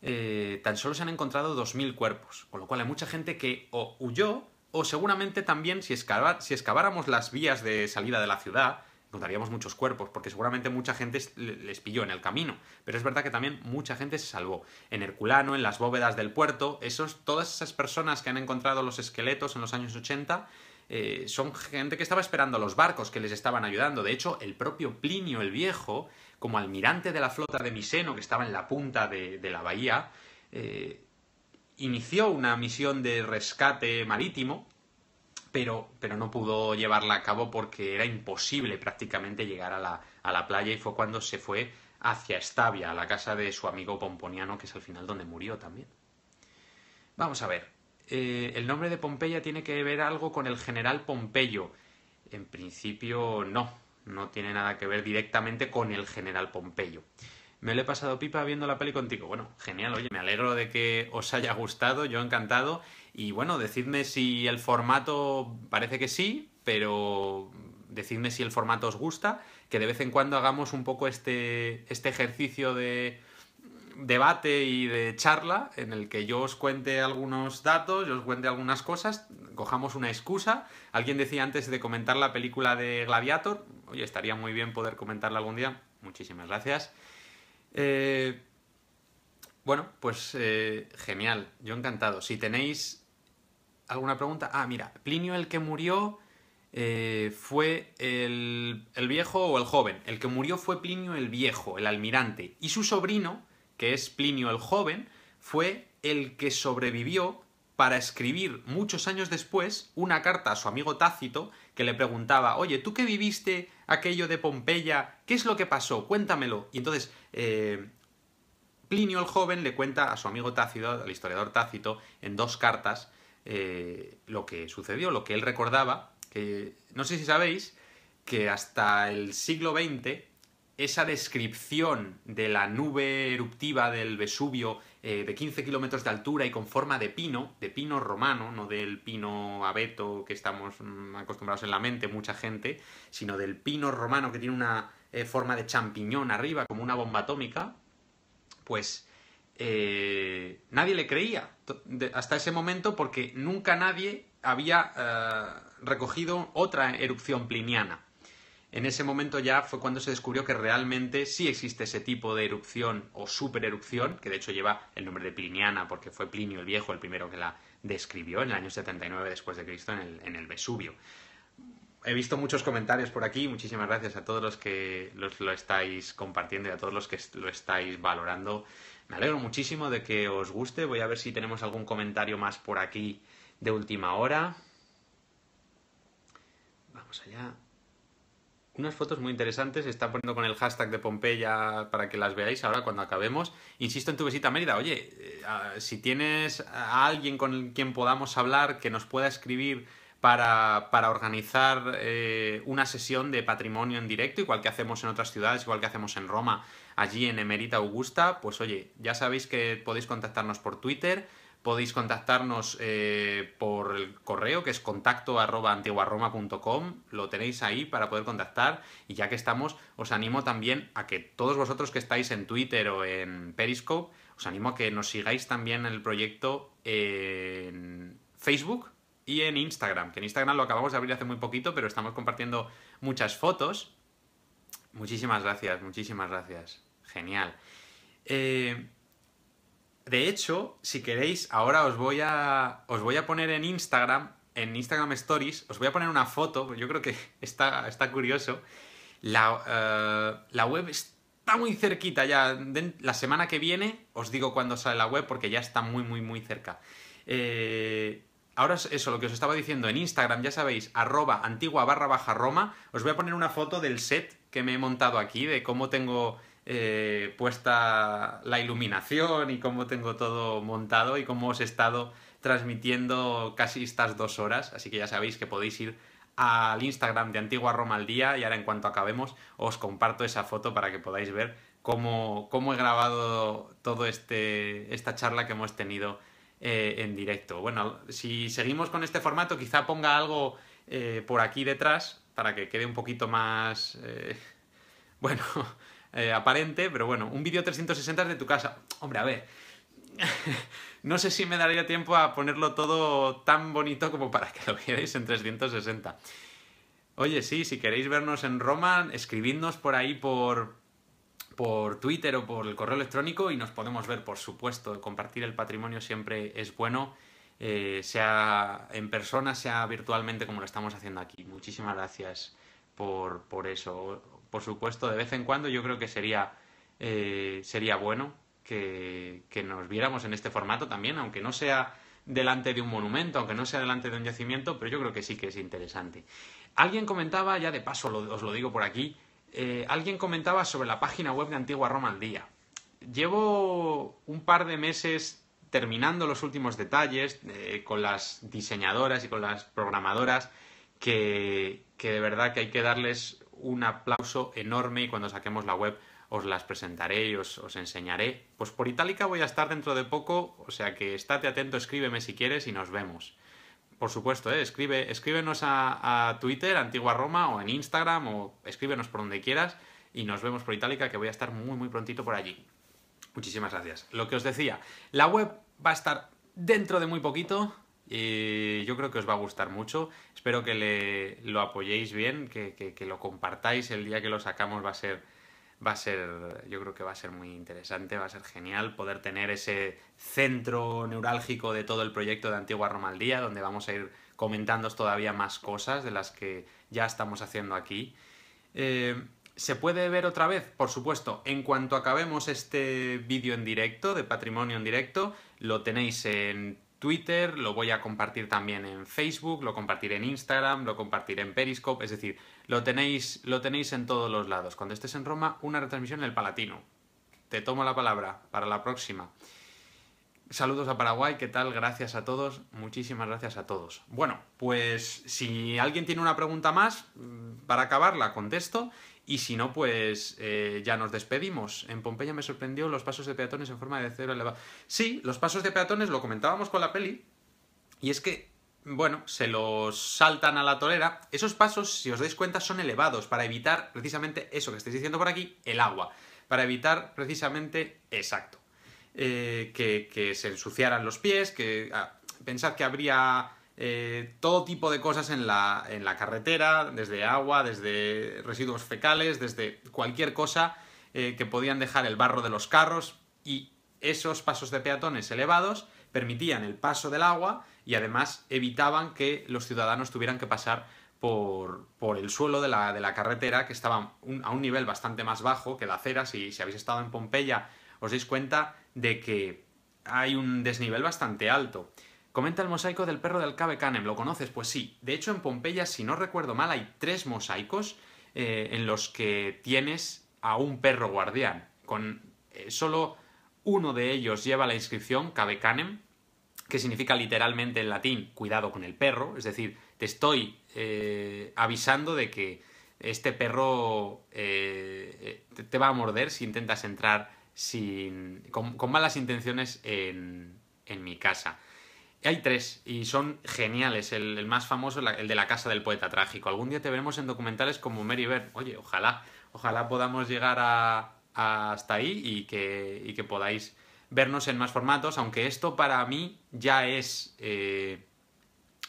eh, tan solo se han encontrado 2.000 cuerpos, con lo cual hay mucha gente que o huyó, o seguramente también si excaváramos las vías de salida de la ciudad, daríamos muchos cuerpos, porque seguramente mucha gente les pilló en el camino, pero es verdad que también mucha gente se salvó. En Herculano, en las bóvedas del puerto, esos, todas esas personas que han encontrado los esqueletos en los años 80 eh, son gente que estaba esperando a los barcos que les estaban ayudando. De hecho, el propio Plinio el Viejo, como almirante de la flota de Miseno, que estaba en la punta de, la bahía, eh, inició una misión de rescate marítimo pero, pero no pudo llevarla a cabo porque era imposible prácticamente llegar a la, playa y fue cuando se fue hacia Estavia, a la casa de su amigo Pomponiano, que es al final donde murió también. Vamos a ver, eh, el nombre de Pompeya tiene que ver algo con el general Pompeyo. En principio no, no tiene nada que ver directamente con el general Pompeyo. Me lo he pasado pipa viendo la peli contigo. Bueno, genial, oye, me alegro de que os haya gustado, yo encantado. Y bueno, decidme si el formato parece que sí, pero decidme si el formato os gusta, que de vez en cuando hagamos un poco este, este ejercicio de debate y de charla en el que yo os cuente algunos datos, yo os cuente algunas cosas, cojamos una excusa. Alguien decía antes de comentar la película de Gladiator, oye, estaría muy bien poder comentarla algún día, muchísimas gracias. Eh, bueno, pues eh, genial, yo encantado. Si tenéis alguna pregunta. Ah, mira, Plinio el que murió eh, fue el, el, viejo o el joven. El que murió fue Plinio el viejo, el almirante. Y su sobrino, que es Plinio el joven, fue el que sobrevivió para escribir muchos años después una carta a su amigo Tácito que le preguntaba, oye, ¿tú qué viviste aquello de Pompeya? ¿Qué es lo que pasó? Cuéntamelo. Y entonces... Eh, Plinio el joven le cuenta a su amigo Tácito, al historiador Tácito, en dos cartas, eh, lo que sucedió, lo que él recordaba, que no sé si sabéis que hasta el siglo XX esa descripción de la nube eruptiva del Vesubio eh, de 15 kilómetros de altura y con forma de pino, de pino romano, no del pino abeto que estamos mm, acostumbrados en la mente mucha gente, sino del pino romano que tiene una eh, forma de champiñón arriba como una bomba atómica, pues eh, nadie le creía hasta ese momento porque nunca nadie había eh, recogido otra erupción pliniana. En ese momento ya fue cuando se descubrió que realmente sí existe ese tipo de erupción o supererupción, que de hecho lleva el nombre de pliniana porque fue Plinio el Viejo el primero que la describió en el año 79 después de Cristo en el, Vesubio he visto muchos comentarios por aquí. Muchísimas gracias a todos los que lo estáis compartiendo y a todos los que lo estáis valorando. Me alegro muchísimo de que os guste. Voy a ver si tenemos algún comentario más por aquí de última hora. Vamos allá. Unas fotos muy interesantes. Se está poniendo con el hashtag de Pompeya para que las veáis ahora cuando acabemos. Insisto en tu visita a Mérida. Oye, eh, ah, si tienes a alguien con quien podamos hablar que nos pueda escribir para, organizar eh, una sesión de patrimonio en directo, igual que hacemos en otras ciudades, igual que hacemos en Roma, allí en Emerita Augusta, pues oye, ya sabéis que podéis contactarnos por Twitter, podéis contactarnos eh, por el correo que es contacto lo tenéis ahí para poder contactar y ya que estamos, os animo también a que todos vosotros que estáis en Twitter o en Periscope, os animo a que nos sigáis también en el proyecto en Facebook y en Instagram, que en Instagram lo acabamos de abrir hace muy poquito, pero estamos compartiendo muchas fotos. Muchísimas gracias, muchísimas gracias genial. Eh, de hecho, si queréis, ahora os voy a. Os voy a poner en Instagram, en Instagram Stories, os voy a poner una foto, yo creo que está, está curioso. Eh, la, web está muy cerquita ya. la semana que viene os digo cuándo sale la web porque ya está muy, muy, muy cerca. Eh, ahora eso, lo que os estaba diciendo en Instagram, ya sabéis, arroba antigua barra baja Roma, os voy a poner una foto del set que me he montado aquí, de cómo tengo eh, puesta la iluminación y cómo tengo todo montado y cómo os he estado transmitiendo casi estas dos horas. Así que ya sabéis que podéis ir al Instagram de Antigua Roma al Día y ahora en cuanto acabemos os comparto esa foto para que podáis ver cómo, he grabado toda este, esta charla que hemos tenido eh, en directo. Bueno, si seguimos con este formato quizá ponga algo eh, por aquí detrás para que quede un poquito más... bueno, eh, aparente, pero bueno, un vídeo 360 de tu casa. Hombre, a ver, no sé si me daría tiempo a ponerlo todo tan bonito como para que lo vierais en 360. Oye, sí, si queréis vernos en Roma, escribidnos por ahí por, por Twitter o por el correo electrónico y nos podemos ver, por supuesto. Compartir el patrimonio siempre es bueno, eh, sea en persona, sea virtualmente como lo estamos haciendo aquí. Muchísimas gracias por, por eso por supuesto, de vez en cuando yo creo que sería, eh, sería bueno que, nos viéramos en este formato también, aunque no sea delante de un monumento, aunque no sea delante de un yacimiento, pero yo creo que sí que es interesante. Alguien comentaba, ya de paso os lo digo por aquí, eh, alguien comentaba sobre la página web de Antigua Roma al Día. Llevo un par de meses terminando los últimos detalles eh, con las diseñadoras y con las programadoras que, que de verdad que hay que darles un aplauso enorme y cuando saquemos la web os las presentaré y os, enseñaré. Pues por Itálica voy a estar dentro de poco, o sea que estate atento, escríbeme si quieres y nos vemos. Por supuesto, ¿eh? Escribe, escríbenos a, a, Twitter, Antigua Roma, o en Instagram, o escríbenos por donde quieras y nos vemos por Itálica, que voy a estar muy, muy prontito por allí. Muchísimas gracias. Lo que os decía, la web va a estar dentro de muy poquito, y yo creo que os va a gustar mucho. Espero que lo apoyéis bien, que, lo compartáis. El día que lo sacamos va a ser. Va a ser. Yo creo que va a ser muy interesante, va a ser genial poder tener ese centro neurálgico de todo el proyecto de Antigua Romaldía donde vamos a ir comentando todavía más cosas de las que ya estamos haciendo aquí. Eh, ¿Se puede ver otra vez? Por supuesto, en cuanto acabemos este vídeo en directo, de patrimonio en directo, lo tenéis en Twitter, lo voy a compartir también en Facebook, lo compartiré en Instagram, lo compartiré en Periscope, es decir, lo tenéis, lo tenéis en todos los lados. Cuando estés en Roma, una retransmisión en el Palatino. Te tomo la palabra para la próxima. Saludos a Paraguay, ¿qué tal? Gracias a todos, muchísimas gracias a todos. Bueno, pues si alguien tiene una pregunta más, mm, para acabarla, contesto y si no, pues eh, ya nos despedimos. En Pompeya me sorprendió los pasos de peatones en forma de cero elevado. Sí, los pasos de peatones lo comentábamos con la peli. Y es que, bueno, se los saltan a la tolera. Esos pasos, si os dais cuenta, son elevados para evitar precisamente eso que estáis diciendo por aquí, el agua. Para evitar precisamente, exacto, eh, que, se ensuciaran los pies, que... Ah, pensad que habría eh, todo tipo de cosas en la, carretera, desde agua, desde residuos fecales, desde cualquier cosa eh, que podían dejar el barro de los carros y esos pasos de peatones elevados permitían el paso del agua y además evitaban que los ciudadanos tuvieran que pasar por, por, el suelo de la, carretera, que estaba a un nivel bastante más bajo que la acera. Si, si, habéis estado en Pompeya, os dais cuenta de que hay un desnivel bastante alto. Comenta el mosaico del perro del Cabe Canem, ¿lo conoces? Pues sí. De hecho, en Pompeya, si no recuerdo mal, hay tres mosaicos eh, en los que tienes a un perro guardián. Con eh, solo uno de ellos lleva la inscripción Cabe Canem, que significa literalmente en latín cuidado con el perro, es decir, te estoy eh, avisando de que este perro te va a morder si intentas entrar sin, con, malas intenciones en, mi casa. Hay tres y son geniales. El, más famoso, el de la casa del poeta trágico. Algún día te veremos en documentales como Mary Bird. Oye, ojalá, ojalá podamos llegar hasta ahí y que, podáis vernos en más formatos, aunque esto para mí ya es, eh,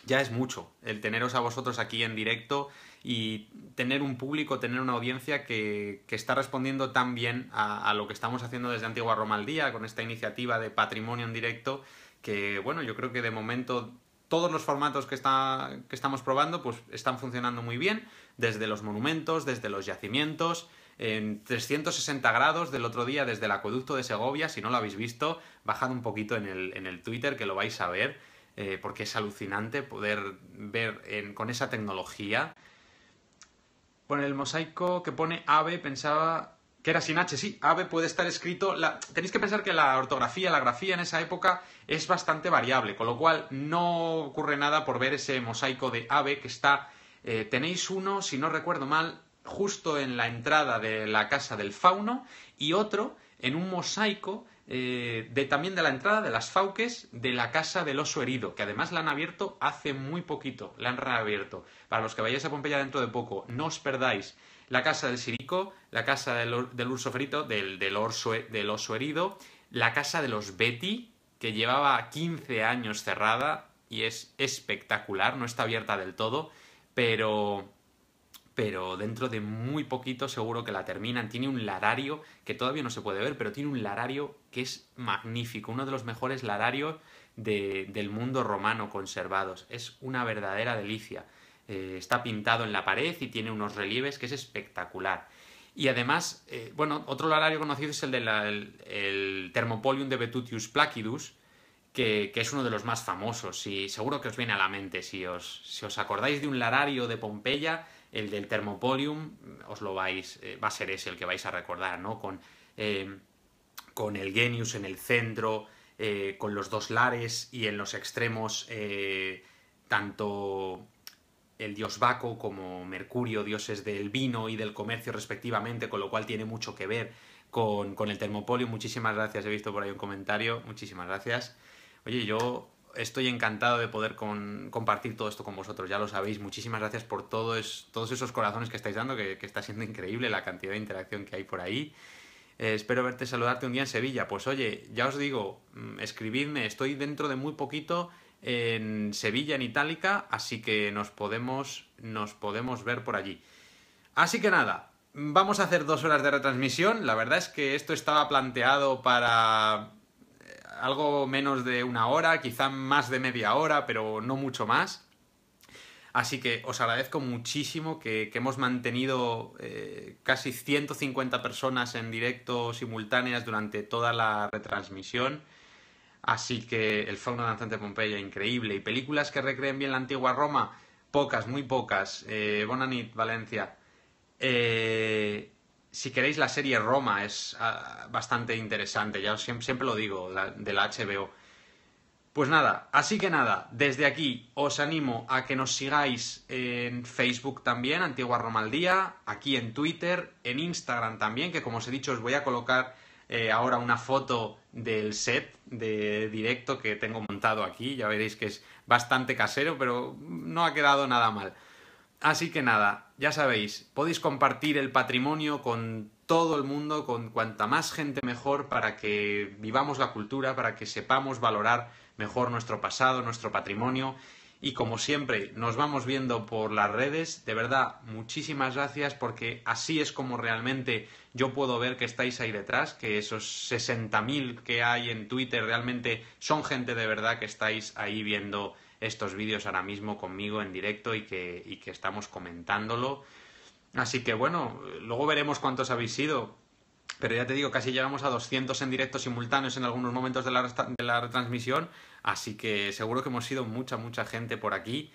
ya es mucho, el teneros a vosotros aquí en directo y tener un público, tener una audiencia que, está respondiendo tan bien a, a lo que estamos haciendo desde Antigua Roma con esta iniciativa de patrimonio en directo que bueno, yo creo que de momento todos los formatos que, estamos probando pues están funcionando muy bien, desde los monumentos, desde los yacimientos, en 360 grados del otro día desde el acueducto de Segovia, si no lo habéis visto, bajad un poquito en el, en el Twitter que lo vais a ver, eh, porque es alucinante poder ver con esa tecnología. Con el mosaico que pone AVE pensaba era sin H, sí, ave puede estar escrito... Tenéis que pensar que la ortografía, la grafía en esa época es bastante variable, con lo cual no ocurre nada por ver ese mosaico de ave que está... Eh, tenéis uno, si no recuerdo mal, justo en la entrada de la casa del fauno y otro en un mosaico eh, de, también de la entrada de las fauques de la casa del oso herido, que además la han abierto hace muy poquito, la han reabierto. Para los que vayáis a Pompeya dentro de poco, no os perdáis la casa del sirico, la casa del, urso frito, del, del, oso herido, la casa de los Betty, que llevaba 15 años cerrada y es espectacular, no está abierta del todo, pero pero dentro de muy poquito seguro que la terminan. Tiene un larario que todavía no se puede ver, pero tiene un larario que es magnífico, uno de los mejores lararios del mundo romano conservados. Es una verdadera delicia. Eh, está pintado en la pared y tiene unos relieves que es espectacular. Y además, eh, bueno, otro larario conocido es el del Thermopolium de Betutius Placidus, que, es uno de los más famosos y seguro que os viene a la mente. Si os, si os acordáis de un larario de Pompeya, el del Thermopolium, mm, os lo vais, eh, va a ser ese el que vais a recordar, ¿no? Con, con el Genius en el centro, con los dos lares y en los extremos, tanto el dios Baco como Mercurio, dioses del vino y del comercio respectivamente, con lo cual tiene mucho que ver con, el termopolio. Muchísimas gracias, he visto por ahí un comentario, muchísimas gracias. Oye, yo estoy encantado de poder compartir todo esto con vosotros, ya lo sabéis. Muchísimas gracias por todo todos esos corazones que estáis dando, que, está siendo increíble la cantidad de interacción que hay por ahí. Eh, espero verte saludarte un día en Sevilla. Pues oye, ya os digo, mm, escribidme, estoy dentro de muy poquito en Sevilla, en Itálica, así que nos podemos, ver por allí. Así que nada, vamos a hacer dos horas de retransmisión. La verdad es que esto estaba planteado para eh, algo menos de una hora, quizá más de media hora, pero no mucho más. Así que os agradezco muchísimo que, hemos mantenido eh, casi 150 personas en directo simultáneas durante toda la retransmisión. Así que el fauna danzante de Pompeya, increíble. Y películas que recreen bien la antigua Roma, pocas, muy pocas. Eh, Bonanit, Valencia. Eh, si queréis la serie Roma es ah, bastante interesante, ya siempre, lo digo, de la HBO. Pues nada, así que nada, desde aquí os animo a que nos sigáis en Facebook también, Antigua Roma al Día, aquí en Twitter, en Instagram también, que como os he dicho os voy a colocar eh, ahora una foto del set de directo que tengo montado aquí. Ya veréis que es bastante casero, pero no ha quedado nada mal. Así que nada, ya sabéis, podéis compartir el patrimonio con todo el mundo, con cuanta más gente mejor, para que vivamos la cultura, para que sepamos valorar mejor nuestro pasado, nuestro patrimonio y como siempre, nos vamos viendo por las redes. De verdad, muchísimas gracias porque así es como realmente yo puedo ver que estáis ahí detrás, que esos 60.000 que hay en Twitter realmente son gente de verdad que estáis ahí viendo estos vídeos ahora mismo conmigo en directo y que, estamos comentándolo. Así que bueno, luego veremos cuántos habéis sido pero ya te digo, casi llegamos a 200 en directo simultáneos en algunos momentos de la, retransmisión, así que seguro que hemos sido mucha, mucha gente por aquí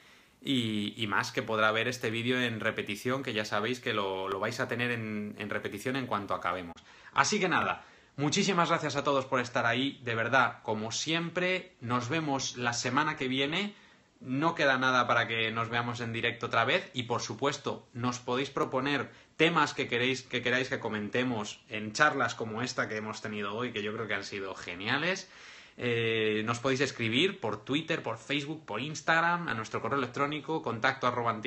y, más que podrá ver este vídeo en repetición, que ya sabéis que lo, vais a tener en, repetición en cuanto acabemos. Así que nada, muchísimas gracias a todos por estar ahí, de verdad, como siempre, nos vemos la semana que viene. No queda nada para que nos veamos en directo otra vez y por supuesto nos podéis proponer temas que, queréis, que queráis que comentemos en charlas como esta que hemos tenido hoy, que yo creo que han sido geniales. Eh, nos podéis escribir por Twitter, por Facebook, por Instagram, a nuestro correo electrónico, contacto arroba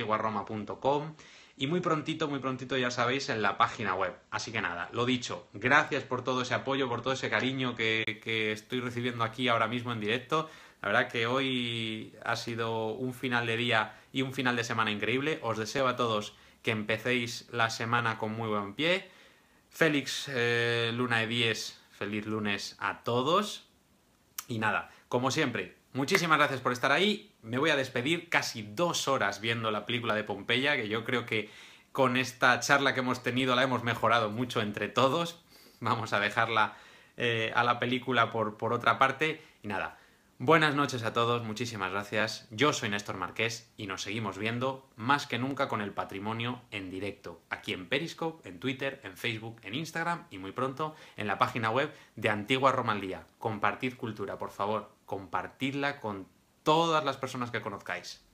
y muy prontito, muy prontito ya sabéis en la página web. Así que nada, lo dicho, gracias por todo ese apoyo, por todo ese cariño que estoy recibiendo aquí ahora mismo en directo. La verdad que hoy ha sido un final de día y un final de semana increíble. Os deseo a todos que empecéis la semana con muy buen pie. Félix eh, Luna de 10, feliz lunes a todos. Y nada, como siempre, muchísimas gracias por estar ahí. Me voy a despedir casi dos horas viendo la película de Pompeya, que yo creo que con esta charla que hemos tenido la hemos mejorado mucho entre todos. Vamos a dejarla eh, a la película por, por otra parte. Y nada, Buenas noches a todos, muchísimas gracias. Yo soy Néstor Marqués y nos seguimos viendo más que nunca con el patrimonio en directo, aquí en Periscope, en Twitter, en Facebook, en Instagram y muy pronto en la página web de Antigua Romandía. Compartid cultura, por favor, compartidla con todas las personas que conozcáis.